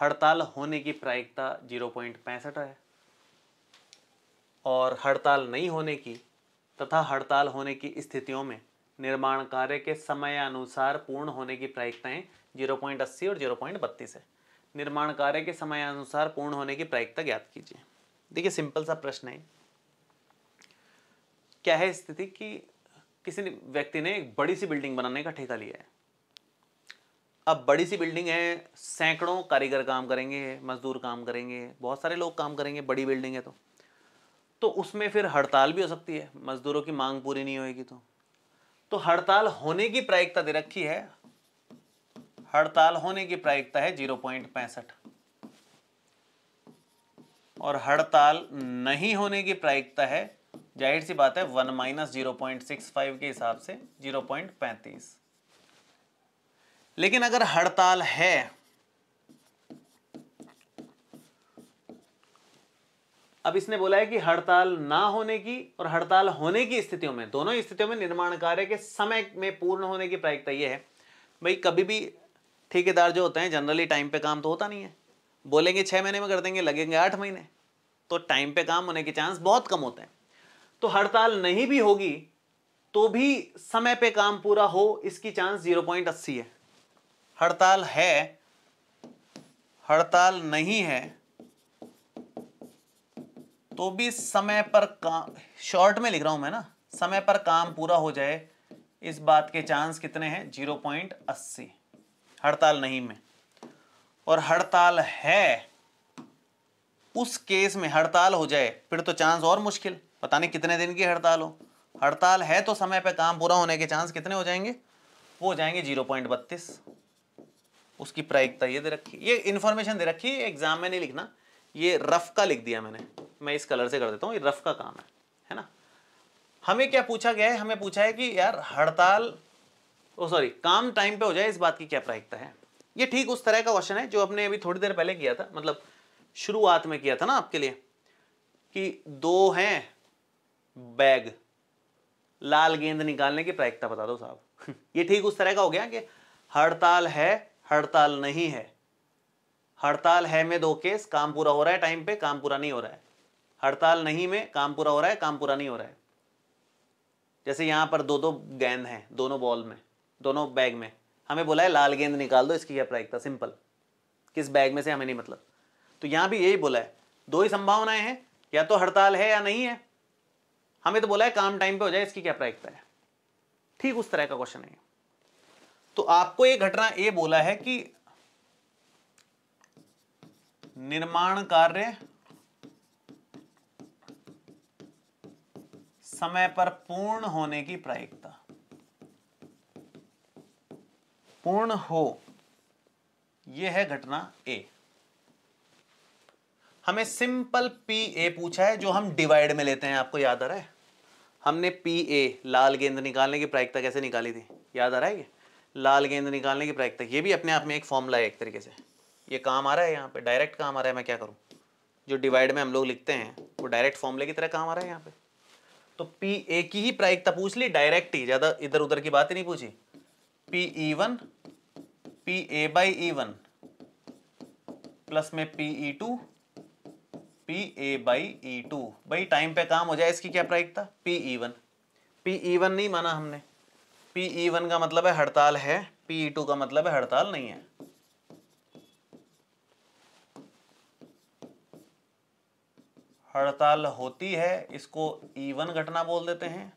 Speaker 1: हड़ताल होने की प्रायिकता जीरो पॉइंट पैंसठ है और हड़ताल नहीं होने की तथा हड़ताल होने की स्थितियों में निर्माण कार्य के समय अनुसार पूर्ण होने की प्रायिकताएँ जीरो पॉइंट अस्सी और जीरो पॉइंट बत्तीस है निर्माण कार्य के समय अनुसार पूर्ण होने की प्रायिकता ज्ञात कीजिए देखिए सिंपल सा प्रश्न है क्या है स्थिति कि किसी व्यक्ति ने एक बड़ी सी बिल्डिंग बनाने का ठेका लिया है अब बड़ी सी बिल्डिंग है सैकड़ों कारीगर काम करेंगे मजदूर काम करेंगे बहुत सारे लोग काम करेंगे बड़ी बिल्डिंग है तो तो उसमें फिर हड़ताल भी हो सकती है मजदूरों की मांग पूरी नहीं होगी तो तो हड़ताल होने की प्रायिकता दे रखी है हड़ताल होने की प्रायिकता है जीरो पॉइंट पैंसठ और हड़ताल नहीं होने की प्रायिकता है जाहिर सी बात है one minus zero point six five के हिसाब से जीरो पॉइंट पैंतीस लेकिन अगर हड़ताल है अब इसने बोला है कि हड़ताल ना होने की और हड़ताल होने की स्थितियों में दोनों स्थितियों में निर्माण कार्य के समय में पूर्ण होने की प्रायिकता ये है भाई कभी भी ठेकेदार जो होते हैं जनरली टाइम पे काम तो होता नहीं है बोलेंगे छः महीने में कर देंगे लगेंगे आठ महीने तो टाइम पे काम होने के चांस बहुत कम होते हैं तो हड़ताल नहीं भी होगी तो भी समय पे काम पूरा हो इसकी चांस जीरो पॉइंट अस्सी है हड़ताल है हड़ताल नहीं है तो भी समय पर काम शॉर्ट में लिख रहा हूं मैं ना समय पर काम पूरा हो जाए इस बात के चांस कितने हैं जीरो पॉइंट अस्सी हड़ताल नहीं में और हड़ताल है उस केस में हड़ताल हो जाए फिर तो चांस और मुश्किल पता नहीं कितने दिन की हड़ताल हो हड़ताल है तो समय पर काम पूरा होने के चांस कितने हो जाएंगे वो हो जाएंगे जीरो पॉइंट बत्तीस उसकी प्रायिकता ये दे रखी ये इन्फॉर्मेशन दे रखी एग्जाम में नहीं लिखना ये रफ का लिख दिया मैंने मैं इस कलर से कर देता हूँ ये रफ का काम है है ना हमें क्या पूछा गया है हमें पूछा है कि यार हड़ताल ओ सॉरी काम टाइम पे हो जाए इस बात की क्या प्रायिकता है ये ठीक उस तरह का क्वेश्चन है जो आपने अभी थोड़ी देर पहले किया था मतलब शुरुआत में किया था ना आपके लिए कि दो हैं बैग लाल गेंद निकालने की प्रायिकता बता दो साहब (laughs) ये ठीक उस तरह का हो गया कि हड़ताल है हड़ताल नहीं है हड़ताल है में दो केस काम पूरा हो रहा है टाइम पे काम पूरा नहीं हो रहा है हड़ताल नहीं में काम पूरा हो रहा है काम पूरा नहीं हो रहा है जैसे यहाँ पर दो दो गेंद हैं दोनों बॉल में दोनों बैग में हमें बोला है लाल गेंद निकाल दो इसकी क्या प्रायिकता सिंपल किस बैग में से हमें नहीं मतलब तो यहाँ भी यही बोला है दो ही संभावनाएं हैं या तो हड़ताल है या नहीं है हमें तो बोला है काम टाइम पे हो जाए इसकी क्या प्रायिकता है ठीक उस तरह का क्वेश्चन है तो आपको ये घटना ये बोला है कि निर्माण कार्य समय पर पूर्ण होने की प्रायिकता पूर्ण हो यह है घटना ए हमें सिंपल पी ए पूछा है जो हम डिवाइड में लेते हैं आपको याद आ रहा है हमने पी ए लाल गेंद निकालने की प्रायिकता कैसे निकाली थी याद आ रहा है ये लाल गेंद निकालने की प्रायिकता ये भी अपने आप में एक फॉर्मूला है एक तरीके से ये काम आ रहा है यहाँ पे डायरेक्ट काम आ रहा है मैं क्या करूँ जो डिवाइड में हम लोग लिखते हैं वो डायरेक्ट फॉर्मूले की तरह काम आ रहा है यहाँ पर तो पी ए की ही प्रायिकता पूछ ली डायरेक्ट ही ज्यादा इधर उधर की बात ही नहीं पूछी P E one P A by E one plus में P E two P A by E two भाई टाइम पे काम हो जाए इसकी क्या प्रायिकता P E one P E one नहीं माना हमने पी ई वन का मतलब है हड़ताल है पी ई टू का मतलब है हड़ताल नहीं है हड़ताल होती है इसको ईवन घटना बोल देते हैं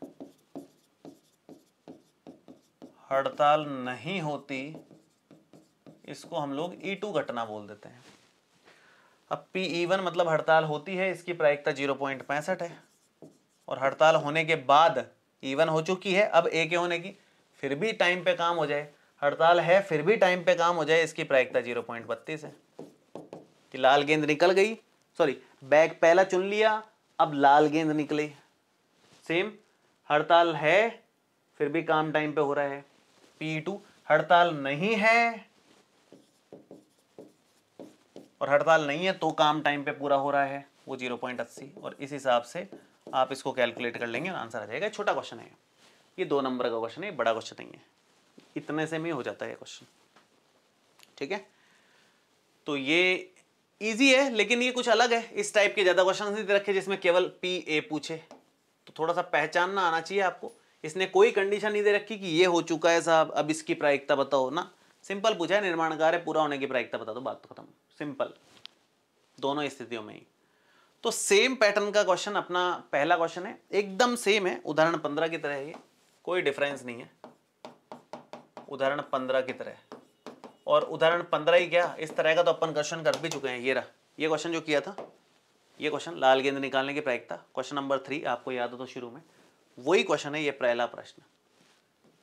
Speaker 1: हड़ताल नहीं होती इसको हम लोग ई e टू घटना बोल देते हैं अब पी ईवन मतलब हड़ताल होती है इसकी प्रायिकता जीरो पॉइंट पैंसठ है और हड़ताल होने के बाद ईवन हो चुकी है अब ए के होने की फिर भी टाइम पे काम हो जाए हड़ताल है फिर भी टाइम पे काम हो जाए इसकी प्रायिकता जीरो पॉइंट बत्तीस है कि लाल गेंद निकल गई सॉरी बैग पहला चुन लिया अब लाल गेंद निकले सेम हड़ताल है फिर भी काम टाइम पे हो रहा है पी टू e हड़ताल नहीं है और हड़ताल नहीं है तो काम टाइम पे पूरा हो रहा है वो जीरो पॉइंट अस्सी और इस हिसाब से आप इसको कैलकुलेट कर लेंगे आंसर आ जाएगा छोटा क्वेश्चन है ये दो नंबर का क्वेश्चन है बड़ा क्वेश्चन नहीं है इतने से में हो जाता है क्वेश्चन ठीक है तो ये इजी है लेकिन ये कुछ अलग है इस टाइप के ज़्यादा क्वेश्चन नहीं दे रखे जिसमें केवल पी ए पूछे तो थोड़ा सा पहचानना आना चाहिए आपको इसने कोई कंडीशन नहीं दे रखी कि ये हो चुका है साहब अब इसकी प्रायिकता बताओ ना सिंपल पूछा है निर्माण कार्य पूरा होने की प्रायिकता बता दो बात तो खत्म सिंपल दोनों स्थितियों में ही तो सेम पैटर्न का क्वेश्चन अपना पहला क्वेश्चन है एकदम सेम है उदाहरण पंद्रह की तरह ये कोई डिफरेंस नहीं है उदाहरण पंद्रह की तरह और उदाहरण पंद्रह ही क्या इस तरह का तो अपन क्वेश्चन कर भी चुके हैं ये रहा ये क्वेश्चन जो किया था ये क्वेश्चन लाल गेंद निकालने की प्रायिकता क्वेश्चन नंबर थ्री आपको याद हो तो शुरू में वही क्वेश्चन है ये पहला प्रश्न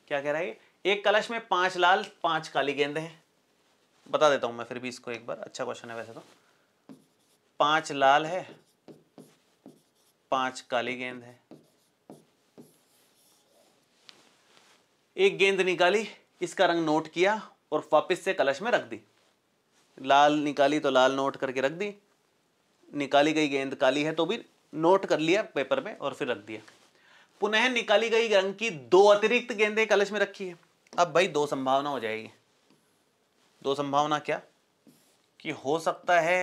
Speaker 1: क्या कह रहा है एक कलश में पांच लाल पांच काली गेंदे हैं बता देता हूं मैं फिर भी इसको एक बार अच्छा क्वेश्चन है वैसे तो पांच लाल है पांच काली गेंद है एक गेंद निकाली इसका रंग नोट किया और वापस से कलश में रख दी लाल निकाली तो लाल नोट करके रख दी निकाली गई गेंद काली है तो भी नोट कर लिया पेपर में और फिर रख दिया पुनः निकाली गई रंग की दो अतिरिक्त गेंदें कलश में रखी है अब भाई दो संभावना हो जाएगी दो संभावना क्या कि हो सकता है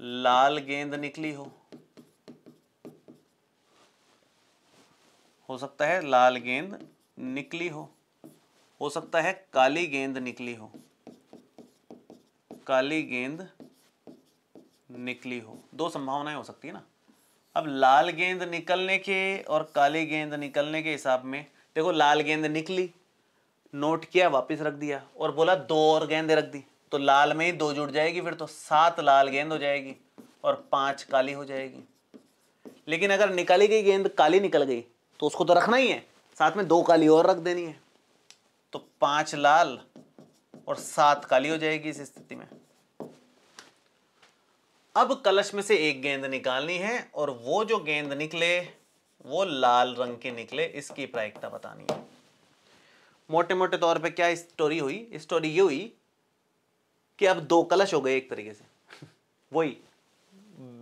Speaker 1: लाल गेंद निकली हो हो सकता है लाल गेंद निकली हो हो सकता है काली गेंद निकली हो काली गेंद निकली हो दो संभावनाएं हो सकती है ना अब लाल गेंद निकलने के और काली गेंद निकलने के हिसाब में देखो लाल गेंद निकली नोट किया वापस रख दिया और बोला दो और गेंद रख दी तो लाल में ही दो जुड़ जाएगी फिर तो सात लाल गेंद हो जाएगी और पांच काली हो जाएगी लेकिन अगर निकाली गई गेंद काली निकल गई तो उसको तो रखना ही है साथ में दो काली और रख देनी है तो पांच लाल और सात काली हो जाएगी इस स्थिति में अब कलश में से एक गेंद निकालनी है और वो जो गेंद निकले वो लाल रंग के निकले इसकी प्रायिकता बतानी है मोटे मोटे तौर पे क्या स्टोरी हुई स्टोरी ये हुई कि अब दो कलश हो गए एक तरीके से वही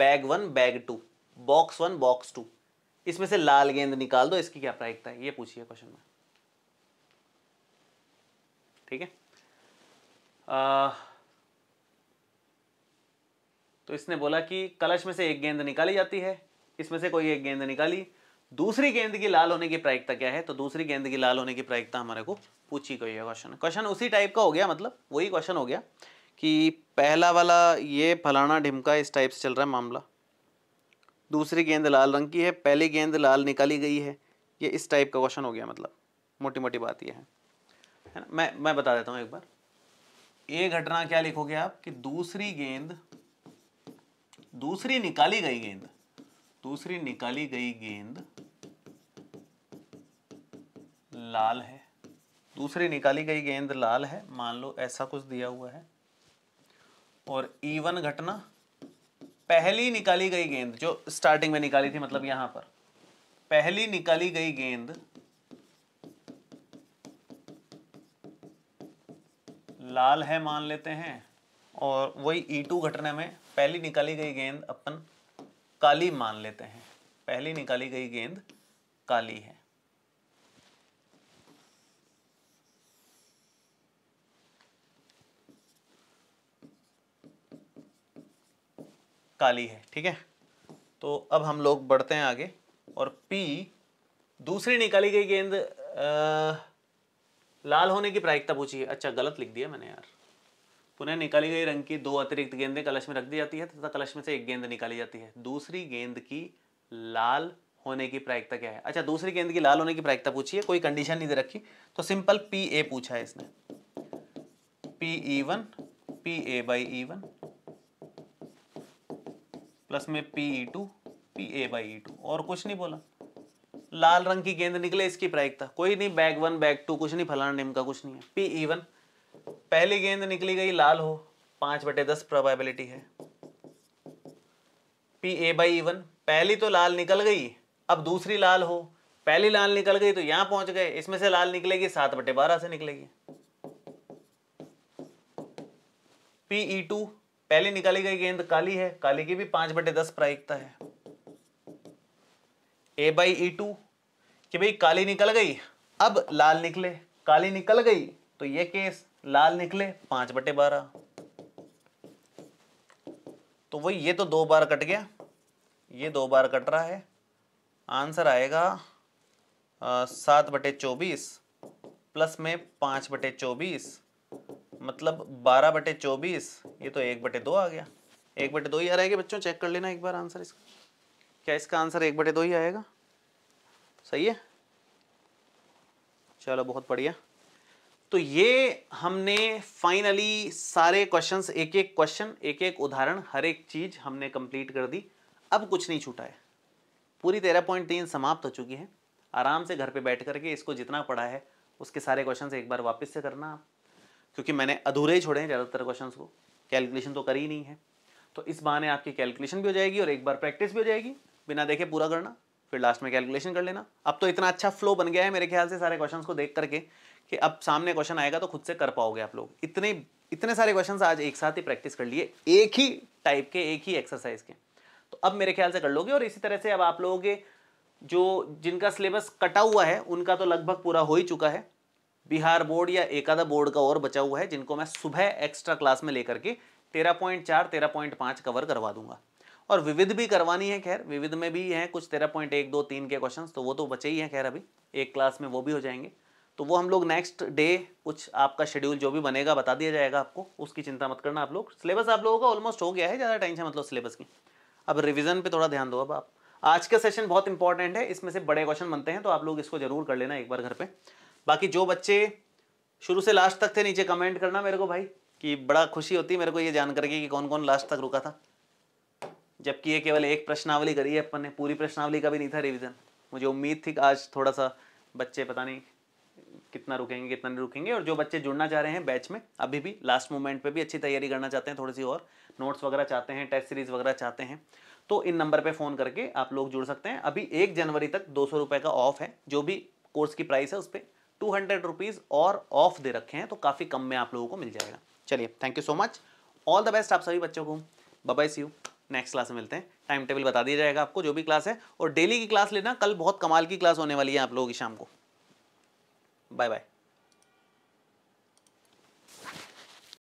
Speaker 1: bag one bag two box one box two इसमें से लाल गेंद निकाल दो इसकी क्या प्रायिकता है ये पूछिए क्वेश्चन में ठीक है तो इसने बोला कि कलश में से एक गेंद निकाली जाती है इसमें से कोई एक गेंद निकाली दूसरी गेंद की लाल होने की प्रायिकता क्या है तो दूसरी गेंद की लाल होने की प्रायिकता हमारे को पूछी गई है क्वेश्चन क्वेश्चन उसी टाइप का हो गया मतलब वही क्वेश्चन हो गया कि पहला वाला ये फलाना ढिमका इस टाइप से चल रहा है मामला दूसरी गेंद लाल रंग की है पहली गेंद लाल निकाली गई है ये इस टाइप का क्वेश्चन हो गया मतलब मोटी मोटी बात यह है है ना मैं मैं बता देता हूं एक बार ये घटना क्या लिखोगे आप कि दूसरी गेंद दूसरी निकाली गई गेंद दूसरी निकाली गई गेंद लाल है दूसरी निकाली गई गेंद लाल है मान लो ऐसा कुछ दिया हुआ है और ईवन घटना पहली निकाली गई गेंद जो स्टार्टिंग में निकाली थी मतलब यहां पर पहली निकाली गई गेंद लाल है मान लेते हैं और वही ई टू घटना में पहली निकाली गई गेंद अपन काली मान लेते हैं पहली निकाली गई गेंद काली है काली है ठीक है तो अब हम लोग बढ़ते हैं आगे और P दूसरी निकाली गई गेंद आ, लाल होने की प्रायिकता पूछी है अच्छा गलत लिख दिया मैंने यार पुनः निकाली गई रंग की दो अतिरिक्त गेंदें कलश में रख दी जाती है तथा कलश में से एक गेंद निकाली जाती है दूसरी गेंद की लाल होने की प्रायिकता क्या है अच्छा दूसरी गेंद की लाल होने की प्रायिकता पूछी है कोई कंडीशन नहीं दे रखी तो सिंपल पी ए पूछा है इसने P E one P A by E one plus में P E two P A by E two और कुछ नहीं बोला लाल रंग की गेंद निकले इसकी प्रायिकता कोई नहीं बैग वन बैग टू कुछ नहीं फलाना नेम का कुछ नहीं है पी ईवन पहली गेंद निकली गई लाल हो पांच बटे दस प्रोबेबिलिटी है पी ए बाई ईवन पहली तो लाल निकल गई अब दूसरी लाल हो पहली लाल निकल गई तो यहां पहुंच गए इसमें से लाल निकलेगी सात बटे बारह से निकलेगी पी ई टू पहली निकाली गई गेंद काली है काली की भी पांच बटे दस प्रायिकता है ए बाई ई टू कि भाई काली निकल गई अब लाल निकले काली निकल गई तो ये केस लाल निकले पांच बटे बारह तो वही ये तो दो बार कट गया ये दो बार कट रहा है आंसर आएगा सात बटे चौबीस प्लस में पाँच बटे चौबीस मतलब बारह बटे चौबीस ये तो एक बटे दो आ गया एक बटे दो ही आ रहेगा बच्चों चेक कर लेना एक बार आंसर इसका क्या इसका आंसर एक बटे दो ही आएगा सही है चलो बहुत बढ़िया तो ये हमने फाइनली सारे क्वेश्चंस एक एक क्वेश्चन एक एक उदाहरण हर एक चीज हमने कंप्लीट कर दी अब कुछ नहीं छूटा है पूरी तेरह पॉइंट तीन समाप्त हो चुकी है आराम से घर पे बैठ करके इसको जितना पढ़ा है उसके सारे क्वेश्चन एक बार वापस से करना आप क्योंकि मैंने अधूरे ही छोड़े हैं ज़्यादातर क्वेश्चन को कैलकुलेशन तो करी ही नहीं है तो इस बहाने आपकी कैलकुलेशन भी हो जाएगी और एक बार प्रैक्टिस भी हो जाएगी बिना देखे पूरा करना फिर लास्ट में कैलकुलेशन कर लेना अब तो इतना अच्छा फ्लो बन गया है मेरे ख्याल से सारे क्वेश्चन को देख करके कि अब सामने क्वेश्चन आएगा तो खुद से कर पाओगे आप लोग इतने इतने सारे क्वेश्चन आज एक साथ ही प्रैक्टिस कर लिए एक ही टाइप के एक ही एक्सरसाइज के तो अब मेरे ख्याल से कर लोगे और इसी तरह से अब आप लोगों के जो जिनका सिलेबस कटा हुआ है उनका तो लगभग पूरा हो ही चुका है बिहार बोर्ड या एकादा बोर्ड का और बचा हुआ है जिनको मैं सुबह एक्स्ट्रा क्लास में लेकर के तेरह पॉइंट चार तेरह पॉइंट पाँच कवर करवा दूंगा और विविध भी करवानी है खैर विविध में भी हैं कुछ तेरह पॉइंट एक दो तीन के क्वेश्चन तो वो तो बचे ही हैं खैर अभी एक क्लास में वो भी हो जाएंगे तो वो हम लोग नेक्स्ट डे कुछ आपका शेड्यूल जो भी बनेगा बता दिया जाएगा आपको उसकी चिंता मत करना आप लोग सिलेबस आप लोगों का ऑलमोस्ट हो गया है ज़्यादा टेंशन मतलब सिलेबस की अब रिविजन पर थोड़ा ध्यान दो अब आप आज का सेशन बहुत इंपॉर्टेंट है इसमें से बड़े क्वेश्चन बनते हैं तो आप लोग इसको जरूर कर लेना एक बार घर पर बाकी जो बच्चे शुरू से लास्ट तक थे नीचे कमेंट करना मेरे को भाई कि बड़ा खुशी होती है मेरे को ये जान करके कि कौन कौन लास्ट तक रुका था जबकि ये केवल एक प्रश्नावली करी है अपन ने पूरी प्रश्नावली का भी नहीं था रिविज़न मुझे उम्मीद थी कि आज थोड़ा सा बच्चे पता नहीं कितना रुकेंगे कितना नहीं रुकेंगे और जो बच्चे जुड़ना चाह रहे हैं बैच में अभी भी लास्ट मोमेंट पे भी अच्छी तैयारी करना चाहते हैं थोड़ी सी और नोट्स वगैरह चाहते हैं टेस्ट सीरीज़ वगैरह चाहते हैं तो इन नंबर पे फ़ोन करके आप लोग जुड़ सकते हैं अभी एक जनवरी तक दो सौ का ऑफ है जो भी कोर्स की प्राइस है उस पर टू हंड्रेड रुपीज़ और ऑफ दे रखे हैं तो काफ़ी कम में आप लोगों को मिल जाएगा चलिए thank you so much all the best आप सभी बच्चों को bye see you next class में मिलते हैं टाइम टेबल बता दिया जाएगा आपको जो भी क्लास है और डेली की क्लास लेना कल बहुत कमाल की क्लास होने वाली है आप लोगों की शाम को बाय बाय